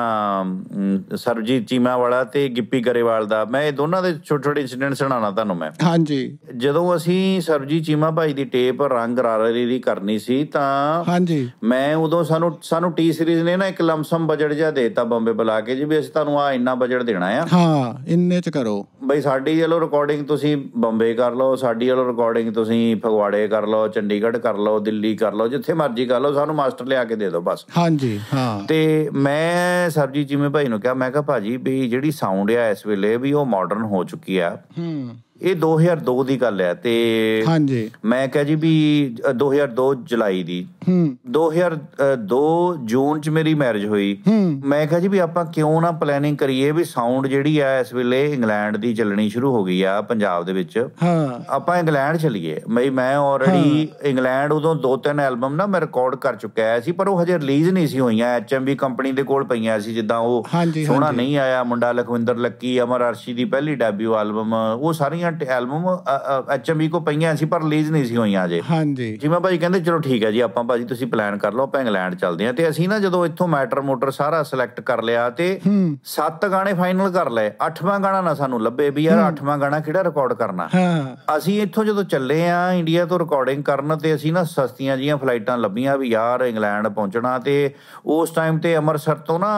ਸਰਜੀਤ ਚੀਮਾ ਵਾਲਾ ਤੇ ਗਿੱਪੀ ਗਰੇਵਾਲ ਦਾ ਮੈਂ ਇਹ ਦੋਨਾਂ ਦੇ ਛੋਟੇ ਛੋਟੇ ਇਨਸੀਡੈਂਟ ਸੁਣਾਉਣਾ ਤੁਹਾਨੂੰ ਮੈਂ ਹਾਂਜੀ ਜਦੋਂ ਅਸੀਂ ਸਰਜੀਤ ਚੀਮਾ ਭਾਈ ਦੀ ਟੇਪ ਰੰਗ ਰਾਰੇ ਦੀ ਕਰਨੀ ਸੀ ਤਾਂ ਹਾਂਜੀ ਮੈਂ ਉਦੋਂ ਸਾਨੂੰ ਸਾਨੂੰ ਟੀ ਸੀਰੀਜ਼ ਨੇ ਨਾ ਇੱਕ ਲੰਮਸਮ ਬਜਟ ਜਿਹਾ ਦੇਤਾ ਬੰਬੇ ਬੁਲਾ ਕੇ ਜੀ ਵੀ ਅਸੀਂ ਤੁਹਾਨੂੰ ਆ ਇੰਨਾ ਬਜਟ ਦੇਣਾ ਆ ਹਾਂ ਇੰਨੇ ਚ ਕਰੋ ਬਈ ਸਾਡੀ ਵਾਲੋ ਰਿਕਾਰਡਿੰਗ ਤੁਸੀਂ ਬੰਬੇ ਕਰ ਲਓ ਸਾਡੀ ਵਾਲੋ ਰਿਕਾਰਡਿੰਗ ਤੁਸੀਂ ਫਗਵਾੜੇ ਕਰ ਲਓ ਚੰਡੀਗੜ੍ਹ ਕਰ ਲਓ ਦਿੱਲੀ ਕਰ ਲਓ ਜਿੱਥੇ ਮਰਜ਼ੀ ਕਰ ਲਓ ਸਾਨੂੰ ਮਾਸਟਰ ਲਿਆ ਕੇ ਦੇ ਦਿਓ ਬਸ ਹਾਂਜੀ ਹਾਂ ਤੇ ਮੈਂ ਸਰਜੀ ਮੇ ਭਾਈ ਨੂੰ ਕਿਹਾ ਮੈਂ ਕਿਹਾ ਭਾਜੀ ਵੀ ਜਿਹੜੀ ਸਾਊਂਡ ਆ ਇਸ ਵੇਲੇ ਵੀ ਉਹ ਮਾਡਰਨ ਹੋ ਚੁੱਕੀ ਆ ਹੂੰ ਇਹ 2002 ਦੀ ਗੱਲ ਹੈ ਤੇ ਹਾਂਜੀ ਮੈਂ ਕਿਹਾ ਜੀ ਵੀ 2002 ਜੁਲਾਈ ਦੀ ਹੂੰ 2002 ਜੂਨ ਚ ਮੇਰੀ ਮੈਰਿਜ ਹੋਈ ਮੈਂ ਕਿਹਾ ਜੀ ਵੀ ਆਪਾਂ ਕਿਉਂ ਨਾ ਪਲੈਨਿੰਗ ਕਰੀਏ ਵੀ ਸਾਊਂਡ ਜਿਹੜੀ ਆ ਇਸ ਵੇਲੇ ਇੰਗਲੈਂਡ ਦੀ ਚੱਲਣੀ ਸ਼ੁਰੂ ਹੋ ਗਈ ਆ ਪੰਜਾਬ ਦੇ ਵਿੱਚ ਹਾਂ ਆਪਾਂ ਇੰਗਲੈਂਡ ਚਲੀਏ ਮੈਂ ਮੈਂ ਆਲਰੇਡੀ ਇੰਗਲੈਂਡ ਉਦੋਂ ਦੋ ਤਿੰਨ ਐਲਬਮ ਨਾ ਮੈਂ ਰਿਕਾਰਡ ਕਰ ਚੁੱਕਿਆ ਸੀ ਪਰ ਉਹ ਹਜੇ ਰਿਲੀਜ਼ ਨਹੀਂ ਸੀ ਹੋਈਆਂ ਐਚਐਮਵੀ ਕੰਪਨੀ ਦੇ ਕੋਲ ਪਈਆਂ ਸੀ ਜਿੱਦਾਂ ਉਹ ਸੋਹਣਾ ਨਹੀਂ ਆਇਆ ਮੁੰਡਾ ਲਖਵਿੰਦਰ ਲੱਕੀ ਅਮਰ ਅਰਸ਼ੀ ਦੀ ਪਹਿਲੀ ਡੈਬਿਊ ਐਲਬਮ ਉਹ ਸਾਰੀਆਂ ਐਲਬਮ ਐਚਐਮਵੀ ਕੋ ਪਈਆਂ ਸੀ ਪਰ ਰਿਲੀਜ਼ ਨਹੀਂ ਸੀ ਹੋਈਆਂ ਅਜੇ ਹਾਂਜੀ ਜਿਵੇਂ ਭਾਈ ਕਹਿੰਦੇ ਚਲੋ ਠੀਕ ਹੈ ਜੀ ਆਪਾਂ ਭਾਜੀ ਤੁਸੀਂ ਪਲਾਨ ਕਰ ਲਓ ਆਪਾਂ ਇੰਗਲੈਂਡ ਚੱਲਦੇ ਆ ਤੇ ਅਸੀਂ ਨਾ ਜਦੋਂ ਇੱਥੋਂ ਮੈਟਰ ਮੋਟਰ ਸਾਰਾ ਸਿਲੈਕਟ ਕਰ ਲਿਆ ਤੇ ਸੱਤ ਗਾਣੇ ਫਾਈਨਲ ਕਰ ਲਏ ਅੱਠਵਾਂ ਗਾਣਾ ਨਾ ਸਾਨੂੰ ਲੱਭੇ ਵੀ ਯਾਰ ਅੱਠਵਾਂ ਗਾਣਾ ਕਿਹੜਾ ਰਿਕਾਰਡ ਕਰਨਾ ਅਸੀਂ ਇੱਥੋਂ ਜਦੋਂ ਚੱਲੇ ਆ ਇੰਡੀਆ ਤੋਂ ਰਿਕਾਰਡਿੰਗ ਕਰਨ ਤੇ ਅਸੀਂ ਨਾ ਸਸਤੀਆਂ ਜੀਆਂ ਫਲਾਈਟਾਂ ਲੱਭੀਆਂ ਵੀ ਯਾਰ ਇੰਗਲੈਂਡ ਪਹੁੰਚਣਾ ਤੇ ਉਸ ਟਾਈਮ ਤੇ ਅਮਰਸਰ ਤੋਂ ਨਾ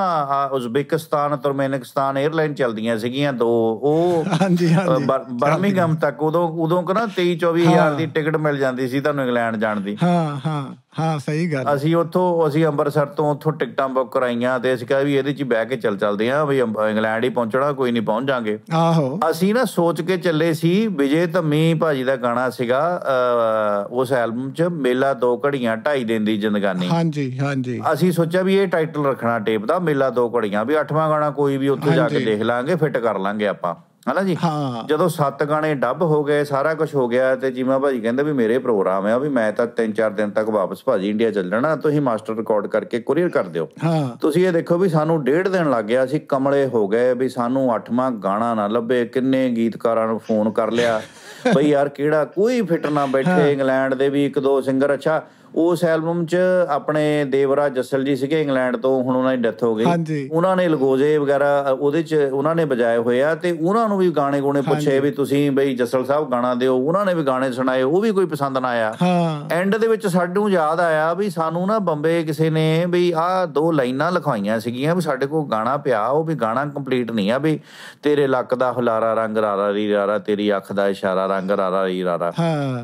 ਉਜ਼ਬੇਕਿਸਤਾਨ ਤੁਰਮੇਨਿਸਤਾਨ 에ਅਰਲਾਈਨ ਚੱਲਦੀਆਂ ਸੀਗੀਆਂ ਦੋ ਉਹ ਹਾਂਜੀ ਹਾਂਜੀ ਬਰਮਿੰਗਮ ਤੱਕ ਉਦੋਂ ਉਦੋਂ ਕਹਿੰਦਾ 23 24000 ਦੀ ਟਿਕਟ ਮਿਲ ਜਾਂਦੀ ਸੀ ਤੁਹਾਨੂੰ ਇੰਗਲੈਂਡ ਜਾਣ ਦੀ ਹਾਂ ਹਾਂ ਹਾਂ ਸਹੀ ਗੱਲ ਅਸੀਂ ਉੱਥੋਂ ਅਸੀਂ ਅੰਮ੍ਰਿਤਸਰ ਤੋਂ ਉੱਥੋਂ ਟਿਕਟਾਂ ਬੁੱਕ ਕਰਾਈਆਂ ਤੇ ਅਸੀਂ ਕਿਹਾ ਵੀ ਇਹਦੇ 'ਚ ਬਹਿ ਕੇ ਚੱਲ ਚੱਲਦੇ ਆ ਵੀ ਇੰਗਲੈਂਡ ਹੀ ਪਹੁੰਚਣਾ ਕੋਈ ਨਹੀਂ ਪਹੁੰਚ ਜਾਾਂਗੇ ਆਹੋ ਅਸੀਂ ਨਾ ਸੋਚ ਕੇ ਚੱਲੇ ਸੀ ਵਿਜੇ ਧੰਮੀ ਭਾਜੀ ਦਾ ਗਾਣਾ ਸੀਗਾ ਉਸ ਐਲਬਮ 'ਚ ਮੇਲਾ ਦੋ ਘੜੀਆਂ ਢਾਈ ਦਿਨ ਦੀ ਜ਼ਿੰਦਗਾਨੀ ਹਾਂਜੀ ਹਾਂਜੀ ਅਸੀਂ ਸੋਚਿਆ ਵੀ ਇਹ ਟਾਈਟਲ ਰੱਖਣਾ ਟੇਪ ਦਾ ਮੇਲਾ ਦੋ ਘੜੀਆਂ ਵੀ ਅੱਠਵਾਂ ਗਾਣਾ ਕੋਈ ਵੀ ਉੱਥੇ ਜਾ ਕੇ ਦੇਖ ਲਾਂਗੇ ਫਿੱਟ ਕਰ ਲਾਂਗੇ ਆਪਾਂ ਹਨਾ ਜੀ ਜਦੋਂ ਸੱਤ ਗਾਣੇ ਡੱਬ ਹੋ ਗਏ ਸਾਰਾ ਕੁਝ ਹੋ ਗਿਆ ਤੇ ਜੀਮਾ ਭਾਜੀ ਕਹਿੰਦੇ ਵੀ ਮੇਰੇ ਪ੍ਰੋਗਰਾਮ ਆ ਵੀ ਮੈਂ ਤਾਂ 3-4 ਦਿਨ ਤੱਕ ਵਾਪਸ ਭਾਜੀ ਇੰਡੀਆ ਚੱਲਣਾ ਤੁਸੀਂ ਮਾਸਟਰ ਰਿਕਾਰਡ ਕਰਕੇ ਕੁਰੀਅਰ ਕਰ ਦਿਓ ਹਾਂ ਤੁਸੀਂ ਇਹ ਦੇਖੋ ਵੀ ਸਾਨੂੰ ਡੇਢ ਦਿਨ ਲੱਗ ਗਿਆ ਸੀ ਕਮਲੇ ਹੋ ਗਏ ਵੀ ਸਾਨੂੰ ਅੱਠਵਾਂ ਗਾਣਾ ਨਾ ਲੱਭੇ ਕਿੰਨੇ ਗੀਤਕਾਰਾਂ ਨੂੰ ਫੋਨ ਕਰ ਲਿਆ ਬਈ ਯਾਰ ਕਿਹੜਾ ਕੋਈ ਫਿੱਟ ਨਾ ਬੈਠੇ ਇੰਗਲੈਂਡ ਦੇ ਵੀ ਇੱਕ ਦੋ ਸਿੰਗਰ ਅੱਛਾ ਉਸ ਐਲਬਮ 'ਚ ਆਪਣੇ ਦੇਵਰਾ ਜਸਲ ਜੀ ਸੀਗੇ ਇੰਗਲੈਂਡ ਤੋਂ ਹੁਣ ਉਹਨਾਂ ਦੀ ਡੈਥ ਹੋ ਗਈ ਉਹਨਾਂ ਨੇ ਲਗੋਜੇ ਵਗੈਰਾ ਉਹਦੇ 'ਚ ਉਹਨਾਂ ਨੇ ਬਜਾਏ ਹੋਏ ਆ ਤੇ ਉਹਨਾਂ ਨੂੰ ਵੀ ਗਾਣੇ ਗੋਣੇ ਪੁੱਛੇ ਵੀ ਤੁਸੀਂ ਬਈ ਜਸਲ ਸਾਹਿਬ ਗਾਣਾ ਦਿਓ ਉਹਨਾਂ ਨੇ ਵੀ ਗਾਣੇ ਸੁਣਾਏ ਉਹ ਵੀ ਕੋਈ ਪਸੰਦ ਨਾ ਆਇਆ ਐਂਡ ਦੇ ਵਿੱਚ ਸਾਡੂ ਯਾਦ ਆਇਆ ਵੀ ਸਾਨੂੰ ਨਾ ਬੰਬੇ ਕਿਸੇ ਨੇ ਵੀ ਆਹ ਦੋ ਲਾਈਨਾਂ ਲਿਖਾਈਆਂ ਸੀਗੀਆਂ ਵੀ ਸਾਡੇ ਕੋਲ ਗਾਣਾ ਪਿਆ ਉਹ ਵੀ ਗਾਣਾ ਕੰਪਲੀਟ ਨਹੀਂ ਆ ਵੀ ਤੇਰੇ ਲੱਕ ਦਾ ਹੁਲਾਰਾ ਰੰਗ ਰਾਰਾ ਰੀ ਰਾਰਾ ਤੇਰੀ ਅੱਖ ਦਾ ਇਸ਼ਾਰਾ ਰੰਗ ਰਾਰਾ ਰੀ ਰਾਰਾ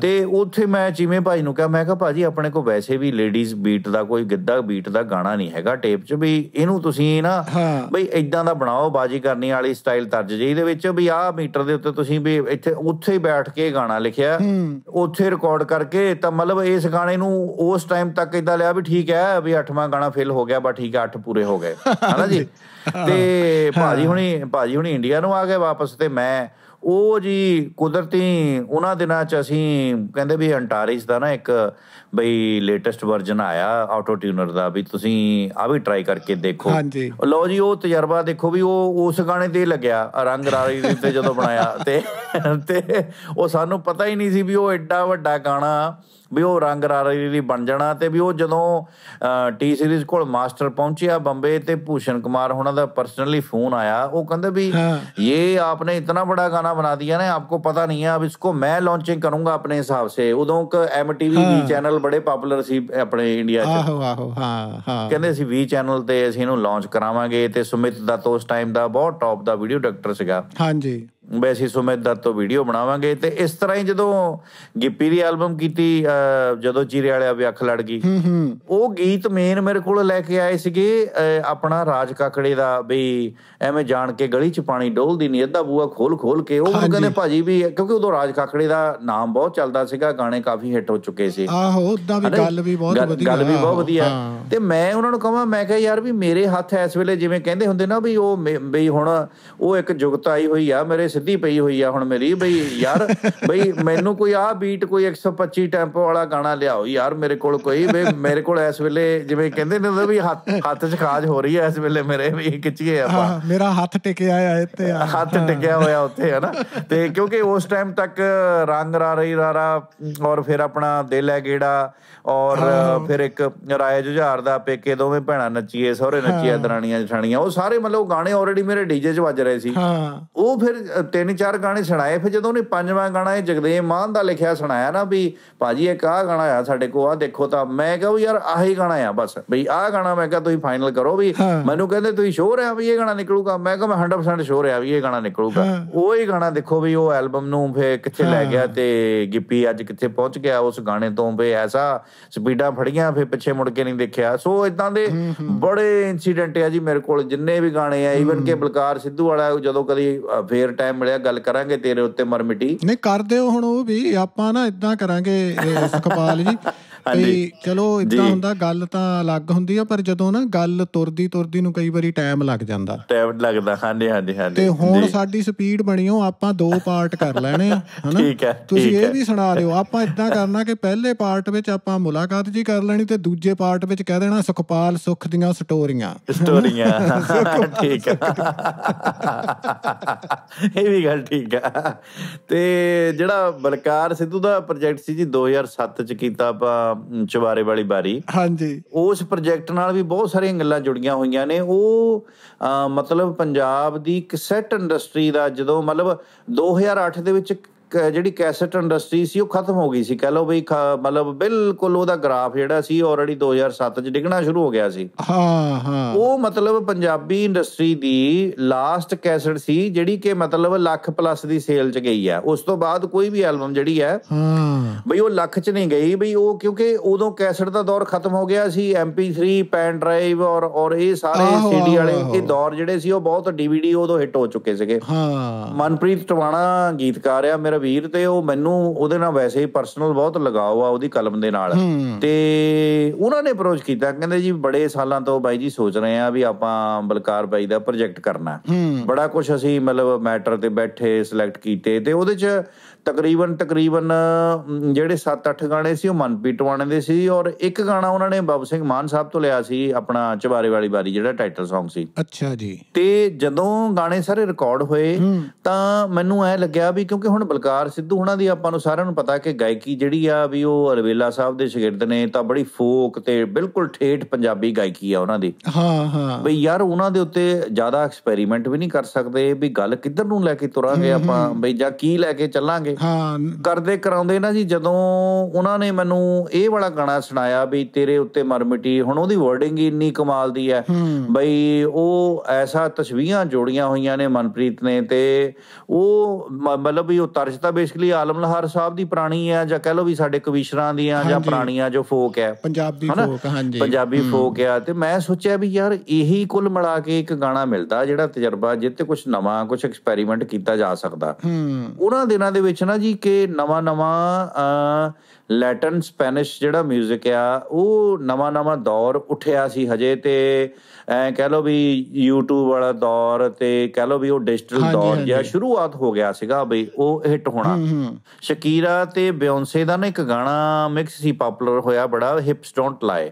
ਤੇ ਉੱਥੇ ਮੈਂ ਜਿਵੇਂ ਭਾਈ ਨੂੰ ਕਿਹਾ ਮੈਂ ਕਿਹਾ ਭਾਜੀ ਆਪਣੇ ਕੋਲ ਵੈਸੇ ਵੀ ਲੇਡੀਜ਼ ਬੀਟ ਦਾ ਕੋਈ ਗਿੱਧਾ ਬੀਟ ਦਾ ਗਾਣਾ ਨਹੀਂ ਹੈਗਾ ਟੇਪ 'ਚ ਵੀ ਇਹਨੂੰ ਤੁਸੀਂ ਨਾ ਬਈ ਇਦਾਂ ਦਾ ਬਣਾਓ ਬਾਜੀ ਕਰਨੀ ਵਾਲੀ ਸਟਾਈਲ ਤਰਜ ਜੀ ਦੇ ਵਿੱਚ ਵੀ ਆਹ ਮੀਟਰ ਦੇ ਉੱਤੇ ਤੁਸੀਂ ਵੀ ਇੱਥੇ ਉੱਥੇ ਹੀ ਬੈਠ ਕੇ ਗਾਣਾ ਲਿਖਿਆ ਉੱਥੇ ਰਿਕਾਰਡ ਕਰਕੇ ਤਾਂ ਮਤਲਬ ਇਸ ਗਾਣੇ ਨੂੰ ਉਸ ਟਾਈਮ ਤੱਕ ਇਦਾਂ ਲਿਆ ਵੀ ਠੀਕ ਹੈ ਵੀ 8ਵਾਂ ਗਾਣਾ ਫੇਲ ਹੋ ਗਿਆ ਬਾ ਠੀਕ ਹੈ 8 ਪੂਰੇ ਹੋ ਗਏ ਹਨਾ ਜੀ ਤੇ ਭਾਜੀ ਹੁਣੀ ਭਾਜੀ ਹੁਣੀ ਇੰਡੀਆ ਨੂੰ ਆ ਗਏ ਵਾਪਸ ਤੇ ਮੈਂ ਉਹ ਜੀ ਕੁਦਰਤੀ ਉਹਨਾਂ ਦਿਨਾਂ 'ਚ ਅਸੀਂ ਕਹਿੰਦੇ ਵੀ ਅੰਟਾਰਿਸ ਦਾ ਨਾ ਇੱਕ ਬਈ ਲੇਟੈਸਟ ਵਰਜ਼ਨ ਆਇਆ ਆਟੋ ਟਿਊਨਰ ਦਾ ਵੀ ਤੁਸੀਂ ਆ ਵੀ ਟਰਾਈ ਕਰਕੇ ਦੇਖੋ ਲਓ ਜੀ ਉਹ ਤਜਰਬਾ ਦੇਖੋ ਵੀ ਉਹ ਉਸ ਗਾਣੇ ਤੇ ਲੱਗਿਆ ਰੰਗ ਰਾਰੀ ਦੇ ਤੇ ਜਦੋਂ ਬਣਾਇਆ ਤੇ ਤੇ ਉਹ ਸਾਨੂੰ ਪਤਾ ਹੀ ਨਹੀਂ ਸੀ ਵੀ ਉਹ ਐਡਾ ਵੱਡਾ ਗਾਣਾ ਵੀ ਉਹ ਰੰਗ ਰਾਰੀ ਦੀ ਬਣ ਜਾਣਾ ਤੇ ਵੀ ਉਹ ਜਦੋਂ ਟੀ ਸੀਰੀਜ਼ ਕੋਲ ਮਾਸਟਰ ਪਹੁੰਚਿਆ ਬੰਬੇ ਤੇ ਭੂਸ਼ਣ ਕੁਮਾਰ ਉਹਨਾਂ ਦਾ ਪਰਸਨਲੀ ਫੋਨ ਆਇਆ ਉਹ ਕਹਿੰਦੇ ਵੀ ਇਹ ਆਪਨੇ ਇਤਨਾ ਬੜਾ ਗਾਣਾ ਬਣਾ ਦਿਆ ਨਾ ਆਪਕੋ ਪਤਾ ਨਹੀਂ ਹੈ ਅਬ ਇਸਕੋ ਮੈਂ ਲਾਂਚਿੰਗ ਕਰੂੰਗਾ ਆਪਣੇ ਹਿਸਾਬ ਸੇ ਉਦੋਂ ਕ ਐਮਟੀਵੀ ਚੈਨਲ ਬੜੇ ਪਪੂਲਰ ਸੀ ਆਪਣੇ ਇੰਡੀਆ 'ਚ ਆਹੋ ਆਹੋ ਹਾਂ ਹਾਂ ਕਹਿੰਦੇ ਸੀ ਵੀ ਚੈਨਲ ਤੇ ਅਸੀਂ ਇਹਨੂੰ ਲਾਂਚ ਕਰਾਵਾਂਗੇ ਤੇ ਸੁਮਿਤ ਦਾ ਤੋਂ ਉਸ ਟਾਈਮ ਦਾ ਬਹੁਤ ਟੌਪ ਦਾ ਵੀਡੀਓ ਡਾਇਰੈਕਟਰ ਸੀਗਾ ਹਾਂਜੀ ਮੈਂ ਅਸੀਂ ਸੁਮੇਤ ਦਾ ਤੋਂ ਵੀਡੀਓ ਬਣਾਵਾਂਗੇ ਤੇ ਇਸ ਤਰ੍ਹਾਂ ਹੀ ਜਦੋਂ ਗਿੱਪੀ ਦੀ ਐਲਬਮ ਕੀਤੀ ਜਦੋਂ ਚੀਰੇ ਵਾਲਿਆ ਵੀ ਲੜ ਗਈ ਉਹ ਗੀਤ ਮੇਨ ਮੇਰੇ ਕੋਲ ਲੈ ਕੇ ਆਏ ਸੀਗੇ ਆਪਣਾ ਰਾਜ ਕਾਕੜੇ ਦਾ ਬਈ ਐਵੇਂ ਜਾਣ ਕੇ ਗਲੀ 'ਚ ਪਾਣੀ ਡੋਲਦੀ ਨਹੀਂ ਅੱਧਾ ਬੂਆ ਖੋਲ ਖੋਲ ਕੇ ਉਹ ਕਹਿੰਦੇ ਭਾਜੀ ਵੀ ਕਿਉਂਕਿ ਉਦੋਂ ਰਾਜ ਕਾਕੜੇ ਦਾ ਨਾਮ ਬਹੁਤ ਚੱਲਦਾ ਸੀਗਾ ਗਾਣੇ ਕਾਫੀ ਹਿੱਟ ਹੋ ਚੁੱਕੇ ਸੀ ਆਹੋ ਉਦਾਂ ਵੀ ਗੱਲ ਵੀ ਬਹੁਤ ਵਧੀਆ ਗੱਲ ਵੀ ਬਹੁਤ ਵਧੀਆ ਤੇ ਮੈਂ ਉਹਨਾਂ ਨੂੰ ਕਹਾਂ ਮੈਂ ਕਿਹਾ ਯਾਰ ਵੀ ਮੇਰੇ ਹੱਥ ਇਸ ਵੇਲੇ ਜਿਵੇਂ ਕਹਿੰਦੇ ਹੁੰਦੇ ਨਾ ਵੀ ਉਹ ਵੀ ਹੁਣ ਉਹ ਇੱਕ ਜੁਗਤ ਆਈ ਹੋਈ ਆ ਮੇਰੇ ਸਿੱਧੀ ਪਈ ਹੋਈ ਆ ਹੁਣ ਮੇਰੀ ਬਈ ਯਾਰ ਬਈ ਮੈਨੂੰ ਕੋਈ ਆ ਬੀਟ ਕੋਈ 125 ਟੈਂਪੋ ਵਾਲਾ ਗਾਣਾ ਲਿਆਓ ਯਾਰ ਮੇਰੇ ਕੋਲ ਕੋਈ ਬਈ ਮੇਰੇ ਕੋਲ ਇਸ ਵੇਲੇ ਜਿਵੇਂ ਕਹਿੰਦੇ ਨੇ ਉਹਦਾ ਵੀ ਹੱਥ ਹੱਥ 'ਚ ਖਾਜ ਹੋ ਰਹੀ ਹੈ ਇਸ ਵੇਲੇ ਮੇਰੇ ਵੀ ਖਿੱਚੀਏ ਆਪਾਂ ਮੇਰਾ ਹੱਥ ਟਿਕਿਆ ਆ ਇੱਥੇ ਆ ਹੱਥ ਟਿਕਿਆ ਹੋਇਆ ਉੱਥੇ ਹੈ ਨਾ ਤੇ ਕਿਉਂਕਿ ਉਸ ਟਾਈਮ ਤੱਕ ਰੰਗ ਰਾ ਰਹੀ ਰਾਰਾ ਔਰ ਫਿਰ ਆਪਣਾ ਦਿਲ ਹੈ ਗੇੜਾ ਔਰ ਫਿਰ ਇੱਕ ਰਾਏ ਜੁਝਾਰ ਦਾ ਪੇਕੇ ਦੋਵੇਂ ਭੈਣਾਂ ਨੱਚੀਏ ਸਹੁਰੇ ਨੱਚੀਏ ਦਰਾਣੀਆਂ ਜਠਾਣੀਆਂ ਉਹ ਸਾਰੇ ਮਤਲਬ ਗਾਣੇ ਆਲਰੇਡੀ ਮੇਰੇ ਡੀਜੇ 'ਚ ਵੱਜ ਰਹੇ ਸੀ ਹਾਂ ਉਹ ਫਿਰ ਤਿੰਨ ਚਾਰ ਗਾਣੇ ਸੁਣਾਏ ਫਿਰ ਜਦੋਂ ਉਹਨੇ ਪੰਜਵਾਂ ਗਾਣਾ ਇਹ ਜਗਦੇਵ ਮਾਨ ਦਾ ਲਿਖਿਆ ਸੁਣਾਇਆ ਨਾ ਵੀ ਭਾਜੀ ਇਹ ਕਾਹ ਗਾਣਾ ਆ ਸਾਡੇ ਕੋ ਆ ਦੇਖੋ ਤਾਂ ਮੈਂ ਕਹਾਂ ਯਾਰ ਆਹੀ ਗਾਣਾ ਆ ਬਸ ਬਈ ਆਹ ਗਾਣਾ ਮੈਂ ਕਹਾਂ ਤੁਸੀਂ ਫਾਈਨਲ ਕਰੋ ਵੀ ਮੈਨੂੰ ਕਹਿੰਦੇ ਤੁਸੀਂ ਸ਼ੋਰ ਆ ਵੀ ਇਹ ਗਾਣਾ ਨਿਕਲੂਗਾ ਮੈਂ ਕਹਾਂ ਮੈਂ 100% ਸ਼ੋਰ ਆ ਵੀ ਇਹ ਗਾਣਾ ਨਿਕਲੂਗਾ ਉਹ ਹੀ ਗਾਣਾ ਦੇਖੋ ਵੀ ਉਹ ਐਲਬਮ ਨੂੰ ਫੇ ਕਿੱਥੇ ਲੈ ਗਿਆ ਤੇ ਗਿੱਪੀ ਅੱਜ ਕਿੱਥੇ ਪਹੁੰਚ ਗਿਆ ਉਸ ਗਾਣੇ ਤੋਂ ਵੀ ਐਸਾ ਸਪੀਡਾਂ ਫੜੀਆਂ ਫੇ ਪਿੱਛੇ ਮੁੜ ਕੇ ਨਹੀਂ ਦੇਖਿਆ ਸੋ ਇਦਾਂ ਦੇ ਬੜੇ ਇਨਸੀਡੈਂਟ ਆ ਜੀ ਮੇਰੇ ਕੋਲ ਜਿੰਨੇ ਵੀ ਗਾਣੇ ਆ ਈਵਨ ਕਿ ਬਲਕਾਰ ਸਿੱਧੂ ਵਾਲਾ ਜਦੋਂ ਕਦੀ ਫੇਰ ਟਾਈਮ ਟਾਈਮ ਮਿਲਿਆ ਗੱਲ ਕਰਾਂਗੇ ਤੇਰੇ ਉੱਤੇ ਮਰਮਿਟੀ ਨਹੀਂ ਕਰਦੇ ਹੋ ਹੁਣ ਉਹ ਵੀ ਆਪਾਂ ਨਾ ਇਦਾਂ ਕਰਾਂਗੇ ਸੁਖਪਾਲ ਜੀ ਹਾਂਜੀ ਚਲੋ ਇਦਾਂ ਹੁੰਦਾ ਗੱਲ ਤਾਂ ਅਲੱਗ ਹੁੰਦੀ ਆ ਪਰ ਜਦੋਂ ਨਾ ਗੱਲ ਤੁਰਦੀ ਤੁਰਦੀ ਨੂੰ ਕਈ ਵਾਰੀ ਟਾਈਮ ਲੱਗ ਜਾਂਦਾ ਟਾਈਮ ਲੱਗਦਾ ਹਾਂਜੀ ਹਾਂਜੀ ਹਾਂਜੀ ਤੇ ਹੁਣ ਸਾਡੀ ਸਪੀਡ ਬਣੀ ਹੋ ਆਪਾਂ ਦੋ ਪਾਰਟ ਕਰ ਲੈਣੇ ਆ ਹਨਾ ਠੀਕ ਹੈ ਤੁਸੀਂ ਇਹ ਵੀ ਸੁਣਾ ਦਿਓ ਆਪਾਂ ਇਦਾਂ ਕਰਨਾ ਕਿ ਪਹਿਲੇ ਪਾਰਟ ਵਿੱਚ ਆਪਾਂ ਮੁਲਾਕਾਤ ਜੀ ਕਰ ਲੈਣੀ ਤੇ ਦੂਜੇ ਪਾਰਟ ਵਿੱਚ ਕਹਿ ਦੇਣਾ ਸੁਖਪਾਲ ਸੁਖ ਦੀਆਂ ਸਟੋਰੀਆਂ ਸਟੋਰੀਆਂ ਠੀਕ ਹੈ ਇਹ ਵੀ ਗੱਲ ਠੀਕ ਹੈ ਤੇ ਜਿਹੜਾ ਬਲਕਾਰ ਸਿੱਧੂ ਦਾ ਪ੍ਰੋਜੈਕਟ ਸੀ ਜੀ 2007 ਚ ਕੀਤਾ ਆਪਾਂ ਚਵਾਰੇ ਵਾਲੀ ਬਾਰੀ ਹਾਂਜੀ ਉਸ ਪ੍ਰੋਜੈਕਟ ਨਾਲ ਵੀ ਬਹੁਤ ਸਾਰੀਆਂ ਗੱਲਾਂ ਜੁੜੀਆਂ ਹੋਈਆਂ ਨੇ ਉਹ ਮਤਲਬ ਪੰਜਾਬ ਦੀ ਕੈਸੇਟ ਇੰਡਸਟਰੀ ਦਾ ਜਦੋਂ ਮਤਲਬ 2008 ਦੇ ਵਿੱਚ ਜਿਹੜੀ ਕੈਸਟ ਇੰਡਸਟਰੀ ਸੀ ਉਹ ਖਤਮ ਹੋ ਗਈ ਸੀ ਕਹ ਲਓ ਬਈ ਮਤਲਬ ਬਿਲਕੁਲ ਉਹਦਾ ਗ੍ਰਾਫ ਜਿਹੜਾ ਸੀ ਆਲਰੇਡੀ 2007 ਚ ਡਿੱਗਣਾ ਸ਼ੁਰੂ ਹੋ ਗਿਆ ਸੀ ਹਾਂ ਹਾਂ ਉਹ ਮਤਲਬ ਪੰਜਾਬੀ ਇੰਡਸਟਰੀ ਦੀ ਲਾਸਟ ਕੈਸਟ ਸੀ ਜਿਹੜੀ ਕਿ ਮਤਲਬ ਲੱਖ ਪਲੱਸ ਦੀ ਸੇਲ ਚ ਗਈ ਆ ਉਸ ਤੋਂ ਬਾਅਦ ਕੋਈ ਵੀ ਐਲਬਮ ਜਿਹੜੀ ਹੈ ਹਾਂ ਬਈ ਉਹ ਲੱਖ ਚ ਨਹੀਂ ਗਈ ਬਈ ਉਹ ਕਿਉਂਕਿ ਉਦੋਂ ਕੈਸਟ ਦਾ ਦੌਰ ਖਤਮ ਹੋ ਗਿਆ ਸੀ MP3 ਪੈਨ ਡਰਾਈਵ ਔਰ ਔਰ ਇਹ ਸਾਰੇ CD ਵਾਲੇ ਇਹ ਦੌਰ ਜਿਹੜੇ ਸੀ ਉਹ ਬਹੁਤ DVD ਉਦੋਂ ਹਿੱਟ ਹੋ ਚੁੱਕੇ ਸੀਗੇ ਹਾਂ ਮਨਪ੍ਰੀਤ ਟਵਾਣਾ ਗੀਤਕਾਰ ਆ ਮੇਰਾ ਕਬੀਰ ਤੇ ਉਹ ਮੈਨੂੰ ਉਹਦੇ ਨਾਲ ਵੈਸੇ ਹੀ ਪਰਸਨਲ ਬਹੁਤ ਲਗਾਉ ਆ ਉਹਦੀ ਕਲਮ ਦੇ ਨਾਲ ਤੇ ਉਹਨਾਂ ਨੇ ਅਪਰੋਚ ਕੀਤਾ ਕਹਿੰਦੇ ਜੀ ਬੜੇ ਸਾਲਾਂ ਤੋਂ ਬਾਈ ਜੀ ਸੋਚ ਰਹੇ ਆ ਵੀ ਆਪਾਂ ਬਲਕਾਰ ਬਾਈ ਦਾ ਪ੍ਰੋਜੈਕਟ ਕਰਨਾ ਬੜਾ ਕੁਝ ਅਸੀਂ ਮਤਲਬ ਮੈਟਰ ਤੇ ਬੈਠੇ ਸਿਲੈਕਟ ਕੀਤੇ ਤੇ ਉਹਦੇ ਚ ਤਕਰੀਬਨ ਤਕਰੀਬਨ ਜਿਹੜੇ 7-8 ਗਾਣੇ ਸੀ ਉਹ ਮਨਪੀਟ ਵਾਣੇ ਦੇ ਸੀ ਔਰ ਇੱਕ ਗਾਣਾ ਉਹਨਾਂ ਨੇ ਬਾਬੂ ਸਿੰਘ ਮਾਨ ਸਾਹਿਬ ਤੋਂ ਲਿਆ ਸੀ ਆਪਣਾ ਚਵਾਰੇ ਵਾਲੀ ਬਾਰੀ ਜਿਹੜਾ ਟਾਈਟਲ Song ਸੀ ਅੱਛਾ ਜੀ ਤੇ ਜਦੋਂ ਗਾਣੇ ਸਾਰੇ ਰਿਕਾਰਡ ਹੋਏ ਤਾਂ ਮੈਨੂੰ ਐ ਲੱਗਿਆ ਵੀ ਕਿਉਂਕਿ ਹੁਣ ਬਲਕਾਰ ਸਿੱਧੂ ਹੁਣਾਂ ਦੀ ਆਪਾਂ ਨੂੰ ਸਾਰਿਆਂ ਨੂੰ ਪਤਾ ਕਿ ਗਾਇਕੀ ਜਿਹੜੀ ਆ ਵੀ ਉਹ ਅਰਵੇਲਾ ਸਾਹਿਬ ਦੇ ਸ਼ਾਗਿਰਦ ਨੇ ਤਾਂ ਬੜੀ ਫੋਕ ਤੇ ਬਿਲਕੁਲ ਠੇਠ ਪੰਜਾਬੀ ਗਾਇਕੀ ਆ ਉਹਨਾਂ ਦੀ ਹਾਂ ਹਾਂ ਬਈ ਯਾਰ ਉਹਨਾਂ ਦੇ ਉੱਤੇ ਜ਼ਿਆਦਾ ਐਕਸਪੈਰੀਮੈਂਟ ਵੀ ਨਹੀਂ ਕਰ ਸਕਦੇ ਵੀ ਗੱਲ ਕਿੱਧਰ ਨੂੰ ਲੈ ਕੇ ਤੁਰਾਂਗੇ ਆਪਾਂ ਬਈ ਜਾਂ ਕੀ ਲੈ ਕੇ ਚੱਲਾਂਗੇ ਕਰਦੇ ਹਾਂ ਕਰਦੇ ਕਰਾਉਂਦੇ ਨਾ ਜੀ ਜਦੋਂ ਉਹਨਾਂ ਨੇ ਮੈਨੂੰ ਇਹ ਵਾਲਾ ਗਾਣਾ ਸੁਣਾਇਆ ਵੀ ਤੇਰੇ ਉੱਤੇ ਮਿਟੀ ਹੁਣ ਉਹਦੀ ਵਰਡਿੰਗ ਹੀ ਇੰਨੀ ਕਮਾਲ ਦੀ ਹੈ ਬਈ ਉਹ ਐਸਾ ਤਸਵੀਰਾਂ ਜੋੜੀਆਂ ਹੋਈਆਂ ਨੇ ਮਨਪ੍ਰੀਤ ਨੇ ਤੇ ਉਹ ਮਤਲਬ ਵੀ ਉਹ ਤਰਜ ਤਾਂ ਬੇਸਿਕਲੀ ਆਲਮ ਲਹਾਰ ਸਾਹਿਬ ਦੀ ਪੁਰਾਣੀ ਹੈ ਜਾਂ ਕਹਿ ਲਓ ਵੀ ਸਾਡੇ ਕਵੀਸ਼ਰਾਂ ਦੀਆਂ ਜਾਂ ਪੁਰਾਣੀਆਂ ਜੋ ਫੋਕ ਹੈ ਪੰਜਾਬੀ ਫੋਕ ਹਾਂਜੀ ਪੰਜਾਬੀ ਫੋਕ ਹੈ ਤੇ ਮੈਂ ਸੋਚਿਆ ਵੀ ਯਾਰ ਇਹੀ ਕੁੱਲ ਮਿਲਾ ਕੇ ਇੱਕ ਗਾਣਾ ਮਿਲਦਾ ਜਿਹੜਾ ਤਜਰਬਾ ਜਿੱਤੇ ਕੁਝ ਨਵਾਂ ਕੁਝ ਐਕਸਪੈਰੀਮੈਂਟ ਕੀਤਾ ਜਾ ਸਕਦਾ ਹੂੰ ਉਹਨਾਂ ਦਿਨਾਂ ਦੇ ਵਿੱਚ ਪੁੱਛਣਾ ਜੀ ਕਿ ਨਵਾਂ ਨਵਾਂ ਲੈਟਨ ਸਪੈਨਿਸ਼ ਜਿਹੜਾ 뮤직 ਆ ਉਹ ਨਵਾਂ ਨਵਾਂ ਦੌਰ ਉੱਠਿਆ ਸੀ ਹਜੇ ਤੇ ਐ ਕਹਿ ਲੋ ਵੀ YouTube ਵਾਲਾ ਦੌਰ ਤੇ ਕਹਿ ਲੋ ਵੀ ਉਹ ਡਿਜੀਟਲ ਦੌਰ ਜਿਹਾ ਸ਼ੁਰੂਆਤ ਹੋ ਗਿਆ ਸੀਗਾ ਬਈ ਉਹ ਹਿੱਟ ਹੋਣਾ ਸ਼ਕੀਰਾ ਤੇ ਬਿਓਨਸੇ ਦਾ ਨਾ ਇੱਕ ਗਾਣਾ ਮਿਕਸ ਸੀ ਪਪੂਲਰ ਹੋਇਆ ਬੜਾ ਹਿਪਸ ਡੋਨਟ ਲਾਈ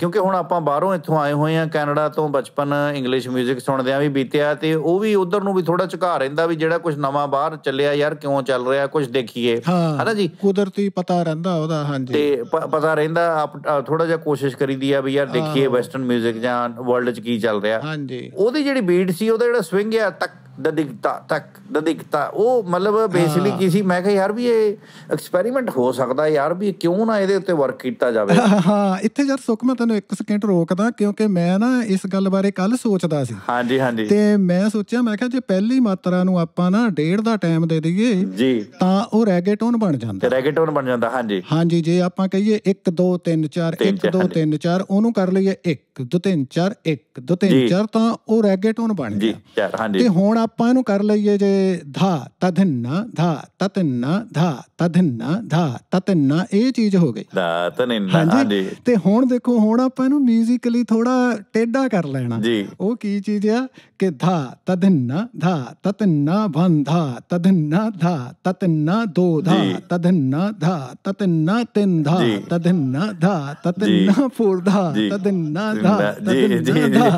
ਕਿਉਂਕਿ ਹੁਣ ਆਪਾਂ ਬਾਹਰੋਂ ਇੱਥੋਂ ਆਏ ਹੋਏ ਆ ਕੈਨੇਡਾ ਤੋਂ ਬਚਪਨ ਇੰਗਲਿਸ਼ 뮤직 ਸੁਣਦੇ ਆ ਵੀ ਬੀਤਿਆ ਤੇ ਉਹ ਵੀ ਉਧਰ ਨੂੰ ਵੀ ਥੋੜਾ ਝੁਕਾ ਰਹਿੰਦਾ ਵੀ ਜਿਹੜਾ ਕੁਝ ਨਵਾਂ ਬਾਹਰ ਚੱਲਿਆ ਯਾਰ ਕਿਉਂ ਚੱਲ ਰਿਹਾ ਹੋਇਆ ਕੁਝ ਦੇਖੀਏ ਹਨਾ ਜੀ ਕੁਦਰਤੀ ਪਤਾ ਰਹਿੰਦਾ ਉਹਦਾ ਹਾਂਜੀ ਤੇ ਪਤਾ ਰਹਿੰਦਾ ਥੋੜਾ ਜਿਹਾ ਕੋਸ਼ਿਸ਼ ਕਰੀਦੀ ਆ ਵੀ ਯਾਰ ਦੇਖੀਏ ਵੈਸਟਰਨ 뮤직 ਜਾਂ ਵਰਲਡ 'ਚ ਕੀ ਚੱਲ ਰਿਹਾ ਹਾਂਜੀ ਉਹਦੀ ਜਿਹੜੀ ਬੀਟ ਸੀ ਉਹਦਾ ਜਿਹੜਾ ਸਵਿੰਗ ਆ ਤੱਕ ਦਦਿਕਤਾ ਤੱਕ ਦਦਿਕਤਾ ਉਹ ਮਤਲਬ ਬੇਸਿਕਲੀ ਕੀ ਸੀ ਮੈਂ ਕਿਹਾ ਯਾਰ ਵੀ ਇਹ ਐਕਸਪੈਰੀਮੈਂਟ ਹੋ ਸਕਦਾ ਯਾਰ ਵੀ ਕਿਉਂ ਨਾ ਇਹਦੇ ਉੱਤੇ ਵਰਕ ਕੀਤਾ ਜਾਵੇ ਹਾਂ ਇੱਥੇ ਯਾਰ ਸੁਖ ਮੈਂ ਤੈਨੂੰ 1 ਸਕਿੰਟ ਰੋਕਦਾ ਕਿਉਂਕਿ ਮੈਂ ਨਾ ਇਸ ਗੱਲ ਬਾਰੇ ਕੱਲ ਸੋਚਦਾ ਸੀ ਹਾਂਜੀ ਹਾਂਜੀ ਤੇ ਮੈਂ ਸੋਚਿਆ ਮੈਂ ਕਿਹਾ ਜੇ ਪਹਿਲੀ ਮਾਤਰਾ ਨੂੰ ਆਪਾਂ ਨਾ ਡੇਢ ਦਾ ਟਾਈਮ ਦੇ ਦਈਏ ਜੀ ਤਾਂ ਉਹ ਰੈਗੇਟੋਨ ਬਣ ਜਾਂਦਾ ਰੈਗੇਟੋਨ ਬਣ ਜਾਂਦਾ ਹਾਂਜੀ ਹਾਂਜੀ ਜੇ ਆਪਾਂ ਕਹੀਏ 1 2 3 4 1 2 3 4 ਉਹਨੂੰ ਕਰ ਲਈਏ 1 2 3 4 1 2 3 4 ਤਾਂ ਉਹ ਰੈਗੇਟੋਨ ਬਣ ਗਿਆ ਜੀ ਹਾਂਜੀ ਤੇ ਹੁਣ ਆਪਾਂ ਇਹਨੂੰ ਕਰ ਲਈਏ ਜੇ ਧਾ ਤਧਨ ਧਾ ਤਤਨ ਧਾ ਤਧਨ ਧਾ ਤਤਨ ਇਹ ਚੀਜ਼ ਹੋ ਗਈ ਧਾ ਤਨੰਨਾ ਹਾਂਜੀ ਤੇ ਹੁਣ ਦੇਖੋ ਹੁਣ ਆਪਾਂ ਇਹਨੂੰ ਮਿਊਜ਼ਿਕਲੀ ਥੋੜਾ ਟੇਡਾ ਕਰ ਲੈਣਾ ਉਹ ਕੀ ਚੀਜ਼ ਆ के धा तधन्ना धा ततन्ना भन धा धा ततन्ना दो धा तधन्ना धा ततन्ना तिन धा तधन्ना धा ततन्ना फोर धा तधन्ना धा ततन्ना धा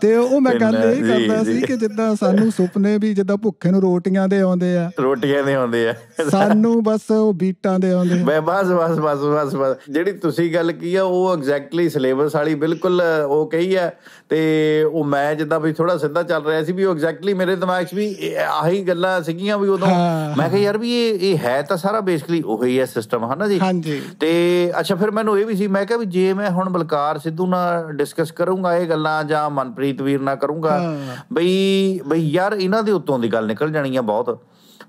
ਤੇ ਉਹ ਮੈਂ ਗੱਲ ਇਹ ਕਰਦਾ ਸੀ ਕਿ ਜਿੱਦਾਂ ਸਾਨੂੰ ਸੁਪਨੇ ਵੀ ਜਿੱਦਾਂ ਭੁੱਖੇ ਨੂੰ ਰੋਟੀਆਂ ਦੇ ਆਉਂਦੇ ਆ ਰੋਟੀਆਂ ਦੇ ਆਉਂਦੇ ਆ ਸਾਨੂੰ ਬਸ ਉਹ ਬੀਟਾਂ ਦੇ ਆਉਂਦੇ ਆ ਬਸ ਬਸ ਬਸ ਬਸ ਜਿਹੜੀ ਤੁਸੀਂ ਗੱਲ ਕੀ ਆ ਉਹ ਐਗਜ਼ੈਕਟਲੀ ਸਿਲੇਬਸ ਵਾਲੀ ਬਿਲਕੁਲ ਉਹ ਕਹੀ ਰਹੀ ਹੈ ਤੇ ਉਹ ਮੈਂ ਜਿੱਦਾਂ ਵੀ ਥੋੜਾ ਸਿੱਧਾ ਚੱਲ ਰਿਹਾ ਸੀ ਵੀ ਉਹ ਐਗਜ਼ੈਕਟਲੀ ਮੇਰੇ ਦਿਮਾਗ 'ਚ ਵੀ ਆਹੀ ਗੱਲਾਂ ਸੀਗੀਆਂ ਵੀ ਉਦੋਂ ਮੈਂ ਕਿਹਾ ਯਾਰ ਵੀ ਇਹ ਇਹ ਹੈ ਤਾਂ ਸਾਰਾ ਬੇਸਿਕਲੀ ਉਹ ਹੀ ਹੈ ਸਿਸਟਮ ਹਨਾ ਜੀ ਹਾਂਜੀ ਤੇ ਅੱਛਾ ਫਿਰ ਮੈਨੂੰ ਇਹ ਵੀ ਸੀ ਮੈਂ ਕਿਹਾ ਵੀ ਜੇ ਮੈਂ ਹੁਣ ਬਲਕਾਰ ਸਿੱਧੂ ਨਾਲ ਡਿਸਕਸ ਕਰੂੰਗਾ ਇਹ ਗੱਲਾਂ ਜਾਂ ਮਨਪ੍ਰੀਤ ਵੀਰ ਨਾਲ ਕਰੂੰਗਾ ਬਈ ਬਈ ਯਾਰ ਇਹਨਾਂ ਦੇ ਉੱਤੋਂ ਦੀ ਗੱਲ ਨਿਕਲ ਜਾਣੀ ਆ ਬਹੁਤ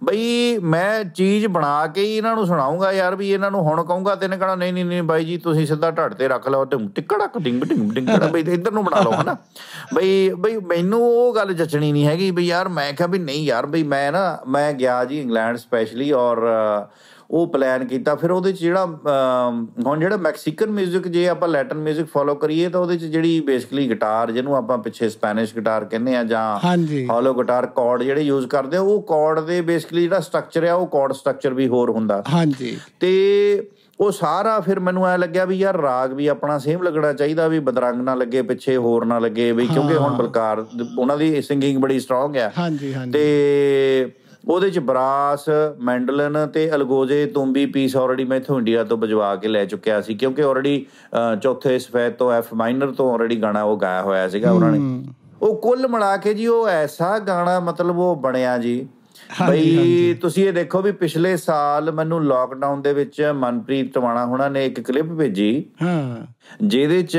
ਬਈ ਮੈਂ ਚੀਜ਼ ਬਣਾ ਕੇ ਹੀ ਇਹਨਾਂ ਨੂੰ ਸੁਣਾਉਂਗਾ ਯਾਰ ਵੀ ਇਹਨਾਂ ਨੂੰ ਹੁਣ ਕਹੂੰਗਾ ਤੈਨੂੰ ਕਹਣਾ ਨਹੀਂ ਨਹੀਂ ਨਹੀਂ ਬਾਈ ਜੀ ਤੁਸੀਂ ਸਿੱਧਾ ਢੱਡ ਤੇ ਰੱਖ ਲਓ ਤੇ ਟਿੱਕੜਕ ਡਿੰਗ ਡਿੰਗ ਕਰਾ ਬਈ ਇੱਧਰ ਨੂੰ ਬਣਾ ਲਓ ਹਨਾ ਬਈ ਬਈ ਮੈਨੂੰ ਉਹ ਗੱਲ ਜਚਣੀ ਨਹੀਂ ਹੈਗੀ ਬਈ ਯਾਰ ਮੈਂ ਕਿਹਾ ਵੀ ਨਹੀਂ ਯਾਰ ਬਈ ਮੈਂ ਨਾ ਮੈਂ ਗਿਆ ਜੀ ਇੰਗਲੈਂਡ ਸਪੈਸ਼ਲੀ ਔਰ ਉਹ ਪਲਾਨ ਕੀਤਾ ਫਿਰ ਉਹਦੇ ਚ ਜਿਹੜਾ ਹੁਣ ਜਿਹੜਾ ਮੈਕਸੀਕਨ 뮤직 ਜੇ ਆਪਾਂ ਲੈਟਨ 뮤직 ਫੋਲੋ ਕਰੀਏ ਤਾਂ ਉਹਦੇ ਚ ਜਿਹੜੀ ਬੇਸਿਕਲੀ ਗਿਟਾਰ ਜਿਹਨੂੰ ਆਪਾਂ ਪਿੱਛੇ ਸਪੈਨਿਸ਼ ਗਿਟਾਰ ਕਹਿੰਦੇ ਆ ਜਾਂ ਹਾਲੋ ਗਿਟਾਰ ਕਾਰਡ ਜਿਹੜੇ ਯੂਜ਼ ਕਰਦੇ ਆ ਉਹ ਕਾਰਡ ਦੇ ਬੇਸਿਕਲੀ ਜਿਹੜਾ ਸਟਰਕਚਰ ਆ ਉਹ ਕਾਰਡ ਸਟਰਕਚਰ ਵੀ ਹੋਰ ਹੁੰਦਾ ਹਾਂਜੀ ਤੇ ਉਹ ਸਾਰਾ ਫਿਰ ਮੈਨੂੰ ਐ ਲੱਗਿਆ ਵੀ ਯਾਰ ਰਾਗ ਵੀ ਆਪਣਾ ਸੇਮ ਲੱਗਣਾ ਚਾਹੀਦਾ ਵੀ ਬਦਰੰਗ ਨਾ ਲੱਗੇ ਪਿੱਛੇ ਹੋਰ ਨਾ ਲੱਗੇ ਵੀ ਕਿਉਂਕਿ ਹੁਣ ਬਲਕਾਰ ਉਹਨਾਂ ਦੀ ਸਿੰਗਿੰਗ ਬੜੀ ਸਟਰੋਂਗ ਆ ਹਾਂਜੀ ਹਾਂਜੀ ਤੇ ਉਹਦੇ ਚ ਬਰਾਸ ਮੈਂਡਲਨ ਤੇ ਅਲਗੋਜ਼ੇ ਤੁੰਬੀ ਪੀਸ ਆਲਰੇਡੀ ਮੈਂ ਇਥੋਂ ਇੰਡੀਆ ਤੋਂ ਬਜਵਾ ਕੇ ਲੈ ਚੁੱਕਿਆ ਸੀ ਕਿਉਂਕਿ ਆਲਰੇਡੀ ਚੌਥੇ ਸਫੈਦ ਤੋਂ ਐਫ ਮਾਈਨਰ ਤੋਂ ਆਲਰੇਡੀ ਗਾਣਾ ਉਹ ਗਾਇਆ ਹੋਇਆ ਸੀਗਾ ਉਹਨਾਂ ਨੇ ਉਹ ਕੁੱਲ ਮਿਲਾ ਕੇ ਜੀ ਉਹ ਐਸਾ ਗਾਣਾ ਮਤਲਬ ਉਹ ਬਣਿਆ ਜੀ ਭਾਈ ਤੁਸੀਂ ਇਹ ਦੇਖੋ ਵੀ ਪਿਛਲੇ ਸਾਲ ਮੈਨੂੰ ਲਾਕਡਾਊਨ ਦੇ ਵਿੱਚ ਮਨਪ੍ਰੀਤ ਟਵਾਣਾ ਹੁਣਾਂ ਨੇ ਇੱਕ ਕਲਿੱਪ ਭੇਜੀ ਹਾਂ ਜਿਹਦੇ ਚ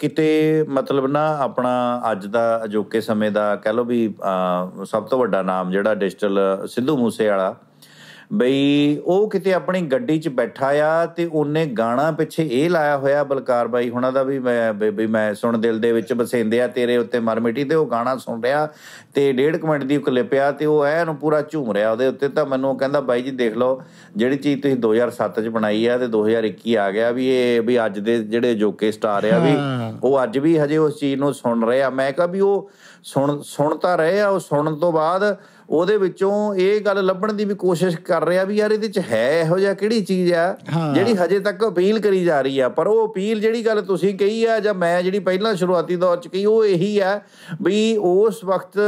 ਕਿਤੇ ਮਤਲਬ ਨਾ ਆਪਣਾ ਅੱਜ ਦਾ ਅਜੋਕੇ ਸਮੇਂ ਦਾ ਕਹਿ ਲੋ ਵੀ ਸਭ ਤੋਂ ਵੱਡਾ ਨਾਮ ਜਿਹੜਾ ਡਿਜੀਟਲ ਸਿੱਧੂ ਮੂਸੇ ਵਾਲਾ ਬਈ ਉਹ ਕਿਤੇ ਆਪਣੀ ਗੱਡੀ 'ਚ ਬੈਠਾ ਆ ਤੇ ਉਹਨੇ ਗਾਣਾ ਪਿੱਛੇ ਇਹ ਲਾਇਆ ਹੋਇਆ ਬਲਕਾਰ ਬਾਈ ਹੁਣਾਂ ਦਾ ਵੀ ਮੈਂ ਬੇਬੀ ਮੈਂ ਸੁਣ ਦਿਲ ਦੇ ਵਿੱਚ ਆ ਤੇਰੇ ਉੱਤੇ ਮਰ ਮਿਟੀ ਤੇ ਉਹ ਗਾਣਾ ਸੁਣ ਰਿਹਾ ਤੇ ਡੇਢ ਮਿੰਟ ਦੀ ਕਲਿੱਪ ਆ ਤੇ ਉਹ ਐਨ ਪੂਰਾ ਝੂਮ ਰਿਹਾ ਉਹਦੇ ਉੱਤੇ ਤਾਂ ਮੈਨੂੰ ਕਹਿੰਦਾ ਬਾਈ ਜੀ ਦੇਖ ਲਓ ਜਿਹੜੀ ਚੀਜ਼ ਤੁਸੀਂ 2007 'ਚ ਬਣਾਈ ਆ ਤੇ 2021 ਆ ਗਿਆ ਵੀ ਇਹ ਵੀ ਅੱਜ ਦੇ ਜਿਹੜੇ ਜੋਕੇ ਸਟਾਰ ਆ ਵੀ ਉਹ ਅੱਜ ਵੀ ਹਜੇ ਉਸ ਚੀਜ਼ ਨੂੰ ਸੁਣ ਰਿਹਾ ਮੈਂ ਕਹਾਂ ਵੀ ਉਹ ਸੁਣ ਸੁਣ ਤਾਂ ਰਹੇ ਆ ਉਹ ਸੁਣਨ ਤੋਂ ਬਾਅਦ ਉਹਦੇ ਵਿੱਚੋਂ ਇਹ ਗੱਲ ਲੱਭਣ ਦੀ ਵੀ ਕੋਸ਼ਿਸ਼ ਕਰ ਰਿਹਾ ਵੀ ਯਾਰ ਇਹਦੇ ਚ ਹੈ ਇਹੋ ਜਿਹਾ ਕਿਹੜੀ ਚੀਜ਼ ਆ ਜਿਹੜੀ ਹਜੇ ਤੱਕ ਅਪੀਲ ਕਰੀ ਜਾ ਰਹੀ ਆ ਪਰ ਉਹ ਅਪੀਲ ਜਿਹੜੀ ਗੱਲ ਤੁਸੀਂ ਕਹੀ ਆ ਜਾਂ ਮੈਂ ਜਿਹੜੀ ਪਹਿਲਾਂ ਸ਼ੁਰੂਆਤੀ ਦੌਰ ਚ ਕਹੀ ਉਹ ਇਹੀ ਆ ਵੀ ਉਸ ਵਕਤ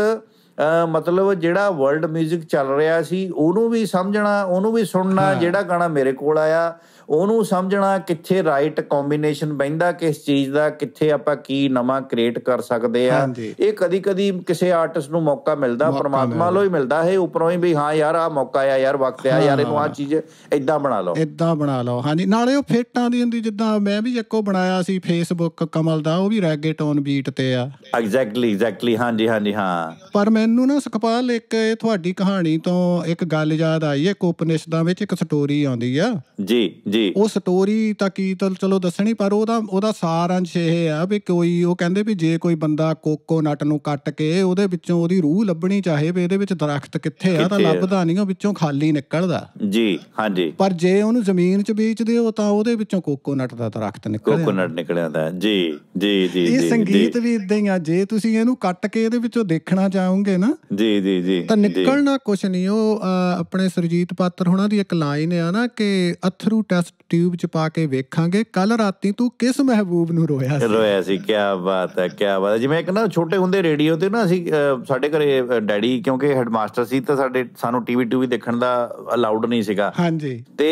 ਮਤਲਬ ਜਿਹੜਾ ਵਰਲਡ 뮤직 ਚੱਲ ਰਿਹਾ ਸੀ ਉਹਨੂੰ ਵੀ ਸਮਝਣਾ ਉਹਨੂੰ ਵੀ ਸੁਣਨਾ ਜਿਹੜਾ ਗਾਣਾ ਮੇਰੇ ਕੋਲ ਆਇਆ ਉਹਨੂੰ ਸਮਝਣਾ ਕਿੱਥੇ ਰਾਈਟ ਕੰਬੀਨੇਸ਼ਨ ਬੈਂਦਾ ਕਿਸ ਚੀਜ਼ ਦਾ ਕਿੱਥੇ ਆਪਾਂ ਕੀ ਨਵਾਂ ਕ੍ਰੀਏਟ ਕਰ ਸਕਦੇ ਆ ਇਹ ਕਦੀ-ਕਦੀ ਕਿਸੇ ਆਰਟਿਸਟ ਨੂੰ ਮੌਕਾ ਮਿਲਦਾ ਪਰਮਾਤਮਾ ਲੋ ਹੀ ਮਿਲਦਾ ਹੈ ਉਪਰੋਂ ਹੀ ਵੀ ਹਾਂ ਯਾਰ ਆ ਮੌਕਾ ਆ ਯਾਰ ਵਕਤ ਆ ਯਾਰ ਇਹਨੂੰ ਆ ਚੀਜ਼ ਇਦਾਂ ਬਣਾ ਲਓ ਇਦਾਂ ਬਣਾ ਲਓ ਹਾਂਜੀ ਨਾਲੇ ਉਹ ਫਿੱਟਾਂ ਦੀ ਹੁੰਦੀ ਜਿੱਦਾਂ ਮੈਂ ਵੀ ਇੱਕੋ ਬਣਾਇਆ ਸੀ ਫੇਸਬੁੱਕ ਕਮਲ ਦਾ ਉਹ ਵੀ ਰੈਗੇਟੋਨ ਬੀਟ ਤੇ ਆ ਐਗਜ਼ੈਕਟਲੀ ਐਗਜ਼ੈਕਟਲੀ ਹਾਂਜੀ ਹਾਂਜੀ ਹਾਂ ਪਰ ਮੈਨੂੰ ਨਾ ਸੁਖਪਾਲ ਇੱਕ ਇਹ ਤੁਹਾਡੀ ਕਹਾਣੀ ਤੋਂ ਇੱਕ ਗੱਲ ਯਾਦ ਆਈ ਹੈ ਕੋਪਨਿਸ਼ ਵਿੱਚ ਇੱਕ ਸਟੋਰੀ ਆਉਂਦੀ ਆ ਜੀ ਜੀ ਉਹ ਸਟੋਰੀ ਤਾਂ ਕੀ ਤਾਂ ਚਲੋ ਦੱਸਣੀ ਪਰ ਉਹਦਾ ਉਹਦਾ ਸਾਰ ਅੰਸ਼ ਇਹ ਆ ਵੀ ਕੋਈ ਉਹ ਕਹਿੰਦੇ ਵੀ ਜੇ ਕੋਈ ਬੰਦਾ ਕੋਕੋਨਟ ਨੂੰ ਕੱਟ ਕੇ ਉਹਦੇ ਵਿੱਚੋਂ ਉਹਦੀ ਰੂਹ ਲੱਭਣੀ ਚਾਹੇ ਵੀ ਇਹਦੇ ਵਿੱਚ ਦਰਖਤ ਕਿੱਥੇ ਆ ਤਾਂ ਲੱਭਦਾ ਨਹੀਂ ਉਹ ਵਿੱਚੋਂ ਖਾਲੀ ਨਿਕਲਦਾ ਜੀ ਹਾਂਜੀ ਪਰ ਜੇ ਉਹਨੂੰ ਜ਼ਮੀਨ 'ਚ ਵੇਚ ਦਿਓ ਤਾਂ ਉਹਦੇ ਵਿੱਚੋਂ ਕੋਕੋਨਟ ਦਾ ਦਰਖਤ ਨਿਕਲਦਾ ਕੋਕੋਨਟ ਨਿਕਲਦਾ ਜੀ ਜੀ ਜੀ ਇਹ ਸੰਗੀਤ ਵੀ ਇਦਾਂ ਹੀ ਆ ਜੇ ਤੁਸੀਂ ਇਹਨੂੰ ਕੱਟ ਕੇ ਇਹਦੇ ਵਿੱਚੋਂ ਦੇਖਣਾ ਚਾਹੋਗੇ ਨਾ ਜੀ ਜੀ ਜੀ ਤਾਂ ਨਿਕਲਣਾ ਕੁਝ ਨਹੀਂ ਉਹ ਆਪਣੇ ਸਰਜੀਤ ਪਾਤਰ ਹੁਣਾਂ ਦੀ ਇੱਕ ਲਾਈਨ ਆ ਨਾ ਕਿ ਅਥਰੂ ਪੋਡਕਾਸਟ ਟਿਊਬ ਚ ਪਾ ਕੇ ਵੇਖਾਂਗੇ ਕੱਲ ਰਾਤੀ ਤੂੰ ਕਿਸ ਮਹਿਬੂਬ ਨੂੰ ਰੋਇਆ ਸੀ ਰੋਇਆ ਸੀ ਕੀ ਬਾਤ ਹੈ ਕੀ ਬਾਤ ਹੈ ਜਿਵੇਂ ਇੱਕ ਨਾ ਛੋਟੇ ਹੁੰਦੇ ਰੇਡੀਓ ਤੇ ਨਾ ਅਸੀਂ ਸਾਡੇ ਘਰੇ ਡੈਡੀ ਕਿਉਂਕਿ ਹੈਡਮਾਸਟਰ ਸੀ ਤਾਂ ਸਾਡੇ ਸਾਨੂੰ ਟੀਵੀ ਵੀ ਦੇਖਣ ਦਾ ਅਲਾਉਡ ਨਹੀਂ ਸੀਗਾ ਹਾਂਜੀ ਤੇ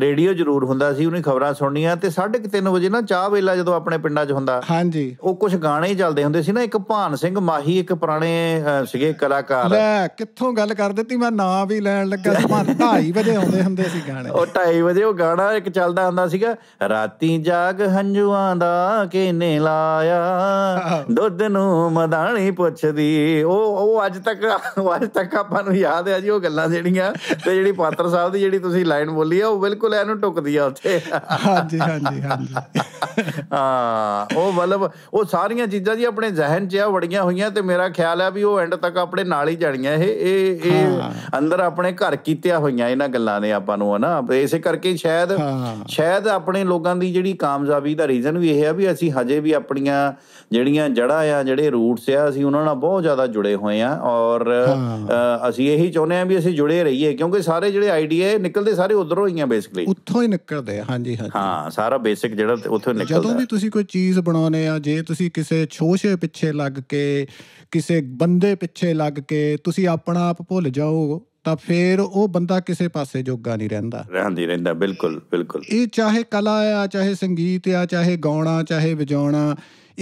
ਰੇਡੀਓ ਜ਼ਰੂਰ ਹੁੰਦਾ ਸੀ ਉਹਨੇ ਖਬਰਾਂ ਸੁਣਨੀਆਂ ਤੇ 3:30 ਵਜੇ ਨਾ ਚਾਹ ਵੇਲਾ ਜਦੋਂ ਆਪਣੇ ਪਿੰਡਾਂ 'ਚ ਹੁੰਦਾ ਹਾਂਜੀ ਉਹ ਕੁਝ ਗਾਣੇ ਹੀ ਚੱਲਦੇ ਹੁੰਦੇ ਸੀ ਨਾ ਇੱਕ ਭਾਨ ਸਿੰਘ ਮਾਹੀ ਇੱਕ ਪੁਰਾਣੇ ਸੀਗੇ ਕਲਾਕਾਰ ਲੈ ਕਿੱਥੋਂ ਗੱਲ ਕਰ ਦਿੱਤੀ ਮੈਂ ਨਾਂ ਵੀ ਲੈਣ ਲੱਗਾ ਸਮਾਂ 2:30 ਵਜੇ ਆਉਂਦੇ ਹੁੰਦੇ ਸੀ ਗਾਣੇ ਉਹ 2:30 ਵਜੇ ਉਹ ਗਾਣੇ ਬੜਾ ਇੱਕ ਚੱਲਦਾ ਹੁੰਦਾ ਸੀਗਾ ਰਾਤੀ ਜਾਗ ਹੰਝੂਆਂ ਦਾ ਕਿਨੇ ਲਾਇਆ ਦੁੱਧ ਨੂੰ ਮਦਾਣੀ ਪੁੱਛਦੀ ਉਹ ਉਹ ਅੱਜ ਤੱਕ ਅੱਜ ਤੱਕ ਆਪਾਂ ਨੂੰ ਯਾਦ ਹੈ ਜੀ ਉਹ ਗੱਲਾਂ ਜਿਹੜੀਆਂ ਤੇ ਜਿਹੜੀ ਪਾਤਰ ਸਾਹਿਬ ਦੀ ਜਿਹੜੀ ਤੁਸੀਂ ਲਾਈਨ ਬੋਲੀ ਆ ਉਹ ਬਿਲਕੁਲ ਇਹਨੂੰ ਟੁੱਕਦੀ ਆ ਉੱਥੇ ਹਾਂਜੀ ਹਾਂਜੀ ਹਾਂਜੀ ਹਾਂ ਉਹ ਮਤਲਬ ਉਹ ਸਾਰੀਆਂ ਚੀਜ਼ਾਂ ਜੀ ਆਪਣੇ ਜ਼ਿਹਨ 'ਚ ਆ ਵੜੀਆਂ ਹੋਈਆਂ ਤੇ ਮੇਰਾ ਖਿਆਲ ਆ ਵੀ ਉਹ ਐਂਡ ਤੱਕ ਆਪਣੇ ਨਾਲ ਹੀ ਜਾਣੀਆਂ ਇਹ ਇਹ ਇਹ ਅੰਦਰ ਆਪਣੇ ਘਰ ਕੀਤਿਆ ਹੋਈਆਂ ਇਹਨਾਂ ਗੱਲਾਂ ਨੇ ਆਪਾਂ ਨੂੰ ਹਨਾ ਇਸੇ ਕਰਕੇ ਸ਼ਾਇਦ ਸ਼ਾਇਦ ਆਪਣੇ ਲੋਕਾਂ ਦੀ ਜਿਹੜੀ ਕਾਮਯਾਬੀ ਦਾ ਰੀਜ਼ਨ ਵੀ ਇਹ ਆ ਵੀ ਅਸੀਂ ਹਜੇ ਵੀ ਆਪਣੀਆਂ ਜਿਹੜੀਆਂ ਜੜਾ ਆ ਜਿਹੜੇ ਰੂਟਸ ਆ ਅਸੀਂ ਉਹਨਾਂ ਨਾਲ ਬਹੁਤ ਜ਼ਿਆਦਾ ਜੁੜੇ ਹੋਏ ਆ ਔਰ ਅਸੀਂ ਇਹੀ ਚਾਹੁੰਦੇ ਆ ਵੀ ਅਸੀਂ ਜੁੜੇ ਰਹੀਏ ਕਿਉਂਕਿ ਸਾਰੇ ਜਿਹੜੇ ਆਈਡੀਆ ਨਿਕਲਦੇ ਸਾਰੇ ਉਧਰੋਂ ਹੀ ਆ ਬੇਸਿਕਲੀ ਉੱਥੋਂ ਹੀ ਨਿਕਲਦੇ ਆ ਹਾਂਜੀ ਹਾਂਜੀ ਹਾਂ ਸਾਰਾ ਬੇਸਿਕ ਜਿਹੜਾ ਉੱਥੇ ਕਿੱਥੋਂ ਨਿਕਲਦਾ ਜਦੋਂ ਵੀ ਤੁਸੀਂ ਕੋਈ ਚੀਜ਼ ਬਣਾਉਨੇ ਆ ਜੇ ਤੁਸੀਂ ਕਿਸੇ ਛੋਸ਼ੇ ਪਿੱਛੇ ਲੱਗ ਕੇ ਕਿਸੇ ਬੰਦੇ ਪਿੱਛੇ ਲੱਗ ਕੇ ਤੁਸੀਂ ਆਪਣਾ ਆਪ ਭੁੱਲ ਜਾਓ ਤਾਂ ਫੇਰ ਉਹ ਬੰਦਾ ਕਿਸੇ ਪਾਸੇ ਜੋਗਾ ਨਹੀਂ ਰਹਿੰਦਾ ਰਹਿੰਦੀ ਰਹਿੰਦਾ ਬਿਲਕੁਲ ਬਿਲਕੁਲ ਇਹ ਚਾਹੇ ਕਲਾ ਆ ਚਾਹੇ ਸੰਗੀਤ ਆ ਚਾਹੇ ਗਾਉਣਾ ਚਾਹੇ ਵਜਾਉਣਾ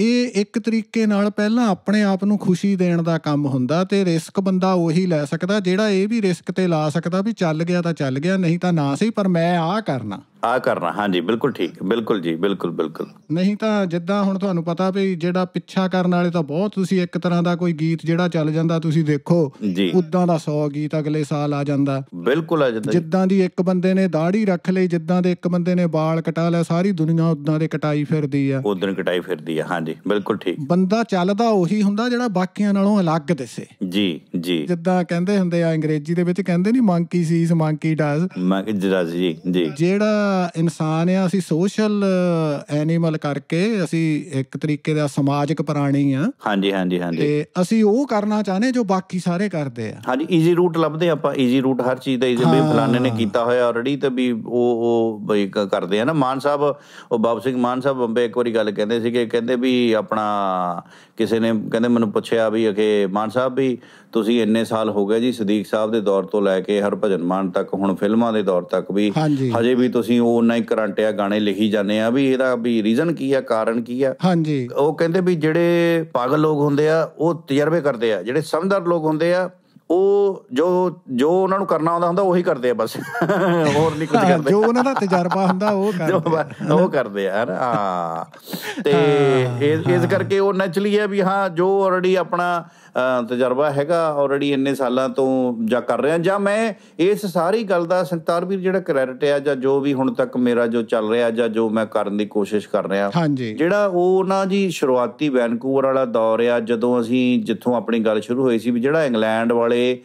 ਇਹ ਇੱਕ ਤਰੀਕੇ ਨਾਲ ਪਹਿਲਾਂ ਆਪਣੇ ਆਪ ਨੂੰ ਖੁਸ਼ੀ ਦੇਣ ਦਾ ਕੰਮ ਹੁੰਦਾ ਤੇ ਰਿਸਕ ਬੰਦਾ ਉਹੀ ਲੈ ਸਕਦਾ ਜਿਹੜਾ ਇਹ ਵੀ ਰਿਸਕ ਤੇ ਲਾ ਸਕਦਾ ਵੀ ਚੱਲ ਗਿਆ ਤਾਂ ਚੱਲ ਗਿਆ ਨਹੀਂ ਤਾਂ ਨਾ ਸਹੀ ਪਰ ਮੈਂ ਆਹ ਕਰਨਾ ਆ ਕਰਨਾ ਹਾਂਜੀ ਬਿਲਕੁਲ ਠੀਕ ਬਿਲਕੁਲ ਜੀ ਬਿਲਕੁਲ ਬਿਲਕੁਲ ਨਹੀਂ ਤਾਂ ਜਿੱਦਾਂ ਹੁਣ ਤੁਹਾਨੂੰ ਪਤਾ ਵੀ ਜਿਹੜਾ ਪਿੱਛਾ ਕਰਨ ਵਾਲੇ ਤਾਂ ਬਹੁਤ ਤੁਸੀਂ ਇੱਕ ਤਰ੍ਹਾਂ ਦਾ ਕੋਈ ਗੀਤ ਜਿਹੜਾ ਚੱਲ ਜਾਂਦਾ ਤੁਸੀਂ ਦੇਖੋ ਉਦਾਂ ਦਾ 100 ਗੀਤ ਅਗਲੇ ਸਾਲ ਆ ਜਾਂਦਾ ਬਿਲਕੁਲ ਆ ਜਾਂਦਾ ਜਿੱਦਾਂ ਦੀ ਇੱਕ ਬੰਦੇ ਨੇ ਦਾੜੀ ਰੱਖ ਲਈ ਜਿੱਦਾਂ ਦੇ ਇੱਕ ਬੰਦੇ ਨੇ ਵਾਲ ਕਟਾ ਲਿਆ ਸਾਰੀ ਦੁਨੀਆ ਉਦਾਂ ਦੇ ਕਟਾਈ ਫਿਰਦੀ ਆ ਉਦਾਂ ਕਟਾਈ ਫਿਰਦੀ ਆ ਹਾਂਜੀ ਬਿਲਕੁਲ ਠੀਕ ਬੰਦਾ ਚੱਲਦਾ ਉਹੀ ਹੁੰਦਾ ਜਿਹੜਾ ਬਾਕੀਆਂ ਨਾਲੋਂ ਅਲੱਗ ਦਿਸੇ ਜੀ ਜੀ ਜਿੱਦਾਂ ਕਹਿੰਦੇ ਹੁੰਦੇ ਆ ਅੰਗਰੇਜ਼ੀ ਦੇ ਵਿੱਚ ਕਹਿੰਦੇ ਨਹੀਂ ਮੰਕੀ ਸੀਸ ਮੰਕੀ ਡਾਸ ਮੰਕੀ ਜਰਾ ਜੀ ਜੀ ਜਿਹੜਾ ਇਨਸਾਨ ਆ ਅਸੀਂ ਸੋਸ਼ਲ ਐਨੀਮਲ ਕਰਕੇ ਅਸੀਂ ਇੱਕ ਤਰੀਕੇ ਦਾ ਸਮਾਜਿਕ ਪ੍ਰਾਣੀ ਆ ਹਾਂਜੀ ਹਾਂਜੀ ਹਾਂਜੀ ਤੇ ਅਸੀਂ ਉਹ ਕਰਨਾ ਚਾਹਨੇ ਜੋ ਬਾਕੀ ਸਾਰੇ ਕਰਦੇ ਆ ਹਾਂਜੀ ਈਜ਼ੀ ਰੂਟ ਲੱਭਦੇ ਆਪਾਂ ਈਜ਼ੀ ਰੂਟ ਹਰ ਚੀਜ਼ ਦਾ ਈਜ਼ੀ ਵੀ ਫਲਾਣੇ ਨੇ ਕੀਤਾ ਹੋਇਆ ਆਲਰੇਡੀ ਤੇ ਵੀ ਉਹ ਉਹ ਬਈ ਕਰਦੇ ਆ ਨਾ ਮਾਨ ਸਾਹਿਬ ਉਹ ਬਾਬ ਸਿੰਘ ਮਾਨ ਸਾਹਿਬ ਬੰਬੇ ਇੱਕ ਵਾਰੀ ਗੱਲ ਕਹਿੰਦੇ ਸੀਗੇ ਕਹਿੰਦੇ ਵੀ ਆਪਣਾ ਕਿਸੇ ਨੇ ਕਹਿੰਦੇ ਮੈਨੂੰ ਪੁੱਛਿਆ ਵੀ ਅਖੇ ਮਾਨ ਸਾਹਿਬ ਵੀ ਤੁਸੀਂ ਇੰਨੇ ਸਾਲ ਹੋ ਗਏ ਜੀ ਸਦੀਕ ਸਾਹਿਬ ਦੇ ਦੌਰ ਤੋਂ ਲੈ ਕੇ ਹਰਭਜਨ ਮਾਨ ਤੱਕ ਹੁਣ ਫਿਲਮਾਂ ਦੇ ਦੌਰ ਤੱਕ ਵੀ ਹਜੇ ਵੀ ਤੁਸੀਂ ਉਹ ਉਨਾ ਹੀ ਕਰੰਟਿਆ ਗਾਣੇ ਲਿਖੀ ਜਾਂਦੇ ਆ ਵੀ ਇਹਦਾ ਵੀ ਰੀਜ਼ਨ ਕੀ ਆ ਕਾਰਨ ਕੀ ਆ ਹਾਂਜੀ ਉਹ ਕਹਿੰਦੇ ਵੀ ਜਿਹੜੇ ਪਾਗਲ ਲੋਕ ਹੁੰਦੇ ਆ ਉਹ ਤਜਰਬੇ ਕਰਦੇ ਆ ਜਿਹੜੇ ਸਮਝਦਾਰ ਲੋਕ ਹੁੰਦੇ ਆ ਉਹ ਜੋ ਜੋ ਉਹਨਾਂ ਨੂੰ ਕਰਨਾ ਆਉਂਦਾ ਹੁੰਦਾ ਉਹੀ ਕਰਦੇ ਆ ਬਸ ਹੋਰ ਨਹੀਂ ਕੁਝ ਕਰਦੇ ਜੋ ਉਹਨਾਂ ਦਾ ਤਜਰਬਾ ਹੁੰਦਾ ਉਹ ਕਰਦੇ ਉਹ ਕਰਦੇ ਆ ਹਨਾ ਹਾਂ ਤੇ ਇਸ ਕਰਕੇ ਉਹ ਨੈਚਰਲੀ ਹੈ ਵੀ ਹਾਂ ਜੋ ਆਲਰੇਡੀ ਆਪਣਾ ਤਜਰਬਾ ਹੈਗਾ ਆਲਰੇਡੀ ਇੰਨੇ ਸਾਲਾਂ ਤੋਂ ਜਾਂ ਕਰ ਰਿਹਾ ਜਾਂ ਮੈਂ ਇਸ ਸਾਰੀ ਗੱਲ ਦਾ ਵੀਰ ਜਿਹੜਾ ਕ੍ਰੈਡਿਟ ਹੈ ਜਾਂ ਜੋ ਵੀ ਹੁਣ ਤੱਕ ਮੇਰਾ ਜੋ ਚੱਲ ਰਿਹਾ ਜਾਂ ਜੋ ਮੈਂ ਕਰਨ ਦੀ ਕੋਸ਼ਿਸ਼ ਕਰ ਰਿਹਾ ਜਿਹੜਾ ਉਹ ਨਾ ਜੀ ਸ਼ੁਰੂਆਤੀ ਵੈਨਕੂਵਰ ਵਾਲਾ ਦੌਰ ਆ ਜਦੋਂ ਅਸੀਂ ਜਿੱਥੋਂ ਆਪਣੀ ਗੱਲ ਸ਼ੁਰੂ ਹੋਈ ਸੀ ਵੀ ਜਿਹੜਾ ਇੰਗਲੈਂਡ ਵਾਲੇ play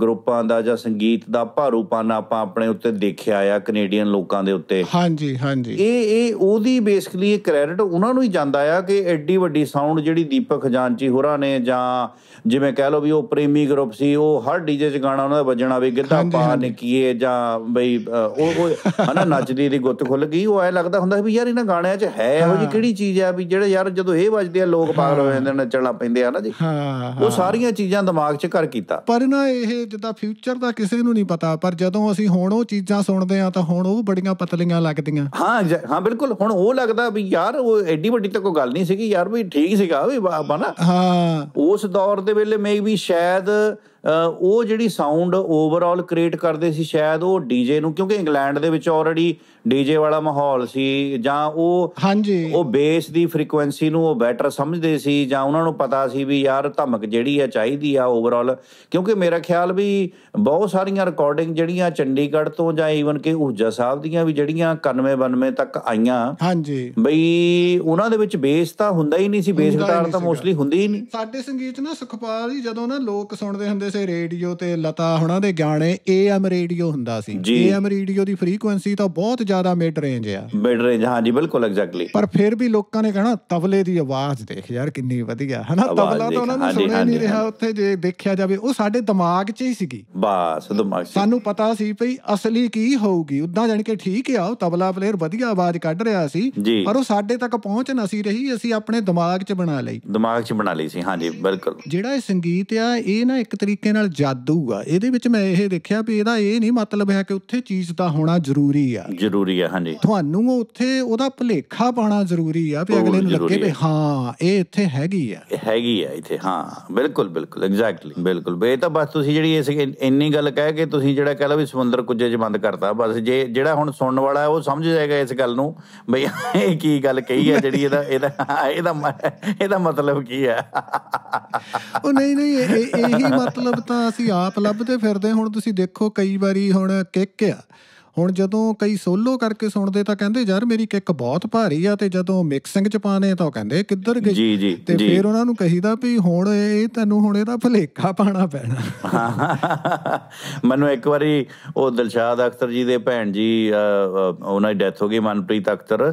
ਗਰੁੱਪਾਂ ਦਾ ਜਾਂ ਸੰਗੀਤ ਦਾ ਭਾਰੂਪਨ ਆਪਾਂ ਆਪਣੇ ਉੱਤੇ ਦੇਖਿਆ ਆ ਕੈਨੇਡੀਅਨ ਲੋਕਾਂ ਦੇ ਉੱਤੇ ਹਾਂਜੀ ਹਾਂਜੀ ਇਹ ਇਹ ਉਹਦੀ ਬੇਸਿਕਲੀ ਇਹ ਕ੍ਰੈਡਿਟ ਉਹਨਾਂ ਨੂੰ ਹੀ ਜਾਂਦਾ ਆ ਕਿ ਐਡੀ ਵੱਡੀ ਸਾਊਂਡ ਜਿਹੜੀ ਦੀਪਕ ਖਜ਼ਾਨਚੀ ਹੋਰਾਂ ਨੇ ਜਾਂ ਜਿਵੇਂ ਕਹਿ ਲਓ ਵੀ ਉਹ ਪ੍ਰੇਮੀ ਗਰੁੱਪ ਸੀ ਉਹ ਹਰ ਡੀਜੇ 'ਚ ਗਾਣਾ ਉਹਨਾਂ ਦਾ ਵੱਜਣਾ ਵੀ ਗਿੱਧਾ ਪਾ ਕੀਏ ਜਾਂ ਬਈ ਉਹ ਹਨਾ ਨੱਚਦੀ ਦੀ ਗੁੱਤ ਖੁੱਲ ਗਈ ਉਹ ਐ ਲੱਗਦਾ ਹੁੰਦਾ ਵੀ ਯਾਰ ਇਹਨਾਂ ਗਾਣਿਆਂ 'ਚ ਹੈ ਇਹੋ ਜੀ ਕਿਹੜੀ ਚੀਜ਼ ਆ ਵੀ ਜਿਹੜੇ ਯਾਰ ਜਦੋਂ ਇਹ ਵੱਜਦੇ ਆ ਲੋਕ ਪਾਗਲ ਹੋ ਜਾਂਦੇ ਨੇ ਨੱਚਣਾ ਪੈਂਦੇ ਆ ਨਾ ਜੀ ਹਾਂ ਉਹ ਸਾਰੀਆਂ ਚੀਜ਼ਾਂ ਦਿਮਾਗ 'ਚ ਕਰ ਕੀਤਾ ਪਰ ਨਾ ਇਹ ਜਿੱਦਾਂ ਫਿਊਚਰ ਦਾ ਕਿਸੇ ਨੂੰ ਨਹੀਂ ਪਤਾ ਪਰ ਜਦੋਂ ਅਸੀਂ ਹੁਣ ਉਹ ਚੀਜ਼ਾਂ ਸੁਣਦੇ ਆ ਤਾਂ ਹੁਣ ਉਹ ਬੜੀਆਂ ਪਤਲੀਆਂ ਲੱਗਦੀਆਂ ਹਾਂ ਹਾਂ ਬਿਲਕੁਲ ਹੁਣ ਉਹ ਲੱਗਦਾ ਵੀ ਯਾਰ ਉਹ ਐਡੀ ਵੱਡੀ ਤਾਂ ਕੋਈ ਗੱਲ ਨਹੀਂ ਸੀਗੀ ਯਾਰ ਵੀ ਠੀਕ ਸੀਗਾ ਵੀ ਆਪਾਂ ਨਾ ਹਾਂ ਉਸ ਦੌਰ ਦੇ ਵੇਲੇ ਵੀ ਸ਼ਾਇਦ ਉਹ ਜਿਹੜੀ ਸਾਊਂਡ ਓਵਰਆਲ ਕ੍ਰੀਏਟ ਕਰਦੇ ਸੀ ਸ਼ਾਇਦ ਉਹ ਡੀਜੇ ਨੂੰ ਕਿਉਂਕਿ ਇੰਗਲੈਂਡ ਦੇ ਵਿੱਚ ਆਲਰੇਡੀ ਡੀਜੇ ਵਾਲਾ ਮਾਹੌਲ ਸੀ ਜਾਂ ਉਹ ਹਾਂਜੀ ਉਹ ਬੇਸ ਦੀ ਫ੍ਰੀਕੁਐਂਸੀ ਨੂੰ ਉਹ ਬੈਟਰ ਸਮਝਦੇ ਸੀ ਜਾਂ ਉਹਨਾਂ ਨੂੰ ਪਤਾ ਸੀ ਵੀ ਯਾਰ ਧਮਕ ਜਿਹੜੀ ਆ ਚਾਹੀਦੀ ਆ ਓਵਰਆਲ ਕਿਉਂਕਿ ਮੇਰਾ ਖਿਆਲ ਵੀ ਬਹੁਤ ਸਾਰੀਆਂ ਰਿਕਾਰਡਿੰਗ ਜਿਹੜੀਆਂ ਚੰਡੀਗੜ੍ਹ ਤੋਂ ਜਾਂ ਈਵਨ ਕਿ ਉਜਾ ਸਾਹਿਬ ਦੀਆਂ ਵੀ ਜਿਹੜੀਆਂ 99 92 ਤੱਕ ਆਈਆਂ ਹਾਂਜੀ ਬਈ ਉਹਨਾਂ ਦੇ ਵਿੱਚ ਬੇਸ ਤਾਂ ਹੁੰਦਾ ਹੀ ਨਹੀਂ ਸੀ ਬੇਸ ਗਿਟਾਰ ਤਾਂ ਮੋਸਟਲੀ ਹੁੰਦੀ ਹੀ ਨਹੀਂ ਸਾਡੇ ਸੰਗੀਤ ਨਾ ਸੁਖਪਾਲ ਜੀ ਜਦੋਂ ਨਾ ਲੋਕ ਸੁਣਦੇ ਹੁੰਦੇ ਸੀ ਰੇਡੀਓ ਤੇ ਲਤਾ ਹੁਣਾਂ ਦੇ ਗਾਣੇ ਏਐਮ ਰੇਡੀਓ ਹੁੰਦਾ ਸੀ ਏਐਮ ਰੇਡੀਓ ਦੀ ਫ੍ਰੀਕੁਐਂਸੀ ਤਾਂ ਬਹੁਤ ਜ਼ਿਆਦਾ ਮਿਡ ਰੇਂਜ ਆ ਮਿਡ ਰੇਂਜ ਹਾਂਜੀ ਬਿਲਕੁਲ ਐਗਜ਼ੈਕਟਲੀ ਪਰ ਫਿਰ ਵੀ ਲੋਕਾਂ ਨੇ ਕਹਿਣਾ ਤਬਲੇ ਦੀ ਆਵਾਜ਼ ਦੇਖ ਯਾਰ ਕਿੰਨੀ ਵਧੀਆ ਹਨਾ ਤਬਲਾ ਤਾਂ ਉਹਨਾਂ ਨੂੰ ਸੁਣਿਆ ਨਹੀਂ ਰਿਹਾ ਉੱਥੇ ਜੇ ਦੇਖਿਆ ਜਾਵੇ ਉਹ ਸਾਡੇ ਦਿਮਾਗ 'ਚ ਹੀ ਸੀਗੀ ਬਸ ਦਿਮਾਗ 'ਚ ਸਾਨੂੰ ਪਤਾ ਸੀ ਭਈ ਅਸਲੀ ਕੀ ਹੋਊਗੀ ਉਦਾਂ ਜਾਣ ਕੇ ਠੀਕ ਆ ਉਹ ਤਬਲਾ ਪਲੇਅਰ ਵਧੀਆ ਆਵਾਜ਼ ਕੱਢ ਰਿਹਾ ਸੀ ਪਰ ਉਹ ਸਾਡੇ ਤੱਕ ਪਹੁੰਚ ਨਾ ਸੀ ਰਹੀ ਅਸੀਂ ਆਪਣੇ ਦਿਮਾਗ 'ਚ ਬਣਾ ਲਈ ਦਿਮਾਗ 'ਚ ਬਣਾ ਲਈ ਸੀ ਹਾਂਜੀ ਬਿਲਕੁਲ ਜਿਹੜਾ ਇਹ ਸੰਗੀਤ ਆ ਇਹ ਨਾ ਇੱਕ ਤਰੀਕੇ ਨਾਲ ਜਾਦੂ ਆ ਇਹਦੇ ਵਿੱਚ ਮੈਂ ਇਹ ਦੇਖਿਆ ਵੀ ਇਹਦਾ ਇਹ ਨਹੀਂ ਮਤਲਬ ਹੈ ਕਿ ਉੱਥੇ ਚੀਜ਼ ਦਾ ਹੋਣਾ ਜ਼ਰੂਰੀ ਆ ਜ਼ਰੂਰੀ ਜ਼ਰੂਰੀ ਹੈ ਹਾਂਜੀ ਤੁਹਾਨੂੰ ਉੱਥੇ ਉਹਦਾ ਭਲੇਖਾ ਪਾਣਾ ਜ਼ਰੂਰੀ ਆ ਵੀ ਅਗਲੇ ਨੂੰ ਲੱਗੇ ਵੀ ਹਾਂ ਇਹ ਇੱਥੇ ਹੈਗੀ ਆ ਹੈਗੀ ਆ ਇੱਥੇ ਹਾਂ ਬਿਲਕੁਲ ਬਿਲਕੁਲ ਐਗਜ਼ੈਕਟਲੀ ਬਿਲਕੁਲ ਬੇ ਤਾਂ ਬਸ ਤੁਸੀਂ ਜਿਹੜੀ ਇਸ ਇੰਨੀ ਗੱਲ ਕਹਿ ਕੇ ਤੁਸੀਂ ਜਿਹੜਾ ਕਹਿ ਲਓ ਵੀ ਸਮੁੰਦਰ ਕੁਜੇ ਚ ਬੰਦ ਕਰਤਾ ਬਸ ਜੇ ਜਿਹੜਾ ਹੁਣ ਸੁਣਨ ਵਾਲਾ ਉਹ ਸਮਝ ਜਾਏਗਾ ਇਸ ਗੱਲ ਨੂੰ ਬਈ ਇਹ ਕੀ ਗੱਲ ਕਹੀ ਹੈ ਜਿਹੜੀ ਇਹਦਾ ਇਹਦਾ ਇਹਦਾ ਇਹਦਾ ਮਤਲਬ ਕੀ ਹੈ ਉਹ ਨਹੀਂ ਨਹੀਂ ਇਹ ਇਹੀ ਮਤਲਬ ਤਾਂ ਅਸੀਂ ਆਪ ਲੱਭਦੇ ਫਿਰਦੇ ਹੁਣ ਤੁਸੀਂ ਦੇਖੋ ਕਈ ਵਾਰੀ ਹੁਣ ਕਿੱਕ ਆ ਹੁਣ ਜਦੋਂ ਕਈ ਸੋਲੋ ਕਰਕੇ ਸੁਣਦੇ ਤਾਂ ਕਹਿੰਦੇ ਯਾਰ ਮੇਰੀ ਕਿੱਕ ਬਹੁਤ ਭਾਰੀ ਆ ਤੇ ਜਦੋਂ ਮਿਕਸਿੰਗ ਚ ਪਾਣੇ ਤਾਂ ਉਹ ਕਹਿੰਦੇ ਕਿੱਧਰ ਗਈ ਤੇ ਫਿਰ ਉਹਨਾਂ ਨੂੰ ਕਹੀਦਾ ਵੀ ਹੁਣ ਇਹ ਤੈਨੂੰ ਹੁਣ ਇਹਦਾ ਭਲੇਖਾ ਪਾਣਾ ਪੈਣਾ ਮੈਨੂੰ ਇੱਕ ਵਾਰੀ ਉਹ ਦਿਲਸ਼ਾਦ ਅਖਤਰ ਜੀ ਦੇ ਭੈਣ ਜੀ ਉਹਨਾਂ ਦੀ ਡੈਥ ਹੋ ਗਈ ਮਨਪ੍ਰੀਤ ਅਖਤਰ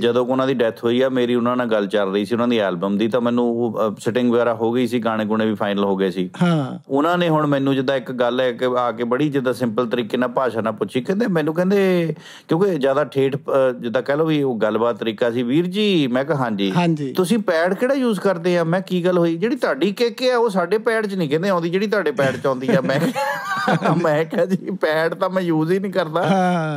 ਜਦੋਂ ਉਹਨਾਂ ਦੀ ਡੈਥ ਹੋਈ ਆ ਮੇਰੀ ਉਹਨਾਂ ਨਾਲ ਗੱਲ ਚੱਲ ਰਹੀ ਸੀ ਉਹਨਾਂ ਦੀ ਐਲਬਮ ਦੀ ਤਾਂ ਮੈਨੂੰ ਉਹ ਸੈਟਿੰਗ ਵਗੈਰਾ ਹੋ ਗਈ ਸੀ ਗਾਣੇ ਗੁਣੇ ਵੀ ਫਾਈਨਲ ਹੋ ਗਏ ਸੀ ਹਾਂ ਉਹਨਾਂ ਨੇ ਹੁਣ ਮੈਨੂੰ ਜਿੱਦਾਂ ਇੱਕ ਗੱਲ ਹੈ ਕਿ ਆ ਕੇ ਬੜੀ ਜਿੱਦਾਂ ਸਿੰਪਲ ਤਰੀਕੇ ਨਾਲ ਭਾਸ਼ਾ ਨਾਲ ਪੁੱਛੀ ਕਹਿੰਦੇ ਮੈਨੂੰ ਕਹਿੰਦੇ ਕਿਉਂਕਿ ਜਿਆਦਾ ਠੇਠ ਜਿੱਦਾਂ ਕਹਿ ਲਓ ਵੀ ਉਹ ਗੱਲਬਾਤ ਤਰੀਕਾ ਸੀ ਵੀਰ ਜੀ ਮੈਂ ਕਿਹਾ ਹਾਂਜੀ ਤੁਸੀਂ ਪੈਡ ਕਿਹੜਾ ਯੂਜ਼ ਕਰਦੇ ਆ ਮੈਂ ਕੀ ਗੱਲ ਹੋਈ ਜਿਹੜੀ ਤੁਹਾਡੀ ਕਿੱਕ ਆ ਉਹ ਸਾਡੇ ਪੈਡ 'ਚ ਨਹੀਂ ਕਹਿੰਦੇ ਆਉਂਦੀ ਜਿਹੜੀ ਤੁਹਾਡੇ ਪੈਡ 'ਚ ਆਉਂਦੀ ਆ ਮੈਂ ਮੈਂ ਕਿਹਾ ਜੀ ਪੈਡ ਤਾਂ ਮੈਂ ਯੂਜ਼ ਹੀ ਨਹੀਂ ਕਰਦਾ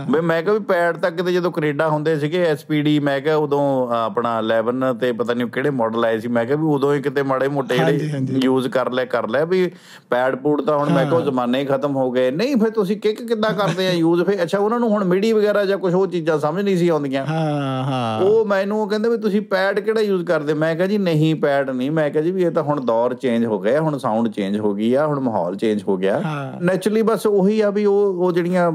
ਮੈਂ ਮੈਂ ਕਿਹਾ ਵੀ ਪੈਡ ਤਾਂ ਕਿਤੇ ਜਦੋਂ ਕੈਨੇਡਾ ਹੁੰਦੇ ਸੀਗੇ ਐਸਪੀਡੀ ਮੈਂ ਕਿਹਾ ਉਦੋਂ ਆਪਣਾ 11 ਤੇ ਪਤਾ ਨਹੀਂ ਕਿਹੜੇ ਮਾਡਲ ਆਏ ਸੀ ਮੈਂ ਕਿਹਾ ਵੀ ਉਦੋਂ ਹੀ ਕਿਤੇ ਮਾੜੇ ਮੋਟੇ ਜਿਹੜੇ ਯੂਜ਼ ਕਰ ਲੈ ਕਰ ਲੈ ਵੀ ਪੈਡ ਪੂਡ ਤਾਂ ਹੁਣ ਮੈਂ ਕਿਹਾ ਜ਼ਮਾਨੇ ਹੀ ਖਤਮ ਹੋ ਗਏ ਨਹੀਂ ਫਿਰ ਤੁਸੀਂ ਕਿੱਕ ਕਿੱਦਾਂ ਕਰਦੇ ਆ ਯੂਜ਼ ਫਿਰ ਅੱਛਾ ਉਹਨਾਂ ਨੂੰ ਹੁਣ ਮਿਡੀ ਵਗੈਰਾ ਜਾਂ ਕੁਝ ਉਹ ਚੀਜ਼ਾਂ ਸਮਝ ਨਹੀਂ ਸੀ ਆਉਂਦੀਆਂ ਹਾਂ ਹਾਂ ਉਹ ਮੈਨੂੰ ਉਹ ਕਹਿੰਦੇ ਵੀ ਤੁਸੀਂ ਪੈਡ ਕਿਹੜਾ ਯੂਜ਼ ਕਰਦੇ ਮੈਂ ਕਿਹਾ ਜੀ ਨਹੀਂ ਪੈਡ ਨਹੀਂ ਮੈਂ ਕਿਹਾ ਜੀ ਵੀ ਇਹ ਤਾਂ ਹੁਣ ਦੌਰ ਚੇਂਜ ਹੋ ਗਿਆ ਹੁਣ ਸਾਊਂਡ ਚੇਂਜ ਹੋ ਗਈ ਆ ਹੁਣ ਮਾਹੌਲ ਚੇਂਜ ਹੋ ਗਿਆ ਨੈਚੁਰਲੀ ਬਸ ਉਹੀ ਆ ਵੀ ਉਹ ਉਹ ਜਿਹੜੀਆਂ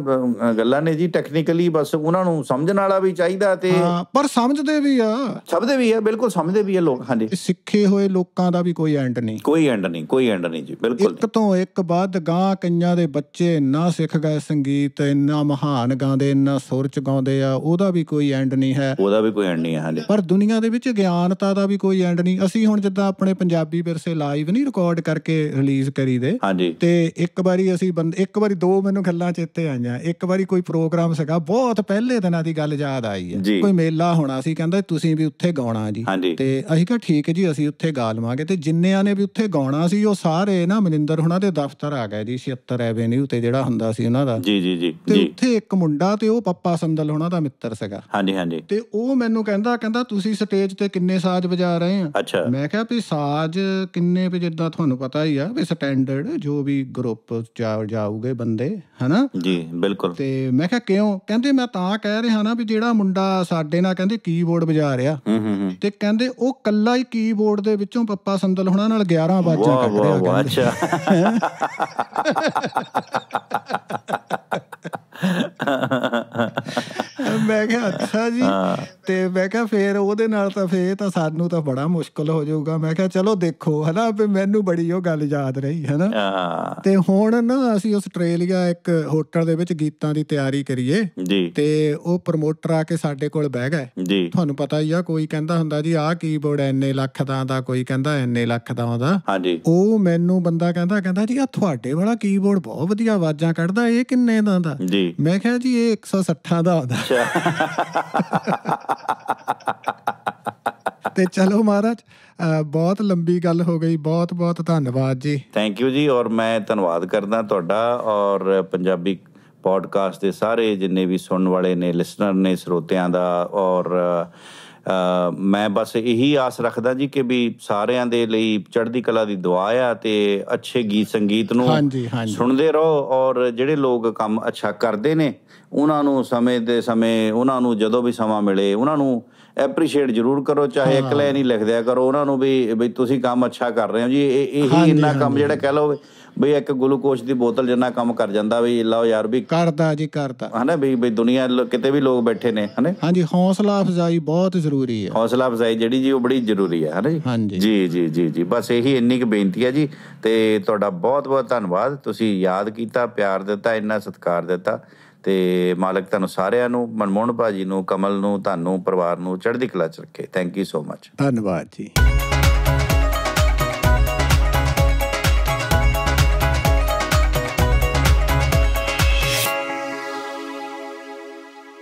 ਗੱਲਾਂ ਨੇ ਜੀ ਟੈਕਨੀਕਲੀ ਬਸ ਉਹਨਾਂ ਨੂੰ ਸਮਝਣ ਵਾਲਾ ਵੀ ਚਾਹੀਦਾ ਤੇ ਹਾਂ ਪਰ ਸਮਝਦੇ ਵੀ ਆ ਸਮਝਦੇ ਵੀ ਆ ਬਿਲਕੁਲ ਸਮਝਦੇ ਵੀ ਆ ਲੋਕ ਹਾਂਜੀ ਸਿੱਖੇ ਹੋਏ ਲੋਕਾਂ ਦਾ ਵੀ ਕੋਈ ਐਂਡ ਨਹੀਂ ਕੋਈ ਐਂਡ ਨਹੀਂ ਕੋਈ ਐਂਡ ਨਹੀਂ ਜੀ ਬਿਲਕੁਲ ਇੱਕ ਤੋਂ ਇੱਕ ਬਾਅਦ ਗਾਂ ਕਈਆਂ ਦੇ ਬੱਚੇ ਨਾ ਸਿੱਖ ਗਏ ਸੰਗੀਤ ਇੰਨਾ ਮਹਾ ਮਹਾਨ ਗਾਉਂਦੇ ਨਾ ਸੁਰ ਚ ਗਾਉਂਦੇ ਆ ਉਹਦਾ ਵੀ ਕੋਈ ਐਂਡ ਨਹੀਂ ਹੈ ਉਹਦਾ ਵੀ ਕੋਈ ਐਂਡ ਨਹੀਂ ਹੈ ਹਾਂਜੀ ਪਰ ਦੁਨੀਆ ਦੇ ਵਿੱਚ ਗਿਆਨਤਾ ਦਾ ਵੀ ਕੋਈ ਐਂਡ ਨਹੀਂ ਅਸੀਂ ਹੁਣ ਜਿੱਦਾਂ ਆਪਣੇ ਪੰਜਾਬੀ ਵਿਰਸੇ ਲਾਈਵ ਨਹੀਂ ਰਿਕਾਰਡ ਕਰਕੇ ਰਿਲੀਜ਼ ਕਰੀਦੇ ਤੇ ਇੱਕ ਵਾਰੀ ਅਸੀਂ ਇੱਕ ਵਾਰੀ ਦੋ ਮੈਨੂੰ ਗੱਲਾਂ ਚੇਤੇ ਆਈਆਂ ਇੱਕ ਵਾਰੀ ਕੋਈ ਪ੍ਰੋਗਰਾਮ ਸੀਗਾ ਬਹੁਤ ਪਹਿਲੇ ਦਿਨਾਂ ਦੀ ਗੱਲ ਯਾਦ ਆਈ ਹੈ ਕੋਈ ਮੇਲਾ ਹੋਣਾ ਸੀ ਕਹਿੰਦਾ ਤੁਸੀਂ ਵੀ ਉੱਥੇ ਗਾਉਣਾ ਜੀ ਤੇ ਅਸੀਂ ਕਿਹਾ ਠੀਕ ਹੈ ਜੀ ਅਸੀਂ ਉੱਥੇ ਗਾ ਲਵਾਂਗੇ ਤੇ ਜਿੰਨਿਆਂ ਨੇ ਵੀ ਉੱਥੇ ਗਾਉਣਾ ਸੀ ਉਹ ਸਾਰੇ ਨਾ ਮਨਿੰਦਰ ਹੁਣਾਂ ਦੇ ਦਫ਼ਤਰ ਆ ਗਏ ਜੀ 76 ਐਵੇਨਿਊ ਤੇ ਜਿਹੜਾ ਹੁੰਦਾ ਸੀ ਉਹਨਾਂ ਦਾ ਜੀ ਜੀ ਜੀ ਤੇ ਉੱਥੇ ਇੱਕ ਮੁੰਡਾ ਤੇ ਉਹ ਪੱਪਾ ਸੰਦਲ ਹੋਣਾ ਦਾ ਮਿੱਤਰ ਸੀਗਾ ਹਾਂਜੀ ਹਾਂਜੀ ਤੇ ਉਹ ਮੈਨੂੰ ਕਹਿੰਦਾ ਕਹਿੰਦਾ ਤੁਸੀਂ ਸਟੇਜ ਤੇ ਕਿੰਨੇ ਸਾਜ਼ ਵਜਾ ਰਹੇ ਆ ਮੈਂ ਕਿਹਾ ਵੀ ਸਾਜ਼ ਕਿੰਨੇ ਵੀ ਜਿੱਦਾਂ ਤੁਹਾਨੂੰ ਪਤਾ ਹੀ ਆ ਵੀ ਸਟੈਂਡਰਡ ਜੋ ਵੀ ਗਰੁੱਪ ਜਾਊਗੇ ਬੰਦੇ ਹਨਾ ਜੀ ਬਿਲਕੁਲ ਤੇ ਮੈਂ ਕਿਹਾ ਕਿਉਂ ਕਹਿੰਦੇ ਮੈਂ ਤਾਂ ਕਹਿ ਰਿਹਾ ਨਾ ਵੀ ਜਿਹੜਾ ਮੁੰਡਾ ਸਾਡੇ ਨਾਲ ਕਹਿੰਦੇ ਕੀਬੋਰਡ ਵਜਾ ਰਿਹਾ ਤੇ ਕਹਿੰਦੇ ਉਹ ਕੱਲਾ ਹੀ ਕੀਬੋਰਡ ਦੇ ਵਿੱਚੋਂ ਪੱਪਾ ਸੰਦਲ ਹੋਣਾ ਨਾਲ 11 ਬਾਜਾਂ ਕੱਢ ਰਿਹਾ ਕਹਿੰਦੇ ਅੱਛਾ ਮੈਂ ਕਿਹਾ ਅੱਛਾ ਜੀ ਤੇ ਮੈਂ ਕਿਹਾ ਫੇਰ ਉਹਦੇ ਨਾਲ ਤਾਂ ਫੇਰ ਤਾਂ ਸਾਨੂੰ ਤਾਂ ਬੜਾ ਮੁਸ਼ਕਲ ਹੋ ਜਾਊਗਾ ਮੈਂ ਕਿਹਾ ਚਲੋ ਦੇਖੋ ਹਨਾ ਵੀ ਮੈਨੂੰ ਬੜੀ ਉਹ ਗੱਲ ਯਾਦ ਰਹੀ ਹਨਾ ਤੇ ਹੁਣ ਨਾ ਅਸੀਂ ਆਸਟ੍ਰੇਲੀਆ ਇੱਕ ਹੋਟਲ ਦੇ ਵਿੱਚ ਗੀਤਾਂ ਦੀ ਤਿਆਰੀ ਕਰੀਏ ਤੇ ਉਹ ਪ੍ਰੋਮੋਟਰ ਆ ਕੇ ਸਾਡੇ ਕੋਲ ਬਹਿ ਗਏ ਤੁਹਾਨੂੰ ਪਤਾ ਹੀ ਆ ਕੋਈ ਕਹਿੰਦਾ ਹੁੰਦਾ ਜੀ ਆਹ ਕੀਬੋਰਡ ਐਨੇ ਲੱਖ ਦਾ ਦਾ ਕੋਈ ਕਹਿੰਦਾ ਐਨੇ ਲੱਖ ਦਾ ਉਹਦਾ ਉਹ ਮੈਨੂੰ ਬੰਦਾ ਕਹਿੰਦਾ ਕਹਿੰਦਾ ਜੀ ਆ ਤੁਹਾਡੇ ਵਾਲਾ ਕੀਬੋਰਡ ਬਹੁਤ ਵਧੀਆ ਆਵਾਜ਼ਾਂ ਕੱਢਦਾ ਇਹ ਕਿੰਨੇ ਦਾ ਦਾ ਜੀ ਜੀ ਮੈਂ ਕਿਹਾ ਜੀ ਇਹ 160 ਦਾ ਹੁੰਦਾ ਤੇ ਚਲੋ ਮਹਾਰਾਜ ਬਹੁਤ ਲੰਬੀ ਗੱਲ ਹੋ ਗਈ ਬਹੁਤ ਬਹੁਤ ਧੰਨਵਾਦ ਜੀ ਥੈਂਕ ਯੂ ਜੀ ਔਰ ਮੈਂ ਧੰਨਵਾਦ ਕਰਦਾ ਤੁਹਾਡਾ ਔਰ ਪੰਜਾਬੀ ਪੋਡਕਾਸਟ ਦੇ ਸਾਰੇ ਜਿੰਨੇ ਵੀ ਸੁਣਨ ਵਾਲੇ ਨੇ ਲਿਸਨਰ ਨੇ ਸਰੋਤਿਆਂ ਦਾ ਔਰ ਮੈਂ ਬਸ ਇਹੀ ਆਸ ਰੱਖਦਾ ਜੀ ਕਿ ਵੀ ਸਾਰਿਆਂ ਦੇ ਲਈ ਚੜ੍ਹਦੀ ਕਲਾ ਦੀ ਦੁਆ ਆ ਤੇ ਅੱਛੇ ਗੀਤ ਸੰਗੀਤ ਨੂੰ ਸੁਣਦੇ ਰਹੋ ਔਰ ਜਿਹੜੇ ਲੋਕ ਕੰਮ ਅੱਛਾ ਕਰਦੇ ਨੇ ਉਹਨਾਂ ਨੂੰ ਸਮੇਂ ਦੇ ਸਮੇਂ ਉਹਨਾਂ ਨੂੰ ਜਦੋਂ ਵੀ ਸਮਾਂ ਮਿਲੇ ਉਹਨਾਂ ਨੂੰ ਐਪਰੀਸ਼ੀਏਟ ਜ਼ਰੂਰ ਕਰੋ ਚਾਹੇ ਇਕਲੇ ਨਹੀਂ ਲਿਖਦਿਆ ਕਰੋ ਉਹਨਾਂ ਨੂੰ ਵੀ ਵੀ ਤੁਸੀਂ ਕੰਮ ਅੱਛਾ ਕਰ ਰਹੇ ਹੋ ਜੀ ਇਹ ਇਹੀ ਇੰਨਾ ਕੰਮ ਜਿਹੜਾ ਕਹਿ ਲਓ ਵੀ ਇੱਕ ਗਲੂਕੋਸ਼ ਦੀ ਬੋਤਲ ਜਿੰਨਾ ਕੰਮ ਕਰ ਜਾਂਦਾ ਵੀ ਲਓ ਯਾਰ ਵੀ ਕਰਦਾ ਜੀ ਕਰਦਾ ਹਨਾ ਵੀ ਵੀ ਦੁਨੀਆ ਕਿਤੇ ਵੀ ਲੋਕ ਬੈਠੇ ਨੇ ਹਨਾ ਹਾਂਜੀ ਹੌਸਲਾ ਅਫਜ਼ਾਈ ਬਹੁਤ ਜ਼ਰੂਰੀ ਹੈ ਹੌਸਲਾ ਅਫਜ਼ਾਈ ਜਿਹੜੀ ਜੀ ਉਹ ਬੜੀ ਜ਼ਰੂਰੀ ਹੈ ਹਨਾ ਜੀ ਜੀ ਜੀ ਜੀ ਜੀ ਬਸ ਇਹੀ ਇੰਨੀ ਕੁ ਬੇਨਤੀ ਹੈ ਜੀ ਤੇ ਤੁਹਾਡਾ ਬਹੁਤ ਬਹੁਤ ਧੰਨਵਾਦ ਤੁਸੀਂ ਯਾਦ ਕੀਤਾ ਪਿਆਰ ਦਿੱਤਾ ਇੰਨਾ ਸਤਿਕਾਰ ਦਿੱਤਾ ਤੇ ਮਾਲਕ ਤੁਹਾਨੂੰ ਸਾਰਿਆਂ ਨੂੰ ਮਨਮੋਹਨ ਭਾਜੀ ਨੂੰ ਕਮਲ ਨੂੰ ਤੁਹਾਨੂੰ ਪਰਿਵਾਰ ਨੂੰ ਚੜ੍ਹਦੀ ਕਲਾ ਚ ਰੱਖੇ ਥੈਂਕ ਯੂ ਸੋ ਮਚ ਧੰਨਵਾਦ ਜੀ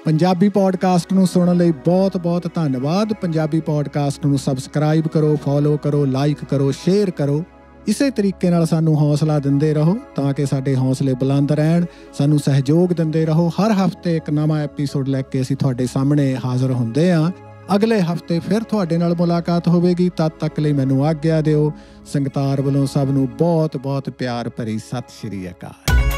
ਪੰਜਾਬੀ ਪੋਡਕਾਸਟ ਨੂੰ ਸੁਣਨ ਲਈ ਬਹੁਤ-ਬਹੁਤ ਧੰਨਵਾਦ ਪੰਜਾਬੀ ਪੋਡਕਾਸਟ ਨੂੰ ਸਬਸਕ੍ਰਾਈਬ ਕਰੋ ਫੋਲੋ ਕਰੋ ਲਾਈਕ ਕਰੋ ਸ਼ੇਅਰ ਕਰੋ ਇਸੇ ਤਰੀਕੇ ਨਾਲ ਸਾਨੂੰ ਹੌਸਲਾ ਦਿੰਦੇ ਰਹੋ ਤਾਂ ਕਿ ਸਾਡੇ ਹੌਸਲੇ ਬੁਲੰਦ ਰਹਿਣ ਸਾਨੂੰ ਸਹਿਯੋਗ ਦਿੰਦੇ ਰਹੋ ਹਰ ਹਫਤੇ ਇੱਕ ਨਵਾਂ ਐਪੀਸੋਡ ਲੈ ਕੇ ਅਸੀਂ ਤੁਹਾਡੇ ਸਾਹਮਣੇ ਹਾਜ਼ਰ ਹੁੰਦੇ ਹਾਂ ਅਗਲੇ ਹਫਤੇ ਫਿਰ ਤੁਹਾਡੇ ਨਾਲ ਮੁਲਾਕਾਤ ਹੋਵੇਗੀ ਤਦ ਤੱਕ ਲਈ ਮੈਨੂੰ ਆਗਿਆ ਦਿਓ ਸੰਗਤਾਰ ਵੱਲੋਂ ਸਭ ਨੂੰ ਬਹੁਤ-ਬਹੁਤ ਪਿਆਰ ਭਰੀ ਸਤਿ ਸ਼੍ਰੀ ਅਕਾਲ